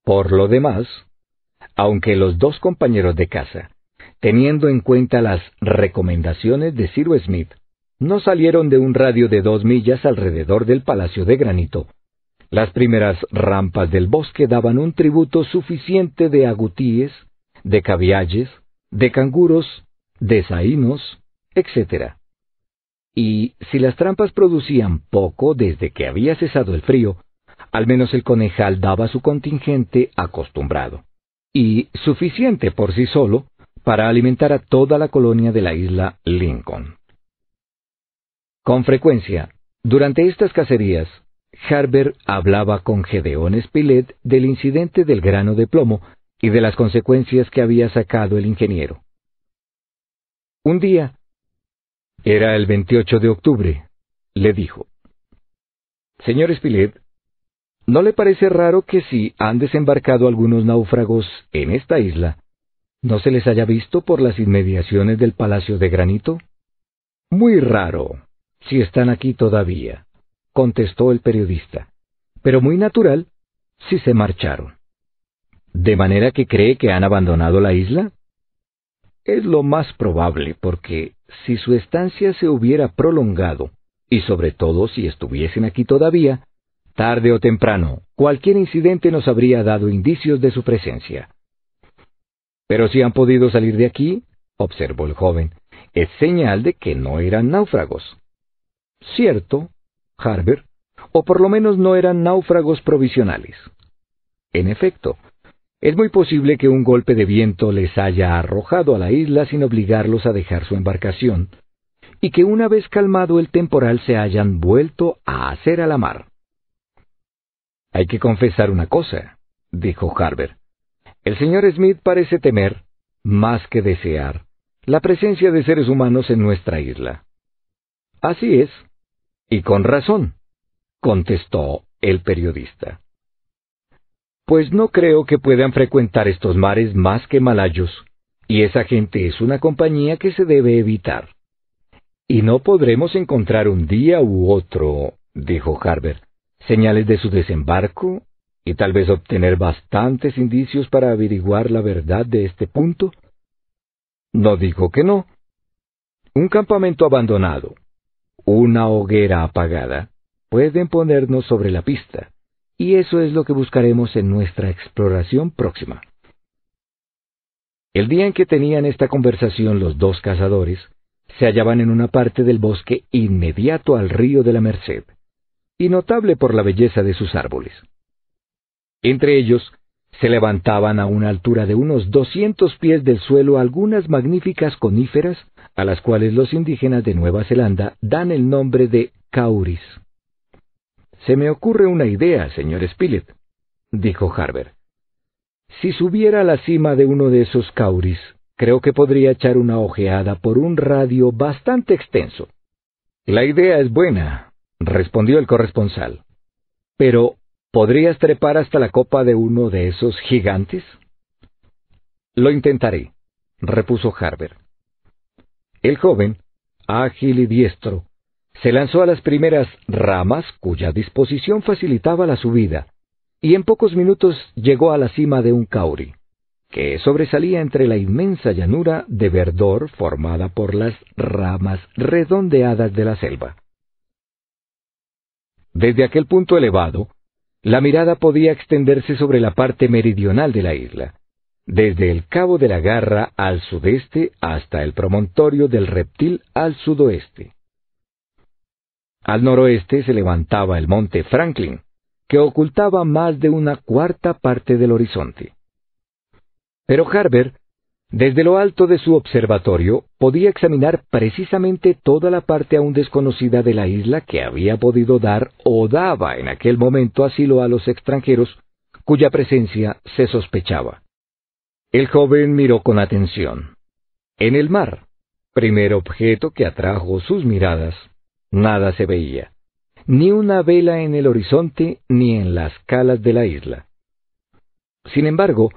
Por lo demás, aunque los dos compañeros de casa, teniendo en cuenta las recomendaciones de Sir Smith, no salieron de un radio de dos millas alrededor del Palacio de Granito. Las primeras rampas del bosque daban un tributo suficiente de agutíes, de cavialles, de canguros, de saínos, etc. Y si las trampas producían poco desde que había cesado el frío, al menos el conejal daba su contingente acostumbrado, y suficiente por sí solo para alimentar a toda la colonia de la isla Lincoln. Con frecuencia, durante estas cacerías, Harber hablaba con Gedeón Spilett del incidente del grano de plomo y de las consecuencias que había sacado el ingeniero. Un día, era el 28 de octubre, le dijo. Señor Spilett, ¿no le parece raro que si han desembarcado algunos náufragos en esta isla, no se les haya visto por las inmediaciones del Palacio de Granito? Muy raro, si están aquí todavía, contestó el periodista. Pero muy natural, si se marcharon. ¿De manera que cree que han abandonado la isla? Es lo más probable, porque si su estancia se hubiera prolongado, y sobre todo si estuviesen aquí todavía, tarde o temprano, cualquier incidente nos habría dado indicios de su presencia. Pero si han podido salir de aquí, observó el joven, es señal de que no eran náufragos cierto, Harber, o por lo menos no eran náufragos provisionales. En efecto, es muy posible que un golpe de viento les haya arrojado a la isla sin obligarlos a dejar su embarcación, y que una vez calmado el temporal se hayan vuelto a hacer a la mar. Hay que confesar una cosa, dijo Harber. El señor Smith parece temer, más que desear, la presencia de seres humanos en nuestra isla. Así es, y con razón, contestó el periodista. Pues no creo que puedan frecuentar estos mares más que malayos, y esa gente es una compañía que se debe evitar. Y no podremos encontrar un día u otro, dijo Harbert, señales de su desembarco, y tal vez obtener bastantes indicios para averiguar la verdad de este punto. No dijo que no. Un campamento abandonado, una hoguera apagada, pueden ponernos sobre la pista, y eso es lo que buscaremos en nuestra exploración próxima. El día en que tenían esta conversación los dos cazadores, se hallaban en una parte del bosque inmediato al río de la Merced, y notable por la belleza de sus árboles. Entre ellos, se levantaban a una altura de unos doscientos pies del suelo algunas magníficas coníferas a las cuales los indígenas de Nueva Zelanda dan el nombre de cauris. Se me ocurre una idea, señor Spilett, dijo Harber. Si subiera a la cima de uno de esos cauris, creo que podría echar una ojeada por un radio bastante extenso. La idea es buena, respondió el corresponsal. Pero, ¿podrías trepar hasta la copa de uno de esos gigantes? Lo intentaré, repuso Harber. El joven, ágil y diestro, se lanzó a las primeras ramas cuya disposición facilitaba la subida, y en pocos minutos llegó a la cima de un cauri, que sobresalía entre la inmensa llanura de verdor formada por las ramas redondeadas de la selva. Desde aquel punto elevado, la mirada podía extenderse sobre la parte meridional de la isla, desde el Cabo de la Garra al sudeste hasta el promontorio del Reptil al sudoeste. Al noroeste se levantaba el monte Franklin, que ocultaba más de una cuarta parte del horizonte. Pero Harber, desde lo alto de su observatorio, podía examinar precisamente toda la parte aún desconocida de la isla que había podido dar o daba en aquel momento asilo a los extranjeros cuya presencia se sospechaba. El joven miró con atención. En el mar, primer objeto que atrajo sus miradas, nada se veía, ni una vela en el horizonte ni en las calas de la isla. Sin embargo,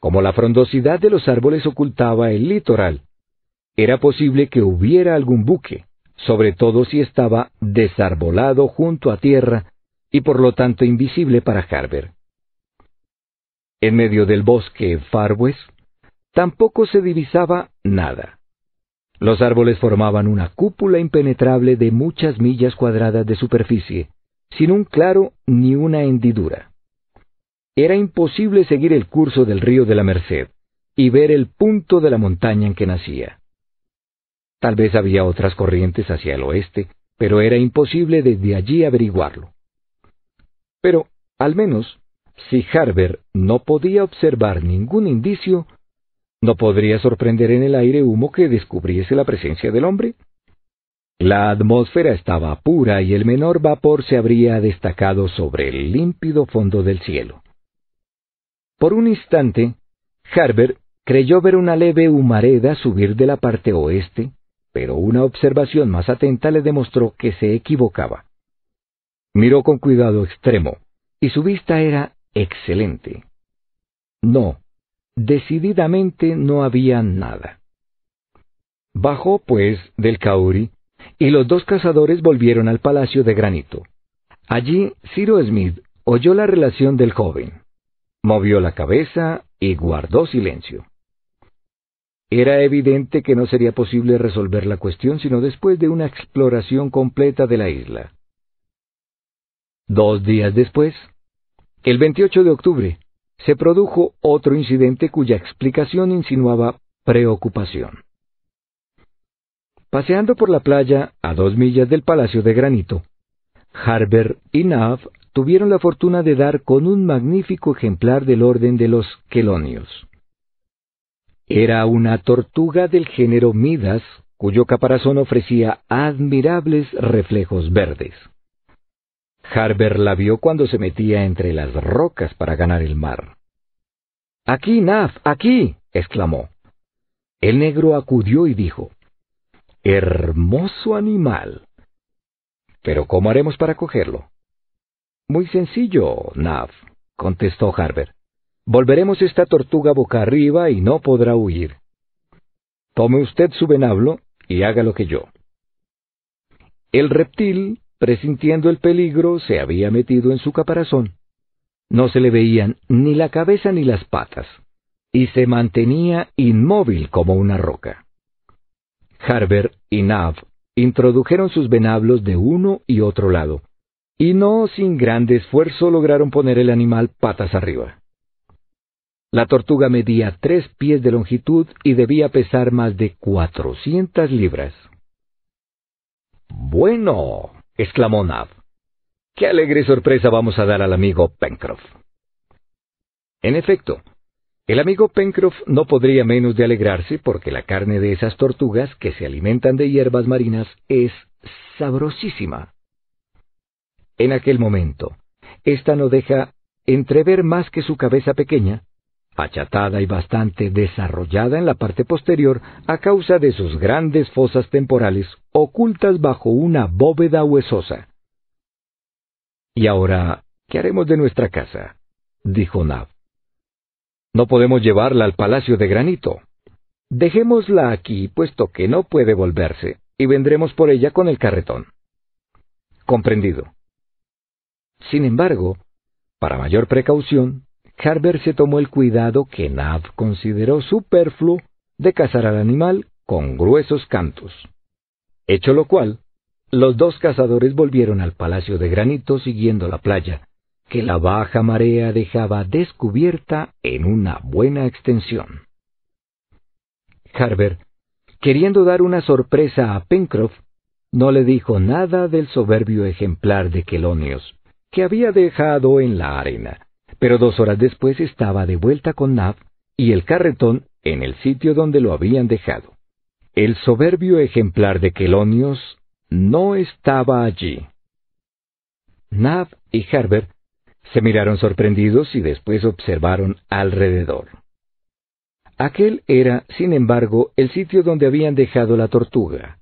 como la frondosidad de los árboles ocultaba el litoral, era posible que hubiera algún buque, sobre todo si estaba desarbolado junto a tierra y por lo tanto invisible para harbert en medio del bosque Farwes tampoco se divisaba nada. Los árboles formaban una cúpula impenetrable de muchas millas cuadradas de superficie, sin un claro ni una hendidura. Era imposible seguir el curso del río de la Merced y ver el punto de la montaña en que nacía. Tal vez había otras corrientes hacia el oeste, pero era imposible desde allí averiguarlo. Pero, al menos, si Harber no podía observar ningún indicio, ¿no podría sorprender en el aire humo que descubriese la presencia del hombre? La atmósfera estaba pura y el menor vapor se habría destacado sobre el límpido fondo del cielo. Por un instante, Harbert creyó ver una leve humareda subir de la parte oeste, pero una observación más atenta le demostró que se equivocaba. Miró con cuidado extremo, y su vista era excelente. No, decididamente no había nada. Bajó, pues, del Kauri, y los dos cazadores volvieron al palacio de granito. Allí Ciro Smith oyó la relación del joven, movió la cabeza y guardó silencio. Era evidente que no sería posible resolver la cuestión sino después de una exploración completa de la isla. Dos días después, el 28 de octubre se produjo otro incidente cuya explicación insinuaba preocupación. Paseando por la playa, a dos millas del Palacio de Granito, Harber y Nav tuvieron la fortuna de dar con un magnífico ejemplar del orden de los quelonios. Era una tortuga del género Midas, cuyo caparazón ofrecía admirables reflejos verdes. Harber la vio cuando se metía entre las rocas para ganar el mar. Aquí, Naf, aquí, exclamó. El negro acudió y dijo, Hermoso animal. Pero ¿cómo haremos para cogerlo? Muy sencillo, Naf contestó Harber. Volveremos esta tortuga boca arriba y no podrá huir. Tome usted su venablo y haga lo que yo. El reptil presintiendo el peligro, se había metido en su caparazón. No se le veían ni la cabeza ni las patas, y se mantenía inmóvil como una roca. Harber y Nav introdujeron sus venablos de uno y otro lado, y no sin grande esfuerzo lograron poner el animal patas arriba. La tortuga medía tres pies de longitud y debía pesar más de cuatrocientas libras. Bueno, exclamó Nab. ¡Qué alegre sorpresa vamos a dar al amigo Pencroff! En efecto, el amigo Pencroff no podría menos de alegrarse porque la carne de esas tortugas que se alimentan de hierbas marinas es sabrosísima. En aquel momento, ésta no deja entrever más que su cabeza pequeña, achatada y bastante desarrollada en la parte posterior a causa de sus grandes fosas temporales ocultas bajo una bóveda huesosa. Y ahora, ¿qué haremos de nuestra casa? dijo Nab. No podemos llevarla al palacio de granito. Dejémosla aquí, puesto que no puede volverse, y vendremos por ella con el carretón. Comprendido. Sin embargo, para mayor precaución, Harber se tomó el cuidado que Nav consideró superfluo de cazar al animal con gruesos cantos. Hecho lo cual, los dos cazadores volvieron al palacio de granito siguiendo la playa, que la baja marea dejaba descubierta en una buena extensión. Harber, queriendo dar una sorpresa a Pencroff, no le dijo nada del soberbio ejemplar de Quelonios, que había dejado en la arena, pero dos horas después estaba de vuelta con Nav y el carretón en el sitio donde lo habían dejado. El soberbio ejemplar de Quelonios no estaba allí. Nav y Herbert se miraron sorprendidos y después observaron alrededor. Aquel era, sin embargo, el sitio donde habían dejado la tortuga.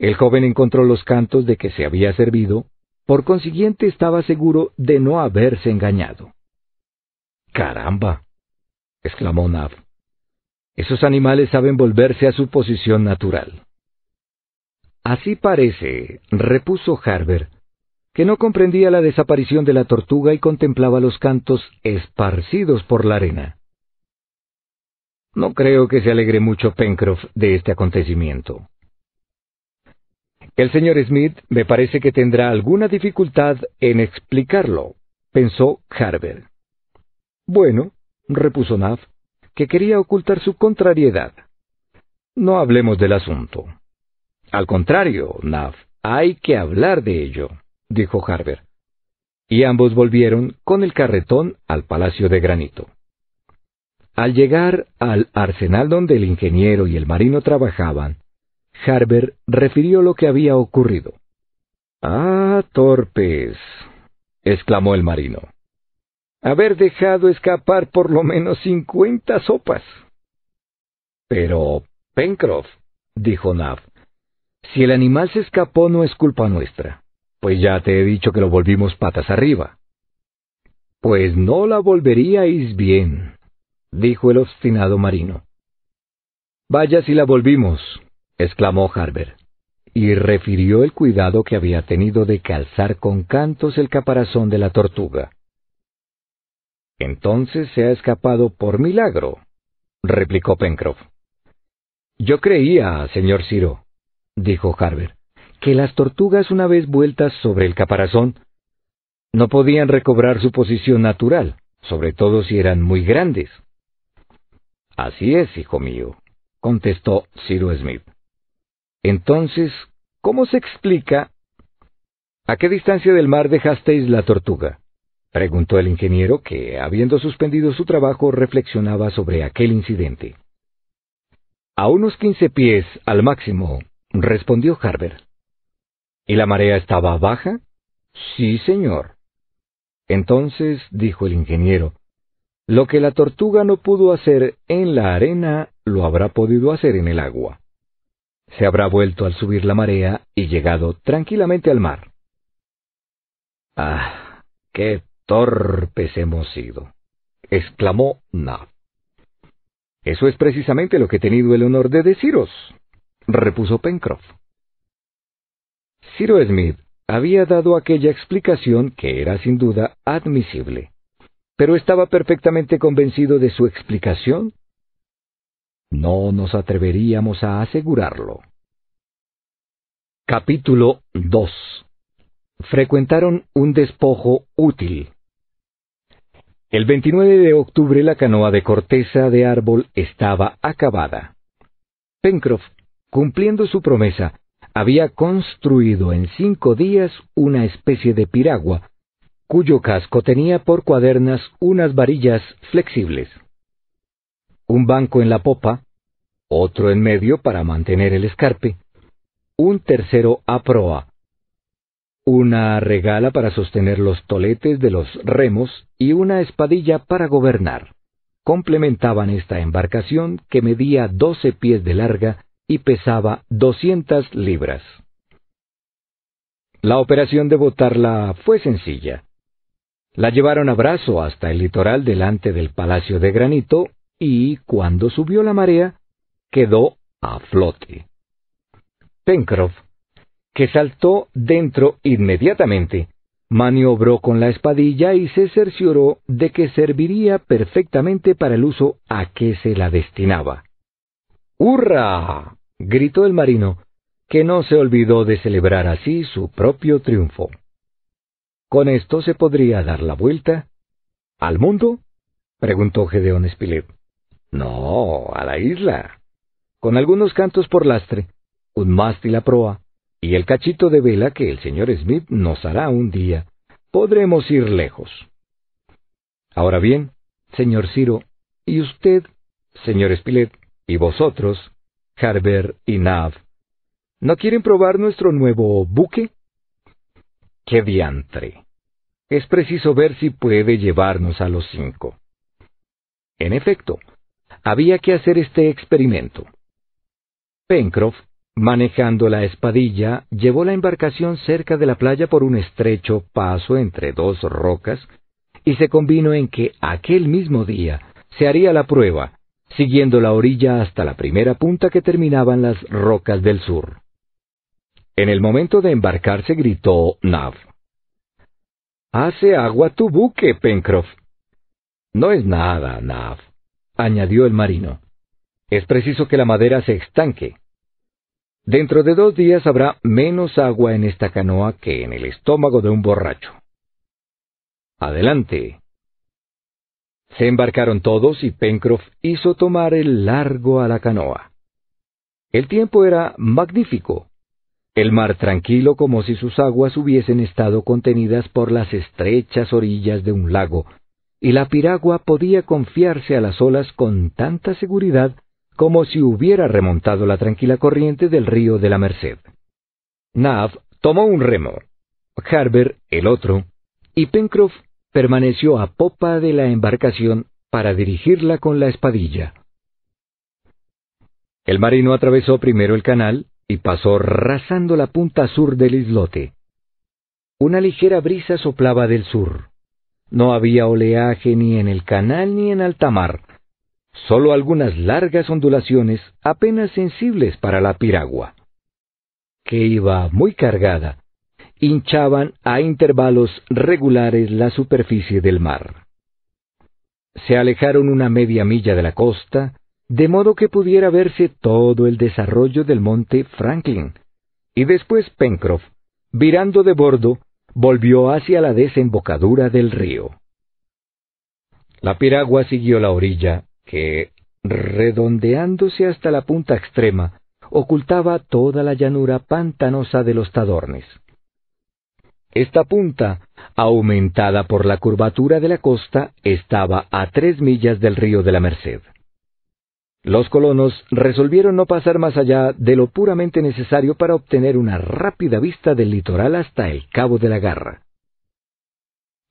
El joven encontró los cantos de que se había servido, por consiguiente estaba seguro de no haberse engañado. Caramba, exclamó Nav. Esos animales saben volverse a su posición natural. Así parece, repuso Harber, que no comprendía la desaparición de la tortuga y contemplaba los cantos esparcidos por la arena. No creo que se alegre mucho Pencroff de este acontecimiento. El señor Smith me parece que tendrá alguna dificultad en explicarlo, pensó Harber. Bueno, repuso Nav, que quería ocultar su contrariedad. No hablemos del asunto. Al contrario, Naf, hay que hablar de ello, dijo Harber. Y ambos volvieron con el carretón al Palacio de Granito. Al llegar al arsenal donde el ingeniero y el marino trabajaban, Harber refirió lo que había ocurrido. Ah, torpes, exclamó el marino haber dejado escapar por lo menos cincuenta sopas. Pero, Pencroff, dijo Nav, si el animal se escapó no es culpa nuestra, pues ya te he dicho que lo volvimos patas arriba. Pues no la volveríais bien, dijo el obstinado marino. Vaya si la volvimos, exclamó Harbert, y refirió el cuidado que había tenido de calzar con cantos el caparazón de la tortuga. Entonces se ha escapado por milagro, replicó Pencroff. Yo creía, señor Ciro, dijo Harbert, que las tortugas una vez vueltas sobre el caparazón no podían recobrar su posición natural, sobre todo si eran muy grandes. Así es, hijo mío, contestó Ciro Smith. Entonces, ¿cómo se explica? ¿A qué distancia del mar dejasteis la tortuga? Preguntó el ingeniero que, habiendo suspendido su trabajo, reflexionaba sobre aquel incidente. A unos quince pies al máximo, respondió Harber. ¿Y la marea estaba baja? Sí, señor. Entonces, dijo el ingeniero, lo que la tortuga no pudo hacer en la arena lo habrá podido hacer en el agua. Se habrá vuelto al subir la marea y llegado tranquilamente al mar. Ah, qué torpes hemos sido, exclamó Nab. Eso es precisamente lo que he tenido el honor de deciros, repuso Pencroff. Ciro Smith había dado aquella explicación que era sin duda admisible, pero estaba perfectamente convencido de su explicación. No nos atreveríamos a asegurarlo. Capítulo 2 Frecuentaron un despojo útil. El 29 de octubre la canoa de corteza de árbol estaba acabada. Pencroff, cumpliendo su promesa, había construido en cinco días una especie de piragua, cuyo casco tenía por cuadernas unas varillas flexibles. Un banco en la popa, otro en medio para mantener el escarpe, un tercero a proa, una regala para sostener los toletes de los remos y una espadilla para gobernar. Complementaban esta embarcación que medía doce pies de larga y pesaba doscientas libras. La operación de botarla fue sencilla. La llevaron a brazo hasta el litoral delante del Palacio de Granito y, cuando subió la marea, quedó a flote. Pencroff que saltó dentro inmediatamente, maniobró con la espadilla y se cercioró de que serviría perfectamente para el uso a que se la destinaba. ¡Hurra! gritó el marino, que no se olvidó de celebrar así su propio triunfo. ¿Con esto se podría dar la vuelta? ¿Al mundo? preguntó Gedeón Spilett. No, a la isla. Con algunos cantos por lastre, un mástil a proa, y el cachito de vela que el señor Smith nos hará un día, podremos ir lejos. Ahora bien, señor Ciro, y usted, señor Spilett, y vosotros, Harber y Nav, ¿no quieren probar nuestro nuevo buque? ¡Qué diantre! Es preciso ver si puede llevarnos a los cinco. En efecto, había que hacer este experimento. Pencroff Manejando la espadilla, llevó la embarcación cerca de la playa por un estrecho paso entre dos rocas, y se convino en que aquel mismo día se haría la prueba, siguiendo la orilla hasta la primera punta que terminaban las rocas del sur. En el momento de embarcarse gritó Nav. Hace agua tu buque, Pencroff. No es nada, Nav, añadió el marino. Es preciso que la madera se estanque. Dentro de dos días habrá menos agua en esta canoa que en el estómago de un borracho. Adelante. Se embarcaron todos y Pencroff hizo tomar el largo a la canoa. El tiempo era magnífico. El mar tranquilo como si sus aguas hubiesen estado contenidas por las estrechas orillas de un lago, y la piragua podía confiarse a las olas con tanta seguridad como si hubiera remontado la tranquila corriente del río de la Merced. Nav tomó un remo, Harber el otro, y Pencroff permaneció a popa de la embarcación para dirigirla con la espadilla. El marino atravesó primero el canal y pasó rasando la punta sur del islote. Una ligera brisa soplaba del sur. No había oleaje ni en el canal ni en alta mar, solo algunas largas ondulaciones apenas sensibles para la piragua, que iba muy cargada, hinchaban a intervalos regulares la superficie del mar. Se alejaron una media milla de la costa, de modo que pudiera verse todo el desarrollo del monte Franklin, y después Pencroff, virando de bordo, volvió hacia la desembocadura del río. La piragua siguió la orilla que, redondeándose hasta la punta extrema, ocultaba toda la llanura pantanosa de los Tadornes. Esta punta, aumentada por la curvatura de la costa, estaba a tres millas del río de la Merced. Los colonos resolvieron no pasar más allá de lo puramente necesario para obtener una rápida vista del litoral hasta el cabo de la garra.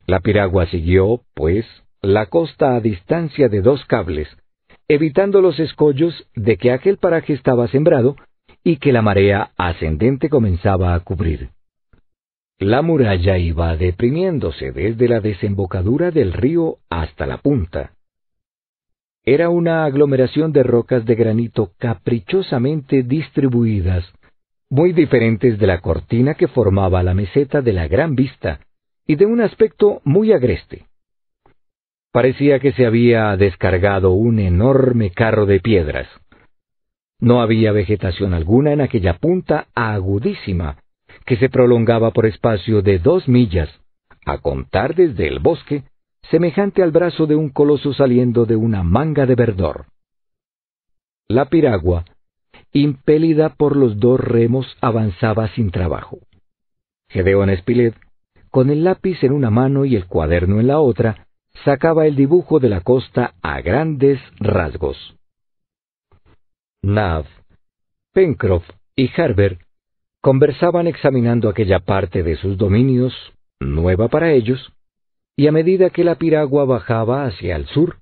La piragua siguió, pues, la costa a distancia de dos cables, evitando los escollos de que aquel paraje estaba sembrado y que la marea ascendente comenzaba a cubrir. La muralla iba deprimiéndose desde la desembocadura del río hasta la punta. Era una aglomeración de rocas de granito caprichosamente distribuidas, muy diferentes de la cortina que formaba la meseta de la Gran Vista, y de un aspecto muy agreste. Parecía que se había descargado un enorme carro de piedras. No había vegetación alguna en aquella punta agudísima, que se prolongaba por espacio de dos millas, a contar desde el bosque, semejante al brazo de un coloso saliendo de una manga de verdor. La piragua, impelida por los dos remos, avanzaba sin trabajo. Gedeón Spilett, con el lápiz en una mano y el cuaderno en la otra, sacaba el dibujo de la costa a grandes rasgos. Nav, Pencroff y Harbert conversaban examinando aquella parte de sus dominios, nueva para ellos, y a medida que la piragua bajaba hacia el sur,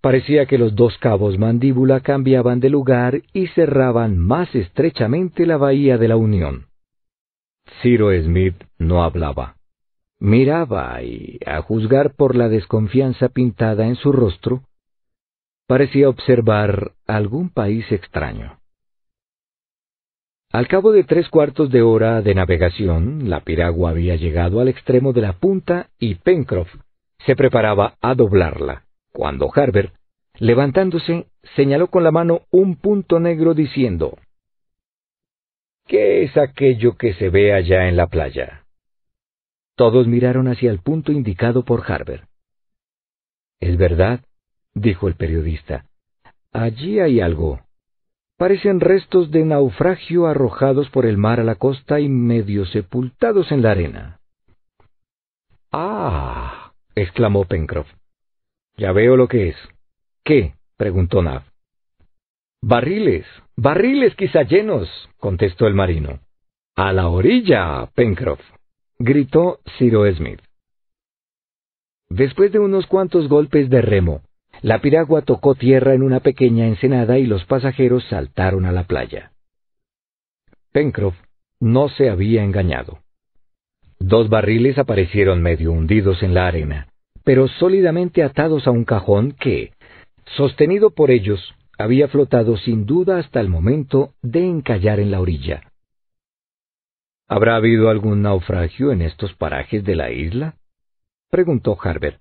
parecía que los dos cabos mandíbula cambiaban de lugar y cerraban más estrechamente la bahía de la Unión. Ciro Smith no hablaba. Miraba y, a juzgar por la desconfianza pintada en su rostro, parecía observar algún país extraño. Al cabo de tres cuartos de hora de navegación, la piragua había llegado al extremo de la punta y Pencroff se preparaba a doblarla, cuando Harbert, levantándose, señaló con la mano un punto negro diciendo, ¿Qué es aquello que se ve allá en la playa? Todos miraron hacia el punto indicado por Harber. Es verdad, dijo el periodista. Allí hay algo. Parecen restos de naufragio arrojados por el mar a la costa y medio sepultados en la arena. Ah, exclamó Pencroff. Ya veo lo que es. ¿Qué? preguntó Nav. Barriles, barriles quizá llenos, contestó el marino. A la orilla, Pencroff gritó Ciro Smith. Después de unos cuantos golpes de remo, la piragua tocó tierra en una pequeña ensenada y los pasajeros saltaron a la playa. Pencroff no se había engañado. Dos barriles aparecieron medio hundidos en la arena, pero sólidamente atados a un cajón que, sostenido por ellos, había flotado sin duda hasta el momento de encallar en la orilla, ¿Habrá habido algún naufragio en estos parajes de la isla? preguntó Harbert.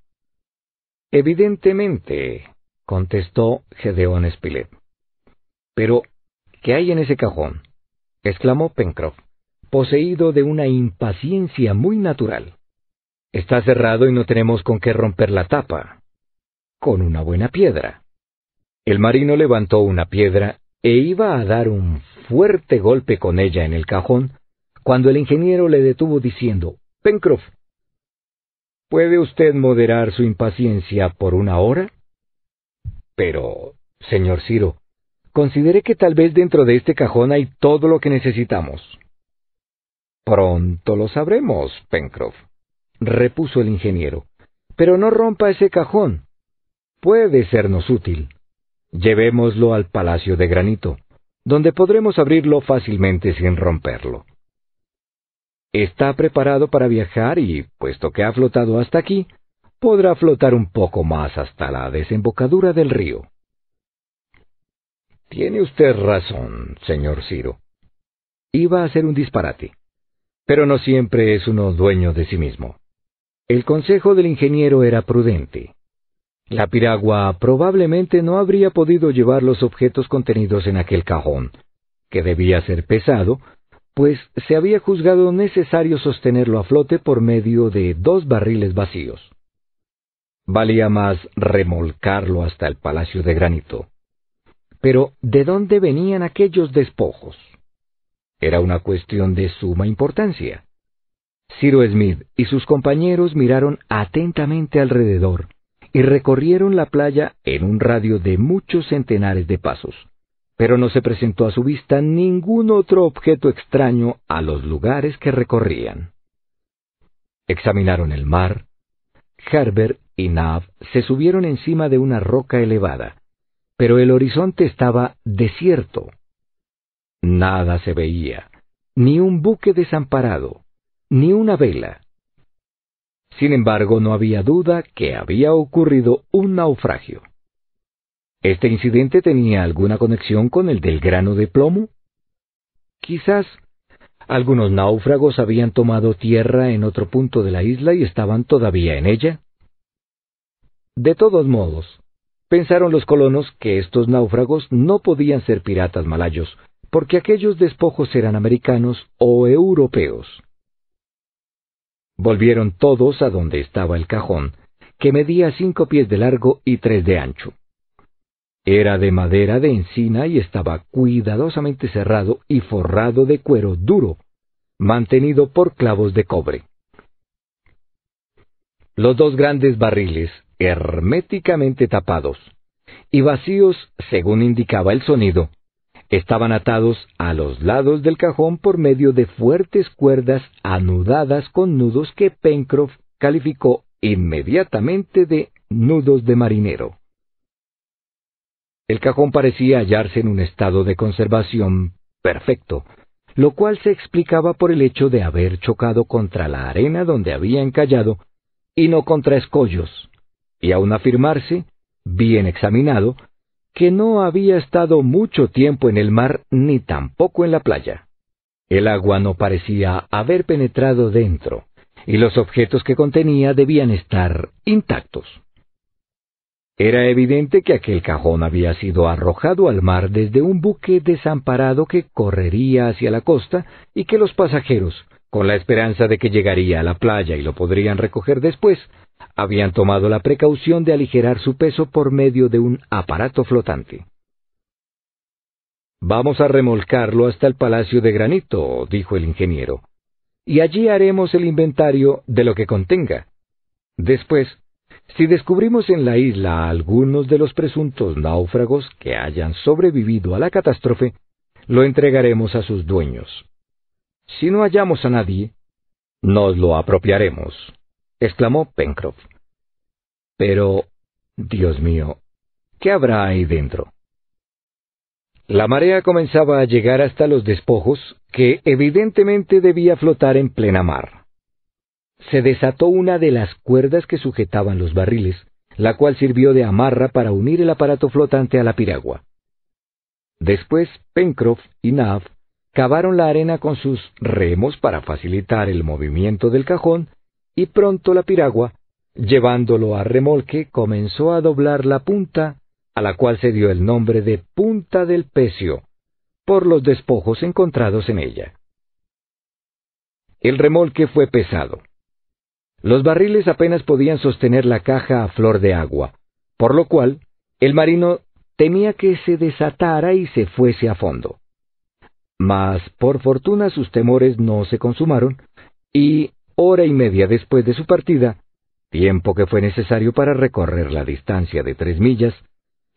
Evidentemente, contestó Gedeón Spilett. Pero, ¿qué hay en ese cajón? exclamó Pencroff, poseído de una impaciencia muy natural. Está cerrado y no tenemos con qué romper la tapa. Con una buena piedra. El marino levantó una piedra e iba a dar un fuerte golpe con ella en el cajón cuando el ingeniero le detuvo diciendo Pencroff, ¿puede usted moderar su impaciencia por una hora? Pero, señor Ciro, considere que tal vez dentro de este cajón hay todo lo que necesitamos. Pronto lo sabremos, Pencroff, repuso el ingeniero. Pero no rompa ese cajón. Puede sernos útil. Llevémoslo al Palacio de Granito, donde podremos abrirlo fácilmente sin romperlo. Está preparado para viajar y, puesto que ha flotado hasta aquí, podrá flotar un poco más hasta la desembocadura del río. Tiene usted razón, señor Ciro. Iba a ser un disparate, pero no siempre es uno dueño de sí mismo. El consejo del ingeniero era prudente. La piragua probablemente no habría podido llevar los objetos contenidos en aquel cajón, que debía ser pesado pues se había juzgado necesario sostenerlo a flote por medio de dos barriles vacíos. Valía más remolcarlo hasta el Palacio de Granito. Pero, ¿de dónde venían aquellos despojos? Era una cuestión de suma importancia. Ciro Smith y sus compañeros miraron atentamente alrededor y recorrieron la playa en un radio de muchos centenares de pasos pero no se presentó a su vista ningún otro objeto extraño a los lugares que recorrían. Examinaron el mar. Herbert y Nav se subieron encima de una roca elevada, pero el horizonte estaba desierto. Nada se veía, ni un buque desamparado, ni una vela. Sin embargo, no había duda que había ocurrido un naufragio. ¿Este incidente tenía alguna conexión con el del grano de plomo? Quizás algunos náufragos habían tomado tierra en otro punto de la isla y estaban todavía en ella. De todos modos, pensaron los colonos que estos náufragos no podían ser piratas malayos, porque aquellos despojos eran americanos o europeos. Volvieron todos a donde estaba el cajón, que medía cinco pies de largo y tres de ancho. Era de madera de encina y estaba cuidadosamente cerrado y forrado de cuero duro, mantenido por clavos de cobre. Los dos grandes barriles, herméticamente tapados y vacíos, según indicaba el sonido, estaban atados a los lados del cajón por medio de fuertes cuerdas anudadas con nudos que Pencroff calificó inmediatamente de nudos de marinero. El cajón parecía hallarse en un estado de conservación perfecto, lo cual se explicaba por el hecho de haber chocado contra la arena donde había encallado y no contra escollos, y aun afirmarse, bien examinado, que no había estado mucho tiempo en el mar ni tampoco en la playa. El agua no parecía haber penetrado dentro, y los objetos que contenía debían estar intactos. Era evidente que aquel cajón había sido arrojado al mar desde un buque desamparado que correría hacia la costa y que los pasajeros, con la esperanza de que llegaría a la playa y lo podrían recoger después, habían tomado la precaución de aligerar su peso por medio de un aparato flotante. Vamos a remolcarlo hasta el Palacio de Granito, dijo el ingeniero, y allí haremos el inventario de lo que contenga. Después, si descubrimos en la isla algunos de los presuntos náufragos que hayan sobrevivido a la catástrofe, lo entregaremos a sus dueños. Si no hallamos a nadie, nos lo apropiaremos, exclamó Pencroff. Pero, Dios mío, ¿qué habrá ahí dentro? La marea comenzaba a llegar hasta los despojos, que evidentemente debía flotar en plena mar se desató una de las cuerdas que sujetaban los barriles, la cual sirvió de amarra para unir el aparato flotante a la piragua. Después, Pencroff y Nav cavaron la arena con sus remos para facilitar el movimiento del cajón, y pronto la piragua, llevándolo a remolque, comenzó a doblar la punta, a la cual se dio el nombre de Punta del Pecio, por los despojos encontrados en ella. El remolque fue pesado, los barriles apenas podían sostener la caja a flor de agua, por lo cual el marino temía que se desatara y se fuese a fondo. Mas, por fortuna, sus temores no se consumaron, y, hora y media después de su partida, tiempo que fue necesario para recorrer la distancia de tres millas,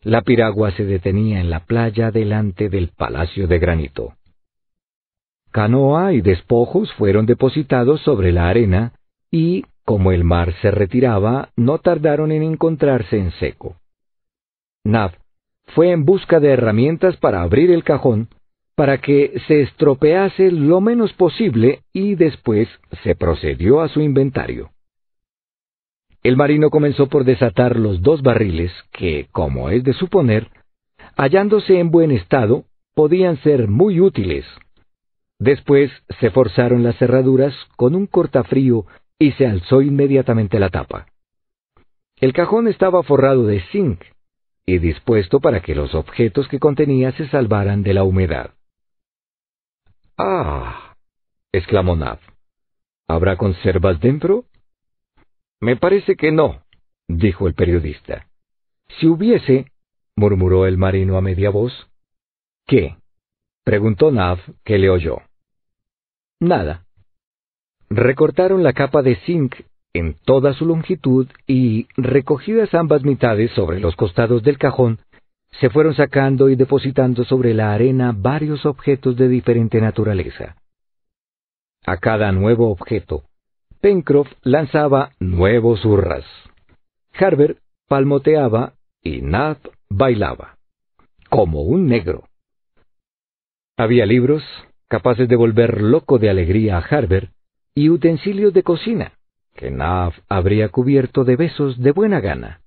la piragua se detenía en la playa delante del Palacio de Granito. Canoa y despojos fueron depositados sobre la arena y como el mar se retiraba, no tardaron en encontrarse en seco. Nav fue en busca de herramientas para abrir el cajón, para que se estropease lo menos posible y después se procedió a su inventario. El marino comenzó por desatar los dos barriles que, como es de suponer, hallándose en buen estado, podían ser muy útiles. Después se forzaron las cerraduras con un cortafrío y se alzó inmediatamente la tapa. El cajón estaba forrado de zinc y dispuesto para que los objetos que contenía se salvaran de la humedad. Ah, exclamó Nav. ¿Habrá conservas dentro? Me parece que no, dijo el periodista. Si hubiese, murmuró el marino a media voz. ¿Qué? preguntó Nav, que le oyó. Nada, Recortaron la capa de zinc en toda su longitud y, recogidas ambas mitades sobre los costados del cajón, se fueron sacando y depositando sobre la arena varios objetos de diferente naturaleza. A cada nuevo objeto, Pencroff lanzaba nuevos hurras. Harbert palmoteaba y Nab bailaba, como un negro. Había libros, capaces de volver loco de alegría a Harbert, y utensilios de cocina, que Naf habría cubierto de besos de buena gana.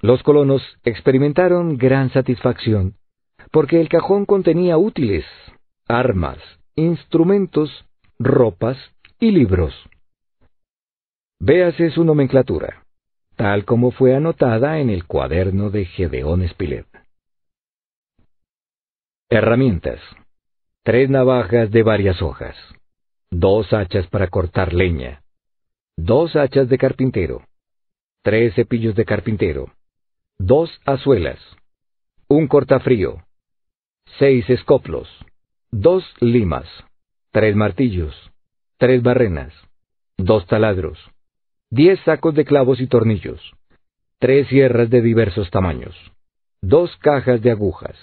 Los colonos experimentaron gran satisfacción, porque el cajón contenía útiles, armas, instrumentos, ropas y libros. Véase su nomenclatura, tal como fue anotada en el cuaderno de Gedeón Spilett. Herramientas. Tres navajas de varias hojas dos hachas para cortar leña, dos hachas de carpintero, tres cepillos de carpintero, dos azuelas, un cortafrío, seis escoplos, dos limas, tres martillos, tres barrenas, dos taladros, diez sacos de clavos y tornillos, tres sierras de diversos tamaños, dos cajas de agujas.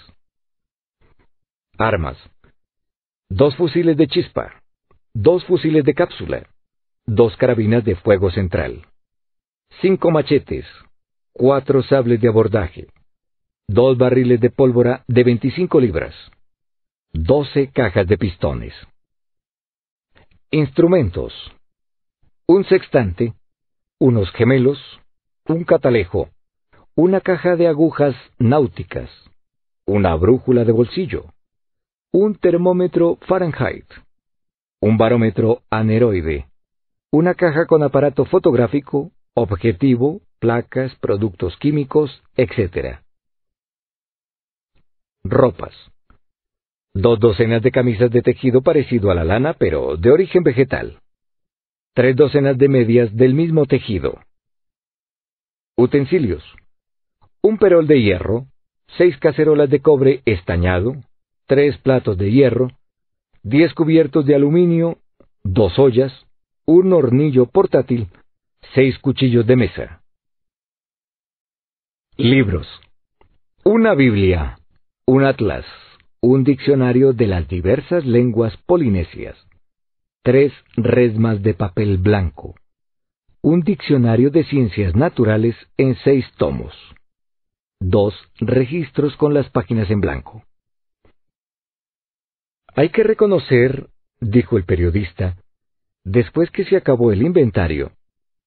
Armas. Dos fusiles de chispa, dos fusiles de cápsula, dos carabinas de fuego central, cinco machetes, cuatro sables de abordaje, dos barriles de pólvora de 25 libras, doce cajas de pistones. Instrumentos. Un sextante, unos gemelos, un catalejo, una caja de agujas náuticas, una brújula de bolsillo, un termómetro Fahrenheit, un barómetro aneroide, una caja con aparato fotográfico, objetivo, placas, productos químicos, etc. Ropas. Dos docenas de camisas de tejido parecido a la lana, pero de origen vegetal. Tres docenas de medias del mismo tejido. Utensilios. Un perol de hierro, seis cacerolas de cobre estañado, tres platos de hierro, 10 cubiertos de aluminio, dos ollas, un hornillo portátil, seis cuchillos de mesa. Libros. Una Biblia, un atlas, un diccionario de las diversas lenguas polinesias, tres resmas de papel blanco, un diccionario de ciencias naturales en seis tomos, dos registros con las páginas en blanco. Hay que reconocer, dijo el periodista, después que se acabó el inventario,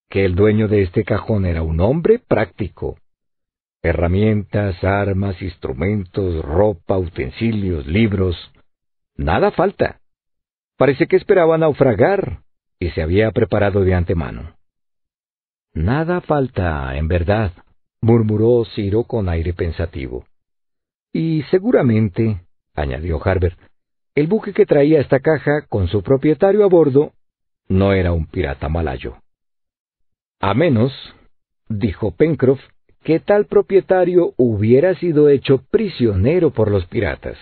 que el dueño de este cajón era un hombre práctico. Herramientas, armas, instrumentos, ropa, utensilios, libros. Nada falta. Parece que esperaba naufragar y se había preparado de antemano. Nada falta, en verdad, murmuró Ciro con aire pensativo. Y seguramente, añadió Harbert, el buque que traía esta caja, con su propietario a bordo, no era un pirata malayo. A menos, dijo Pencroff, que tal propietario hubiera sido hecho prisionero por los piratas.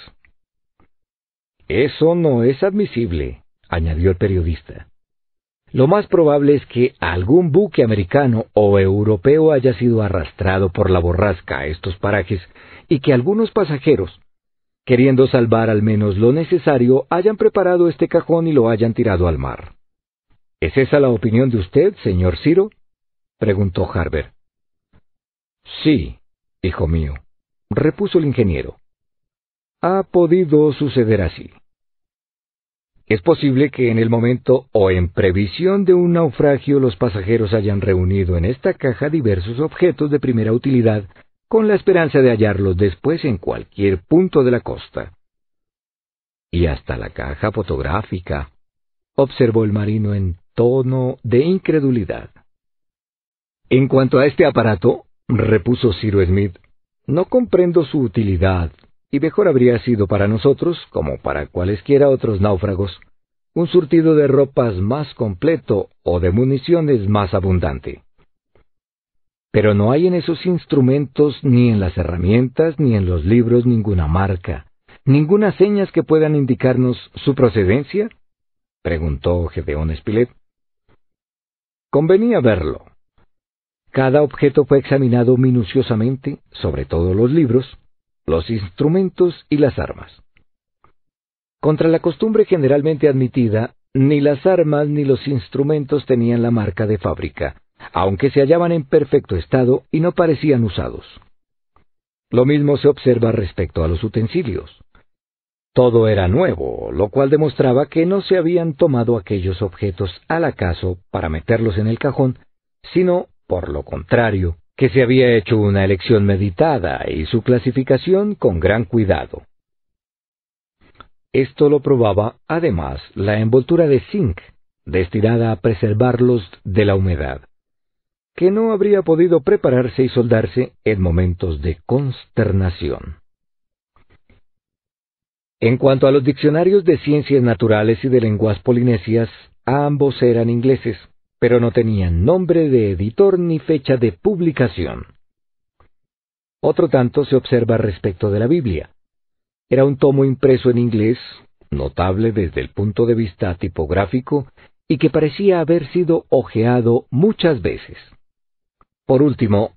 Eso no es admisible, añadió el periodista. Lo más probable es que algún buque americano o europeo haya sido arrastrado por la borrasca a estos parajes y que algunos pasajeros, queriendo salvar al menos lo necesario, hayan preparado este cajón y lo hayan tirado al mar. ¿Es esa la opinión de usted, señor Ciro? preguntó Harbert. Sí, hijo mío, repuso el ingeniero. Ha podido suceder así. Es posible que en el momento o en previsión de un naufragio los pasajeros hayan reunido en esta caja diversos objetos de primera utilidad con la esperanza de hallarlos después en cualquier punto de la costa. Y hasta la caja fotográfica, observó el marino en tono de incredulidad. En cuanto a este aparato, repuso Ciro Smith, no comprendo su utilidad, y mejor habría sido para nosotros, como para cualesquiera otros náufragos, un surtido de ropas más completo o de municiones más abundante. Pero no hay en esos instrumentos, ni en las herramientas, ni en los libros ninguna marca, ninguna señas que puedan indicarnos su procedencia? preguntó Gedeón Spilett. Convenía verlo. Cada objeto fue examinado minuciosamente, sobre todo los libros, los instrumentos y las armas. Contra la costumbre generalmente admitida, ni las armas ni los instrumentos tenían la marca de fábrica, aunque se hallaban en perfecto estado y no parecían usados. Lo mismo se observa respecto a los utensilios. Todo era nuevo, lo cual demostraba que no se habían tomado aquellos objetos al acaso para meterlos en el cajón, sino, por lo contrario, que se había hecho una elección meditada y su clasificación con gran cuidado. Esto lo probaba, además, la envoltura de zinc, destinada a preservarlos de la humedad que no habría podido prepararse y soldarse en momentos de consternación. En cuanto a los diccionarios de ciencias naturales y de lenguas polinesias, ambos eran ingleses, pero no tenían nombre de editor ni fecha de publicación. Otro tanto se observa respecto de la Biblia. Era un tomo impreso en inglés, notable desde el punto de vista tipográfico, y que parecía haber sido ojeado muchas veces. Por último,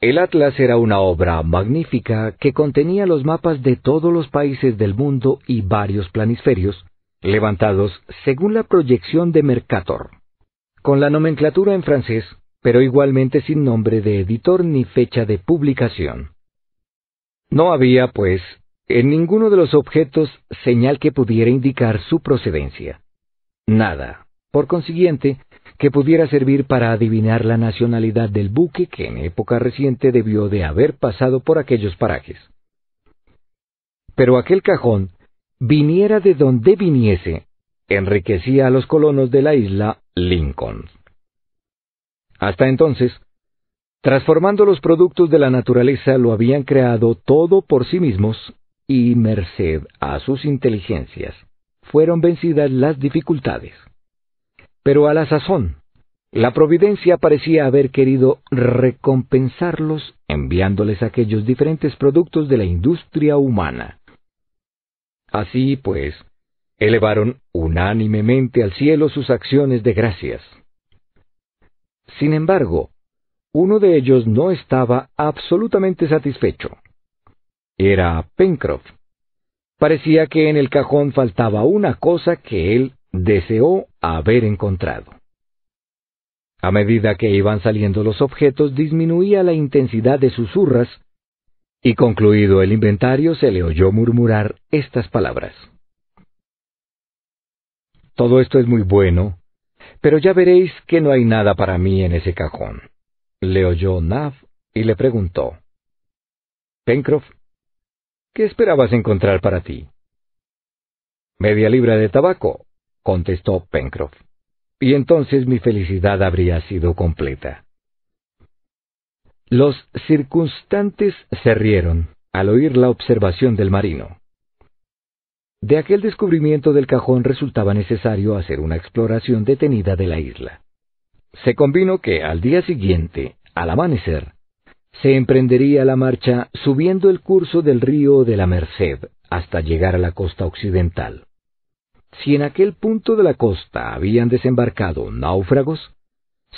el Atlas era una obra magnífica que contenía los mapas de todos los países del mundo y varios planisferios, levantados según la proyección de Mercator, con la nomenclatura en francés, pero igualmente sin nombre de editor ni fecha de publicación. No había, pues, en ninguno de los objetos señal que pudiera indicar su procedencia. Nada. Por consiguiente, que pudiera servir para adivinar la nacionalidad del buque que en época reciente debió de haber pasado por aquellos parajes. Pero aquel cajón, viniera de donde viniese, enriquecía a los colonos de la isla Lincoln. Hasta entonces, transformando los productos de la naturaleza, lo habían creado todo por sí mismos y merced a sus inteligencias fueron vencidas las dificultades. Pero a la sazón, la providencia parecía haber querido recompensarlos enviándoles aquellos diferentes productos de la industria humana. Así pues, elevaron unánimemente al cielo sus acciones de gracias. Sin embargo, uno de ellos no estaba absolutamente satisfecho. Era Pencroff. Parecía que en el cajón faltaba una cosa que él deseó haber encontrado. A medida que iban saliendo los objetos disminuía la intensidad de susurras, y concluido el inventario se le oyó murmurar estas palabras. Todo esto es muy bueno, pero ya veréis que no hay nada para mí en ese cajón. Le oyó Nav y le preguntó. Pencroff, ¿qué esperabas encontrar para ti? Media libra de tabaco, contestó Pencroff. Y entonces mi felicidad habría sido completa. Los circunstantes se rieron al oír la observación del marino. De aquel descubrimiento del cajón resultaba necesario hacer una exploración detenida de la isla. Se convino que al día siguiente, al amanecer, se emprendería la marcha subiendo el curso del río de la Merced hasta llegar a la costa occidental. Si en aquel punto de la costa habían desembarcado náufragos,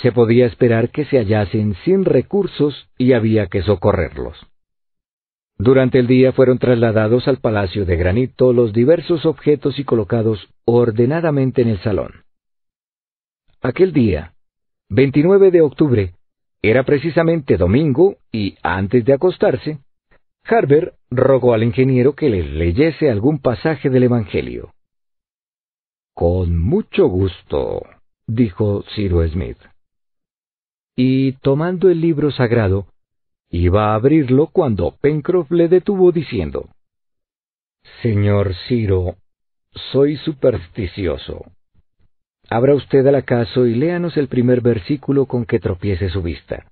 se podía esperar que se hallasen sin recursos y había que socorrerlos. Durante el día fueron trasladados al Palacio de Granito los diversos objetos y colocados ordenadamente en el salón. Aquel día, 29 de octubre, era precisamente domingo y antes de acostarse, Harber rogó al ingeniero que les leyese algún pasaje del Evangelio. Con mucho gusto, dijo Ciro Smith. Y tomando el libro sagrado, iba a abrirlo cuando Pencroff le detuvo diciendo, Señor Ciro, soy supersticioso. Abra usted al acaso y léanos el primer versículo con que tropiece su vista.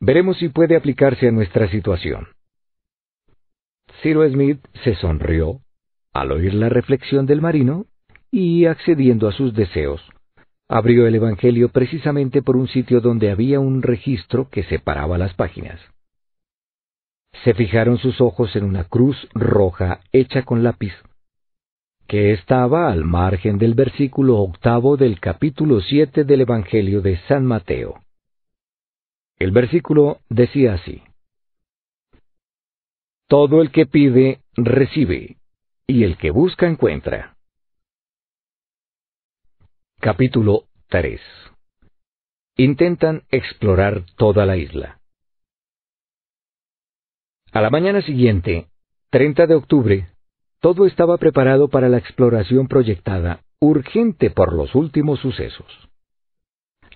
Veremos si puede aplicarse a nuestra situación. Ciro Smith se sonrió al oír la reflexión del marino y accediendo a sus deseos. Abrió el Evangelio precisamente por un sitio donde había un registro que separaba las páginas. Se fijaron sus ojos en una cruz roja hecha con lápiz, que estaba al margen del versículo octavo del capítulo siete del Evangelio de San Mateo. El versículo decía así, Todo el que pide, recibe, y el que busca encuentra Capítulo 3 Intentan explorar toda la isla. A la mañana siguiente, 30 de octubre, todo estaba preparado para la exploración proyectada, urgente por los últimos sucesos.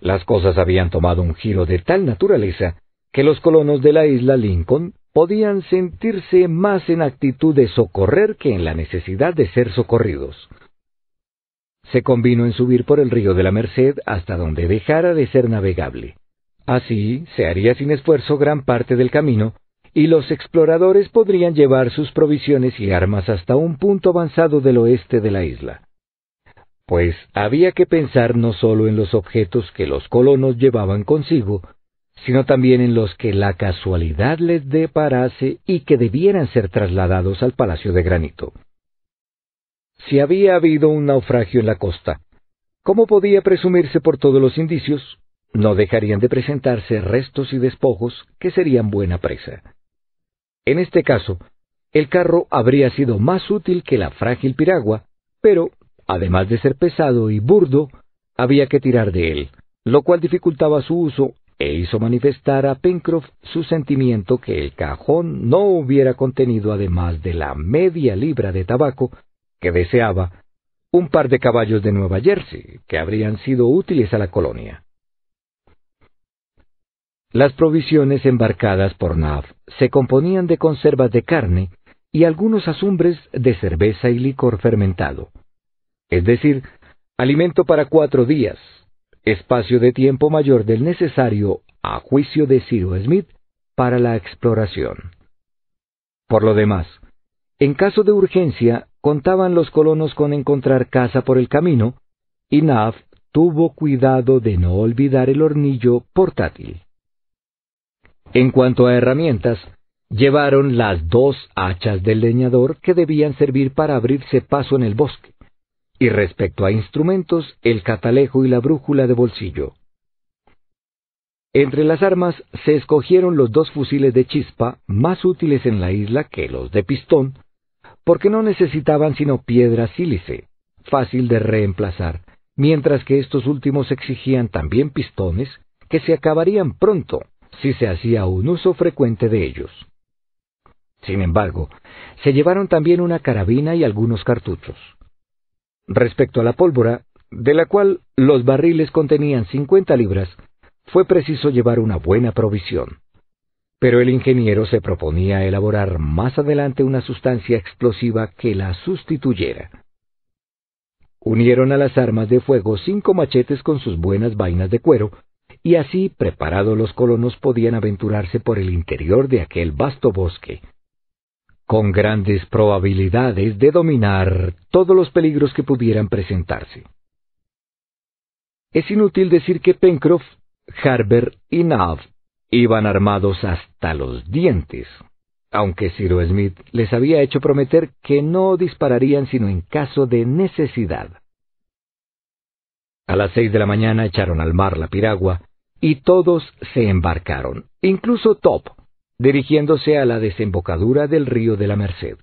Las cosas habían tomado un giro de tal naturaleza que los colonos de la isla Lincoln podían sentirse más en actitud de socorrer que en la necesidad de ser socorridos se convino en subir por el río de la Merced hasta donde dejara de ser navegable. Así se haría sin esfuerzo gran parte del camino, y los exploradores podrían llevar sus provisiones y armas hasta un punto avanzado del oeste de la isla. Pues había que pensar no sólo en los objetos que los colonos llevaban consigo, sino también en los que la casualidad les deparase y que debieran ser trasladados al Palacio de Granito si había habido un naufragio en la costa. Como podía presumirse por todos los indicios, no dejarían de presentarse restos y despojos que serían buena presa. En este caso, el carro habría sido más útil que la frágil piragua, pero, además de ser pesado y burdo, había que tirar de él, lo cual dificultaba su uso e hizo manifestar a Pencroff su sentimiento que el cajón no hubiera contenido, además de la media libra de tabaco, que deseaba, un par de caballos de Nueva Jersey, que habrían sido útiles a la colonia. Las provisiones embarcadas por Nav se componían de conservas de carne y algunos asumbres de cerveza y licor fermentado, es decir, alimento para cuatro días, espacio de tiempo mayor del necesario, a juicio de Ciro Smith, para la exploración. Por lo demás, en caso de urgencia, contaban los colonos con encontrar casa por el camino, y naf tuvo cuidado de no olvidar el hornillo portátil. En cuanto a herramientas, llevaron las dos hachas del leñador que debían servir para abrirse paso en el bosque, y respecto a instrumentos, el catalejo y la brújula de bolsillo. Entre las armas se escogieron los dos fusiles de chispa más útiles en la isla que los de pistón, porque no necesitaban sino piedra sílice, fácil de reemplazar, mientras que estos últimos exigían también pistones, que se acabarían pronto si se hacía un uso frecuente de ellos. Sin embargo, se llevaron también una carabina y algunos cartuchos. Respecto a la pólvora, de la cual los barriles contenían 50 libras, fue preciso llevar una buena provisión. Pero el ingeniero se proponía elaborar más adelante una sustancia explosiva que la sustituyera. Unieron a las armas de fuego cinco machetes con sus buenas vainas de cuero, y así, preparados los colonos podían aventurarse por el interior de aquel vasto bosque, con grandes probabilidades de dominar todos los peligros que pudieran presentarse. Es inútil decir que Pencroff, Harber y Nav Iban armados hasta los dientes, aunque Cyrus Smith les había hecho prometer que no dispararían sino en caso de necesidad. A las seis de la mañana echaron al mar la piragua y todos se embarcaron, incluso Top, dirigiéndose a la desembocadura del río de la Merced.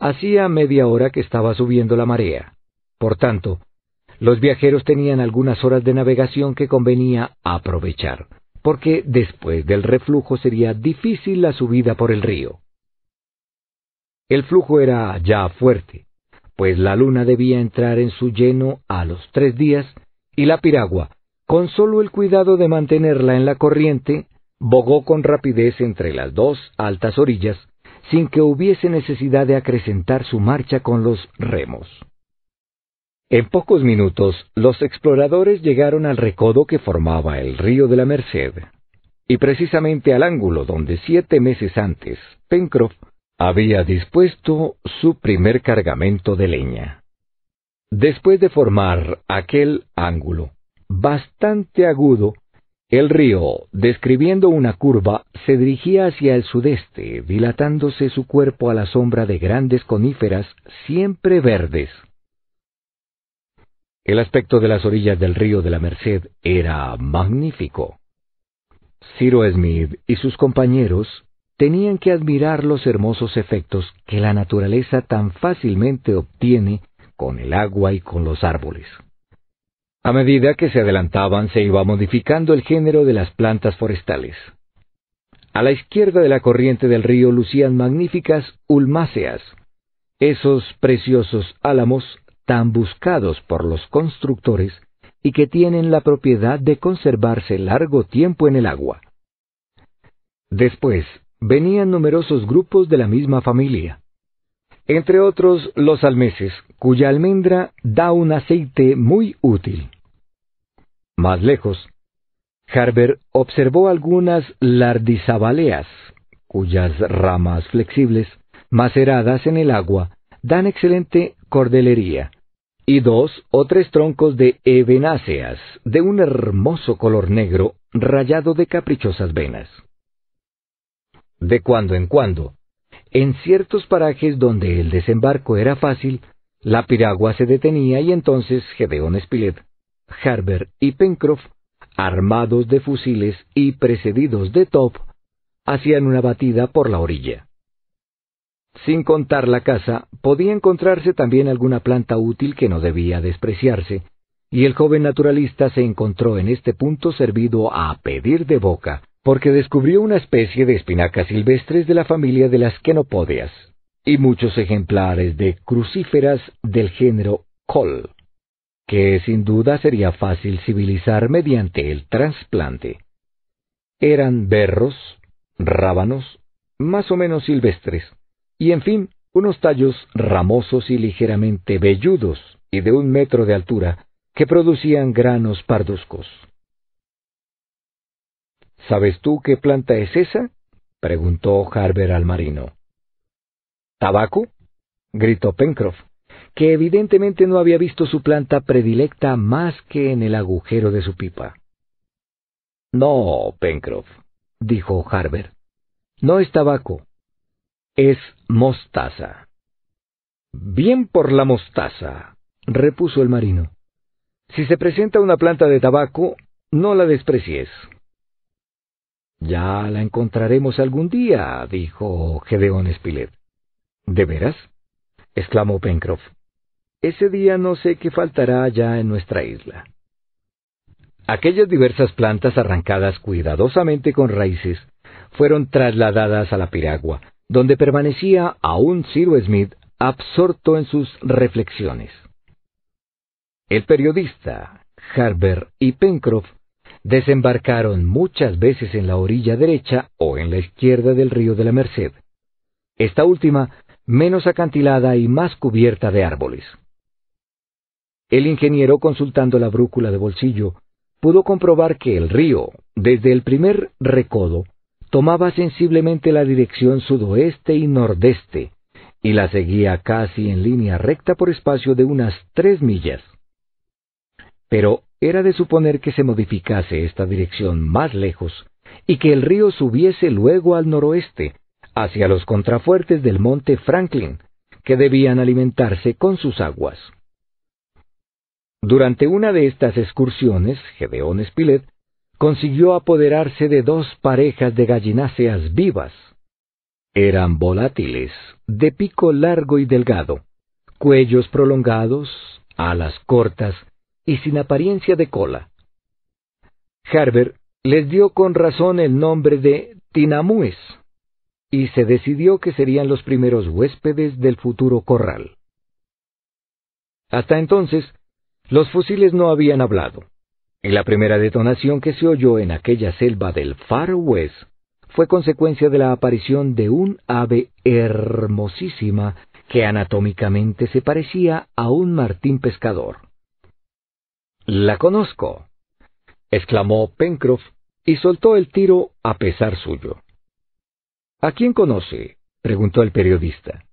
Hacía media hora que estaba subiendo la marea, por tanto, los viajeros tenían algunas horas de navegación que convenía aprovechar, porque después del reflujo sería difícil la subida por el río. El flujo era ya fuerte, pues la luna debía entrar en su lleno a los tres días y la piragua, con solo el cuidado de mantenerla en la corriente, bogó con rapidez entre las dos altas orillas, sin que hubiese necesidad de acrecentar su marcha con los remos. En pocos minutos, los exploradores llegaron al recodo que formaba el río de la Merced, y precisamente al ángulo donde siete meses antes Pencroff había dispuesto su primer cargamento de leña. Después de formar aquel ángulo bastante agudo, el río, describiendo una curva, se dirigía hacia el sudeste, dilatándose su cuerpo a la sombra de grandes coníferas siempre verdes el aspecto de las orillas del río de la Merced era magnífico. Ciro Smith y sus compañeros tenían que admirar los hermosos efectos que la naturaleza tan fácilmente obtiene con el agua y con los árboles. A medida que se adelantaban se iba modificando el género de las plantas forestales. A la izquierda de la corriente del río lucían magníficas ulmáceas, esos preciosos álamos tan buscados por los constructores y que tienen la propiedad de conservarse largo tiempo en el agua. Después, venían numerosos grupos de la misma familia. Entre otros, los almeses, cuya almendra da un aceite muy útil. Más lejos, Harber observó algunas lardizabaleas, cuyas ramas flexibles, maceradas en el agua, dan excelente cordelería, y dos o tres troncos de ebenáceas, de un hermoso color negro, rayado de caprichosas venas. De cuando en cuando, en ciertos parajes donde el desembarco era fácil, la piragua se detenía y entonces Gedeón Spilett, harbert y Pencroff, armados de fusiles y precedidos de top, hacían una batida por la orilla. Sin contar la casa, podía encontrarse también alguna planta útil que no debía despreciarse, y el joven naturalista se encontró en este punto servido a pedir de boca, porque descubrió una especie de espinacas silvestres de la familia de las quenopodeas, y muchos ejemplares de crucíferas del género col, que sin duda sería fácil civilizar mediante el trasplante. Eran berros, rábanos, más o menos silvestres, y en fin, unos tallos ramosos y ligeramente velludos y de un metro de altura que producían granos parduzcos. ¿Sabes tú qué planta es esa? preguntó Harber al marino. ¿Tabaco? gritó Pencroff, que evidentemente no había visto su planta predilecta más que en el agujero de su pipa. No, Pencroff, dijo Harber, no es tabaco, es mostaza. Bien por la mostaza, repuso el marino. Si se presenta una planta de tabaco, no la desprecies. Ya la encontraremos algún día, dijo Gedeón Spilett. ¿De veras? exclamó Pencroff. Ese día no sé qué faltará ya en nuestra isla. Aquellas diversas plantas arrancadas cuidadosamente con raíces fueron trasladadas a la piragua, donde permanecía aún Cyrus Smith absorto en sus reflexiones. El periodista, Harber y Pencroff desembarcaron muchas veces en la orilla derecha o en la izquierda del río de la Merced, esta última menos acantilada y más cubierta de árboles. El ingeniero, consultando la brújula de bolsillo, pudo comprobar que el río, desde el primer recodo, tomaba sensiblemente la dirección sudoeste y nordeste, y la seguía casi en línea recta por espacio de unas tres millas. Pero era de suponer que se modificase esta dirección más lejos, y que el río subiese luego al noroeste, hacia los contrafuertes del monte Franklin, que debían alimentarse con sus aguas. Durante una de estas excursiones, Gedeón Spilett consiguió apoderarse de dos parejas de gallináceas vivas. Eran volátiles, de pico largo y delgado, cuellos prolongados, alas cortas y sin apariencia de cola. Harber les dio con razón el nombre de tinamúes, y se decidió que serían los primeros huéspedes del futuro corral. Hasta entonces, los fusiles no habían hablado y la primera detonación que se oyó en aquella selva del Far West fue consecuencia de la aparición de un ave hermosísima que anatómicamente se parecía a un martín pescador. La conozco, exclamó Pencroff y soltó el tiro a pesar suyo. ¿A quién conoce? preguntó el periodista.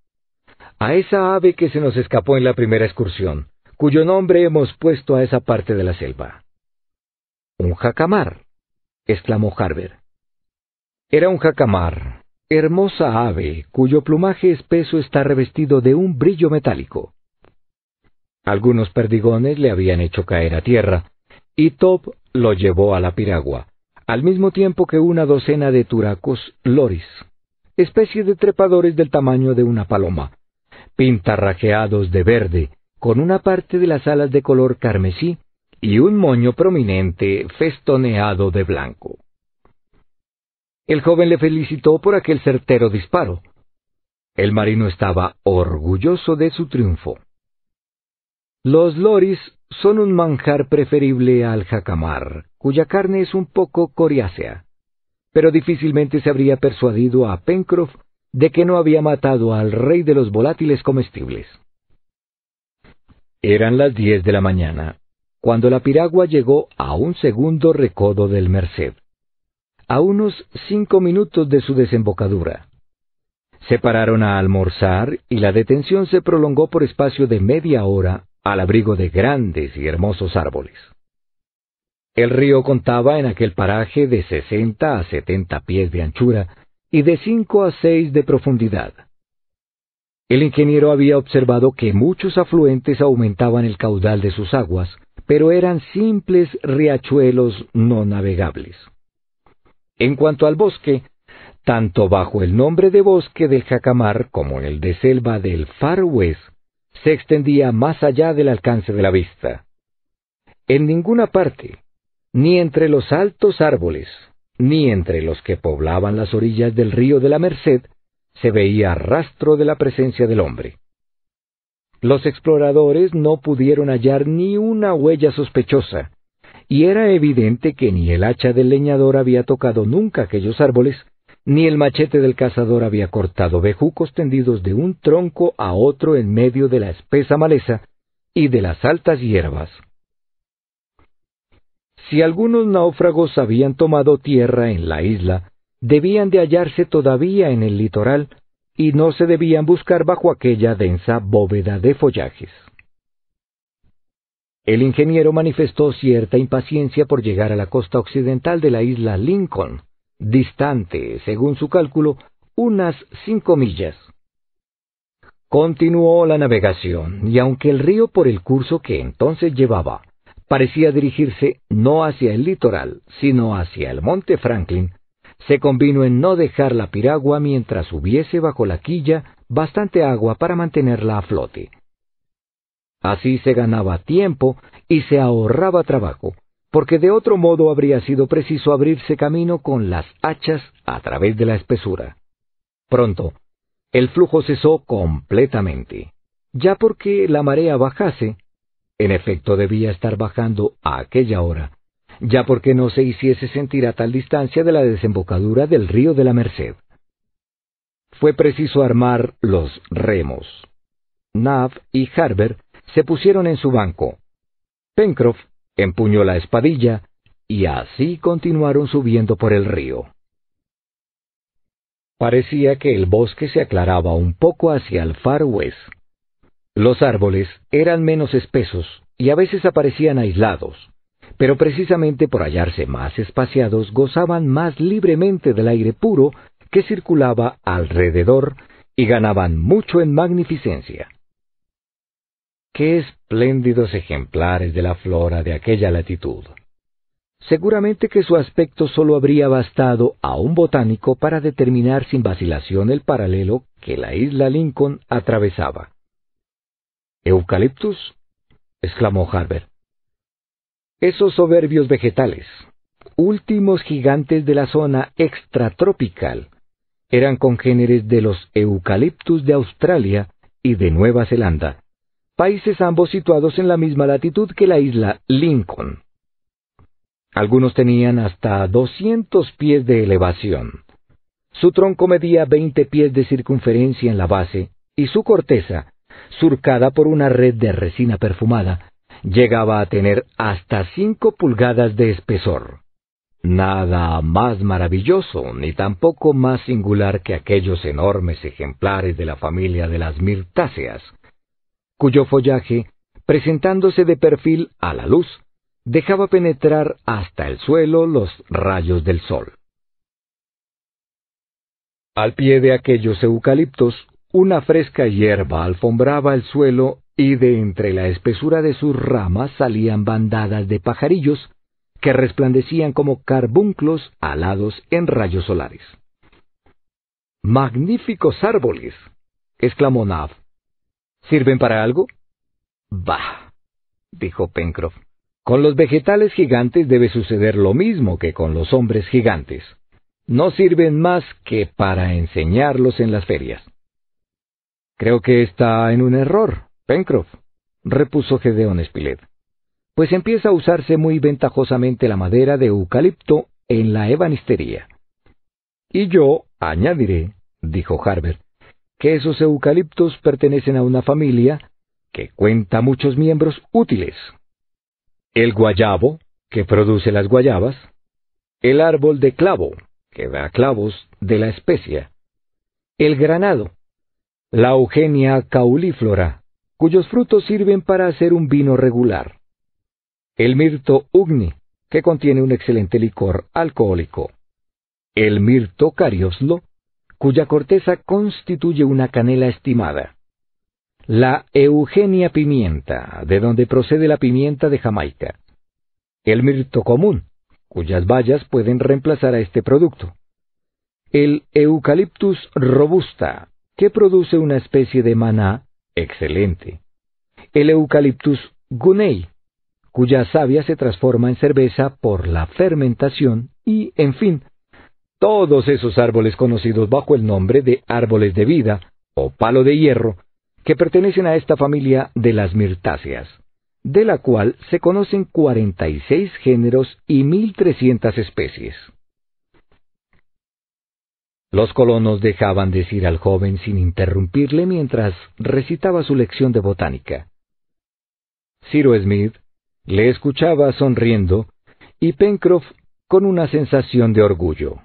A esa ave que se nos escapó en la primera excursión, cuyo nombre hemos puesto a esa parte de la selva. Un jacamar, exclamó Harber. Era un jacamar, hermosa ave cuyo plumaje espeso está revestido de un brillo metálico. Algunos perdigones le habían hecho caer a tierra, y Top lo llevó a la piragua, al mismo tiempo que una docena de turacos loris, especie de trepadores del tamaño de una paloma, pintarrajeados de verde, con una parte de las alas de color carmesí y un moño prominente festoneado de blanco. El joven le felicitó por aquel certero disparo. El marino estaba orgulloso de su triunfo. Los loris son un manjar preferible al jacamar, cuya carne es un poco coriácea, pero difícilmente se habría persuadido a Pencroff de que no había matado al rey de los volátiles comestibles. Eran las diez de la mañana, cuando la piragua llegó a un segundo recodo del Merced, a unos cinco minutos de su desembocadura. Se pararon a almorzar y la detención se prolongó por espacio de media hora al abrigo de grandes y hermosos árboles. El río contaba en aquel paraje de sesenta a setenta pies de anchura y de cinco a seis de profundidad. El ingeniero había observado que muchos afluentes aumentaban el caudal de sus aguas, pero eran simples riachuelos no navegables. En cuanto al bosque, tanto bajo el nombre de bosque del jacamar como el de selva del Far West, se extendía más allá del alcance de la vista. En ninguna parte, ni entre los altos árboles, ni entre los que poblaban las orillas del río de la Merced, se veía rastro de la presencia del hombre. Los exploradores no pudieron hallar ni una huella sospechosa, y era evidente que ni el hacha del leñador había tocado nunca aquellos árboles, ni el machete del cazador había cortado bejucos tendidos de un tronco a otro en medio de la espesa maleza y de las altas hierbas. Si algunos náufragos habían tomado tierra en la isla, debían de hallarse todavía en el litoral y no se debían buscar bajo aquella densa bóveda de follajes. El ingeniero manifestó cierta impaciencia por llegar a la costa occidental de la isla Lincoln, distante, según su cálculo, unas cinco millas. Continuó la navegación, y aunque el río por el curso que entonces llevaba parecía dirigirse no hacia el litoral, sino hacia el monte Franklin, se convino en no dejar la piragua mientras hubiese bajo la quilla bastante agua para mantenerla a flote. Así se ganaba tiempo y se ahorraba trabajo, porque de otro modo habría sido preciso abrirse camino con las hachas a través de la espesura. Pronto, el flujo cesó completamente, ya porque la marea bajase, en efecto debía estar bajando a aquella hora, ya porque no se hiciese sentir a tal distancia de la desembocadura del río de la Merced. Fue preciso armar los remos. Nav y Harber se pusieron en su banco. Pencroff empuñó la espadilla y así continuaron subiendo por el río. Parecía que el bosque se aclaraba un poco hacia el far west. Los árboles eran menos espesos y a veces aparecían aislados, pero precisamente por hallarse más espaciados gozaban más libremente del aire puro que circulaba alrededor y ganaban mucho en magnificencia. Qué espléndidos ejemplares de la flora de aquella latitud. Seguramente que su aspecto solo habría bastado a un botánico para determinar sin vacilación el paralelo que la isla Lincoln atravesaba. ¿Eucaliptus? exclamó Harbert. Esos soberbios vegetales, últimos gigantes de la zona extratropical, eran congéneres de los eucaliptus de Australia y de Nueva Zelanda, países ambos situados en la misma latitud que la isla Lincoln. Algunos tenían hasta 200 pies de elevación. Su tronco medía 20 pies de circunferencia en la base y su corteza, surcada por una red de resina perfumada, llegaba a tener hasta cinco pulgadas de espesor. Nada más maravilloso ni tampoco más singular que aquellos enormes ejemplares de la familia de las mirtáceas, cuyo follaje, presentándose de perfil a la luz, dejaba penetrar hasta el suelo los rayos del sol. Al pie de aquellos eucaliptos, una fresca hierba alfombraba el suelo y de entre la espesura de sus ramas salían bandadas de pajarillos que resplandecían como carbunclos alados en rayos solares. ¡Magníficos árboles! exclamó Nav. ¿Sirven para algo? Bah, dijo Pencroff. Con los vegetales gigantes debe suceder lo mismo que con los hombres gigantes. No sirven más que para enseñarlos en las ferias. Creo que está en un error, Pencroff, repuso Gedeón Spilett, pues empieza a usarse muy ventajosamente la madera de eucalipto en la ebanistería. Y yo añadiré, dijo Harbert, que esos eucaliptos pertenecen a una familia que cuenta muchos miembros útiles. El guayabo, que produce las guayabas, el árbol de clavo, que da clavos de la especia, el granado, la Eugenia cauliflora cuyos frutos sirven para hacer un vino regular. El mirto ugni, que contiene un excelente licor alcohólico. El mirto carioslo, cuya corteza constituye una canela estimada. La Eugenia pimienta, de donde procede la pimienta de Jamaica. El mirto común, cuyas bayas pueden reemplazar a este producto. El Eucaliptus robusta, que produce una especie de maná Excelente. El eucaliptus gunei, cuya savia se transforma en cerveza por la fermentación y, en fin, todos esos árboles conocidos bajo el nombre de árboles de vida o palo de hierro, que pertenecen a esta familia de las mirtáceas, de la cual se conocen 46 géneros y 1.300 especies. Los colonos dejaban decir al joven sin interrumpirle mientras recitaba su lección de botánica. Ciro Smith le escuchaba sonriendo y Pencroff con una sensación de orgullo.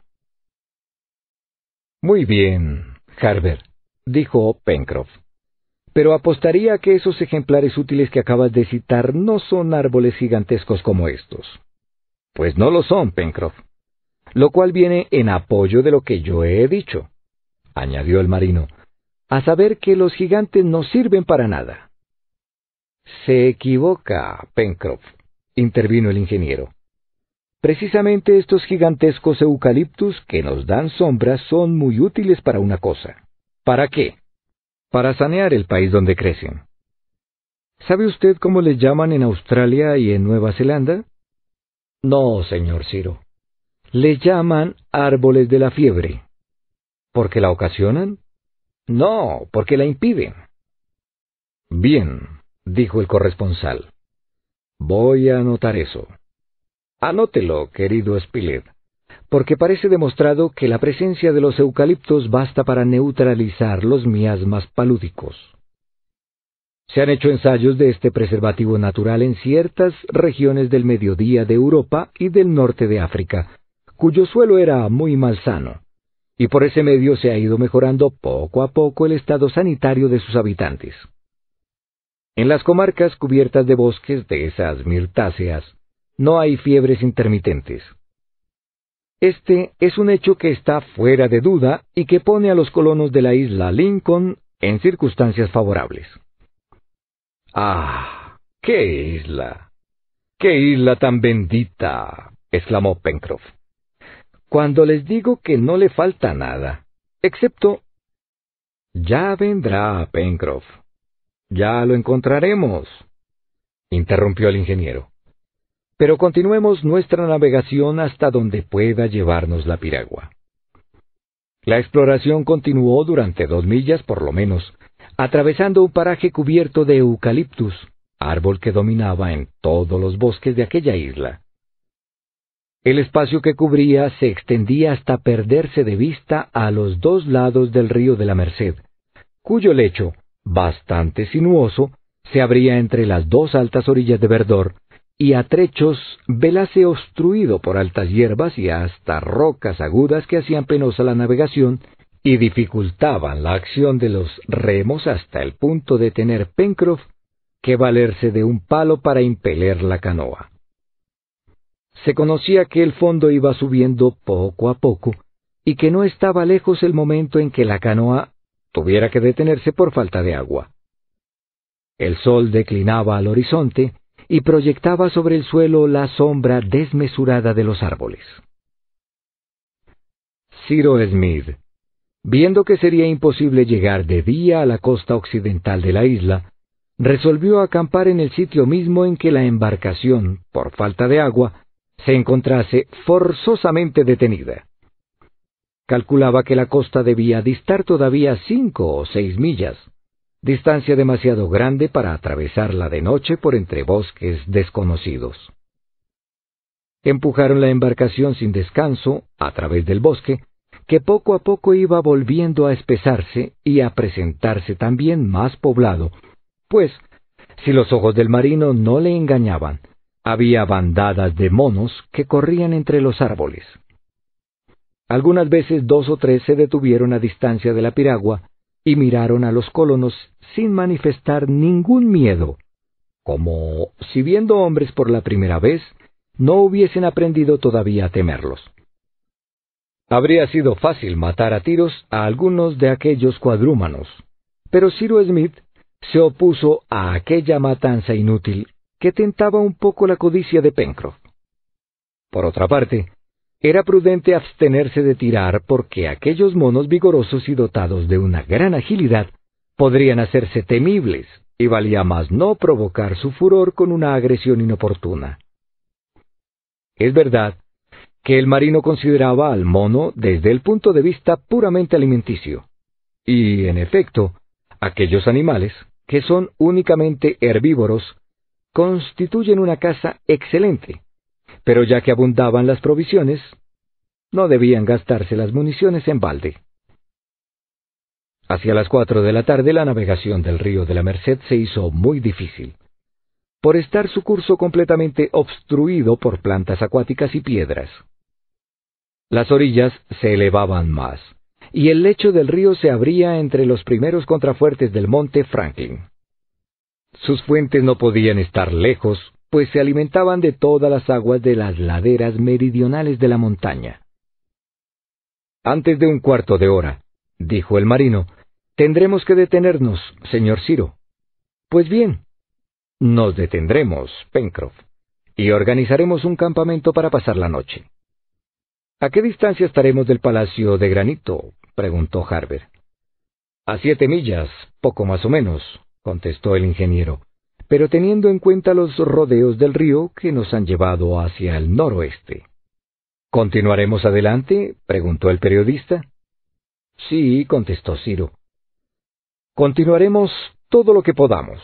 Muy bien, Harbert, dijo Pencroff. Pero apostaría que esos ejemplares útiles que acabas de citar no son árboles gigantescos como estos. Pues no lo son, Pencroff lo cual viene en apoyo de lo que yo he dicho, añadió el marino, a saber que los gigantes no sirven para nada. Se equivoca, Pencroff, intervino el ingeniero. Precisamente estos gigantescos eucaliptus que nos dan sombra son muy útiles para una cosa. ¿Para qué? Para sanear el país donde crecen. ¿Sabe usted cómo les llaman en Australia y en Nueva Zelanda? No, señor Ciro le llaman árboles de la fiebre. ¿Porque la ocasionan? No, porque la impiden. Bien, dijo el corresponsal. Voy a anotar eso. Anótelo, querido Spilett, porque parece demostrado que la presencia de los eucaliptos basta para neutralizar los miasmas palúdicos. Se han hecho ensayos de este preservativo natural en ciertas regiones del mediodía de Europa y del norte de África, cuyo suelo era muy malsano, y por ese medio se ha ido mejorando poco a poco el estado sanitario de sus habitantes. En las comarcas cubiertas de bosques de esas mirtáceas, no hay fiebres intermitentes. Este es un hecho que está fuera de duda y que pone a los colonos de la isla Lincoln en circunstancias favorables. ¡Ah! ¡Qué isla! ¡Qué isla tan bendita! exclamó Pencroff cuando les digo que no le falta nada, excepto... Ya vendrá Pencroff. Ya lo encontraremos, interrumpió el ingeniero. Pero continuemos nuestra navegación hasta donde pueda llevarnos la piragua. La exploración continuó durante dos millas por lo menos, atravesando un paraje cubierto de eucaliptus, árbol que dominaba en todos los bosques de aquella isla. El espacio que cubría se extendía hasta perderse de vista a los dos lados del río de la Merced, cuyo lecho, bastante sinuoso, se abría entre las dos altas orillas de verdor y a trechos velase obstruido por altas hierbas y hasta rocas agudas que hacían penosa la navegación y dificultaban la acción de los remos hasta el punto de tener Pencroff que valerse de un palo para impeler la canoa se conocía que el fondo iba subiendo poco a poco y que no estaba lejos el momento en que la canoa tuviera que detenerse por falta de agua. El sol declinaba al horizonte y proyectaba sobre el suelo la sombra desmesurada de los árboles. Ciro Smith, viendo que sería imposible llegar de día a la costa occidental de la isla, resolvió acampar en el sitio mismo en que la embarcación, por falta de agua, se encontrase forzosamente detenida. Calculaba que la costa debía distar todavía cinco o seis millas, distancia demasiado grande para atravesarla de noche por entre bosques desconocidos. Empujaron la embarcación sin descanso a través del bosque, que poco a poco iba volviendo a espesarse y a presentarse también más poblado, pues, si los ojos del marino no le engañaban, había bandadas de monos que corrían entre los árboles. Algunas veces dos o tres se detuvieron a distancia de la piragua y miraron a los colonos sin manifestar ningún miedo, como si viendo hombres por la primera vez no hubiesen aprendido todavía a temerlos. Habría sido fácil matar a tiros a algunos de aquellos cuadrúmanos, pero Cyrus Smith se opuso a aquella matanza inútil que tentaba un poco la codicia de Pencroff. Por otra parte, era prudente abstenerse de tirar porque aquellos monos vigorosos y dotados de una gran agilidad podrían hacerse temibles, y valía más no provocar su furor con una agresión inoportuna. Es verdad que el marino consideraba al mono desde el punto de vista puramente alimenticio, y en efecto, aquellos animales, que son únicamente herbívoros, constituyen una casa excelente, pero ya que abundaban las provisiones, no debían gastarse las municiones en balde. Hacia las cuatro de la tarde la navegación del río de la Merced se hizo muy difícil, por estar su curso completamente obstruido por plantas acuáticas y piedras. Las orillas se elevaban más, y el lecho del río se abría entre los primeros contrafuertes del monte Franklin. Sus fuentes no podían estar lejos, pues se alimentaban de todas las aguas de las laderas meridionales de la montaña. Antes de un cuarto de hora, dijo el marino, tendremos que detenernos, señor Ciro. Pues bien, nos detendremos, Pencroff, y organizaremos un campamento para pasar la noche. ¿A qué distancia estaremos del Palacio de Granito? preguntó Harbert. A siete millas, poco más o menos, contestó el ingeniero, pero teniendo en cuenta los rodeos del río que nos han llevado hacia el noroeste. ¿Continuaremos adelante? preguntó el periodista. Sí, contestó Ciro. Continuaremos todo lo que podamos.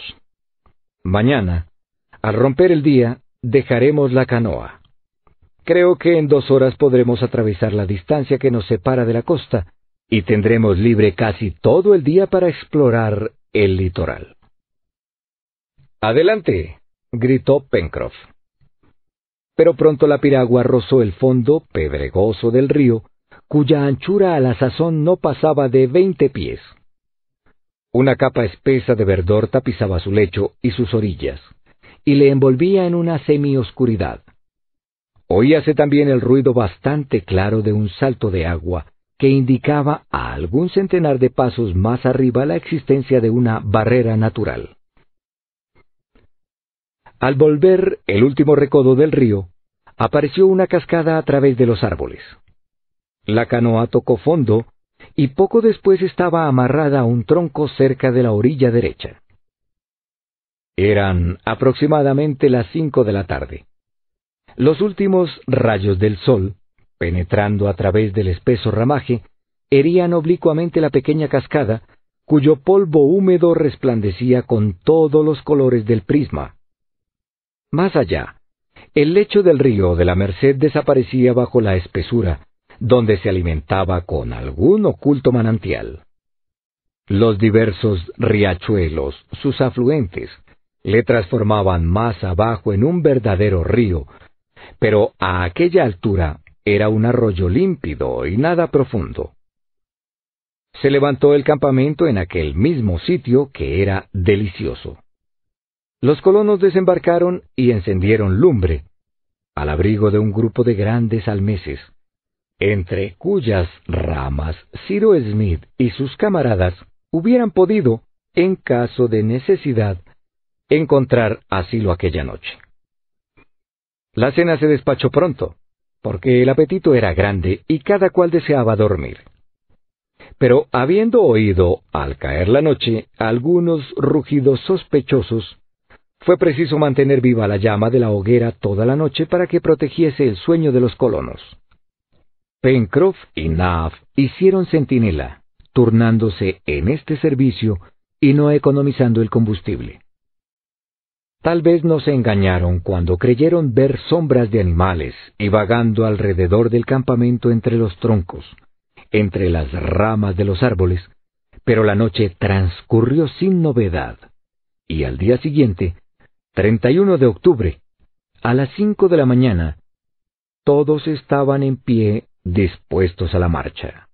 Mañana, al romper el día, dejaremos la canoa. Creo que en dos horas podremos atravesar la distancia que nos separa de la costa, y tendremos libre casi todo el día para explorar el litoral. ¡Adelante! gritó Pencroff. Pero pronto la piragua rozó el fondo pedregoso del río, cuya anchura a la sazón no pasaba de veinte pies. Una capa espesa de verdor tapizaba su lecho y sus orillas, y le envolvía en una semioscuridad. Oíase también el ruido bastante claro de un salto de agua que indicaba a algún centenar de pasos más arriba la existencia de una barrera natural. Al volver el último recodo del río, apareció una cascada a través de los árboles. La canoa tocó fondo y poco después estaba amarrada a un tronco cerca de la orilla derecha. Eran aproximadamente las cinco de la tarde. Los últimos rayos del sol penetrando a través del espeso ramaje, herían oblicuamente la pequeña cascada, cuyo polvo húmedo resplandecía con todos los colores del prisma. Más allá, el lecho del río de la Merced desaparecía bajo la espesura, donde se alimentaba con algún oculto manantial. Los diversos riachuelos, sus afluentes, le transformaban más abajo en un verdadero río, pero a aquella altura era un arroyo límpido y nada profundo. Se levantó el campamento en aquel mismo sitio que era delicioso. Los colonos desembarcaron y encendieron lumbre, al abrigo de un grupo de grandes almeses, entre cuyas ramas Ciro Smith y sus camaradas hubieran podido, en caso de necesidad, encontrar asilo aquella noche. La cena se despachó pronto porque el apetito era grande y cada cual deseaba dormir. Pero habiendo oído, al caer la noche, algunos rugidos sospechosos, fue preciso mantener viva la llama de la hoguera toda la noche para que protegiese el sueño de los colonos. Pencroff y Nav hicieron centinela, turnándose en este servicio y no economizando el combustible. Tal vez nos engañaron cuando creyeron ver sombras de animales y vagando alrededor del campamento entre los troncos, entre las ramas de los árboles, pero la noche transcurrió sin novedad. Y al día siguiente, 31 de octubre, a las cinco de la mañana, todos estaban en pie dispuestos a la marcha.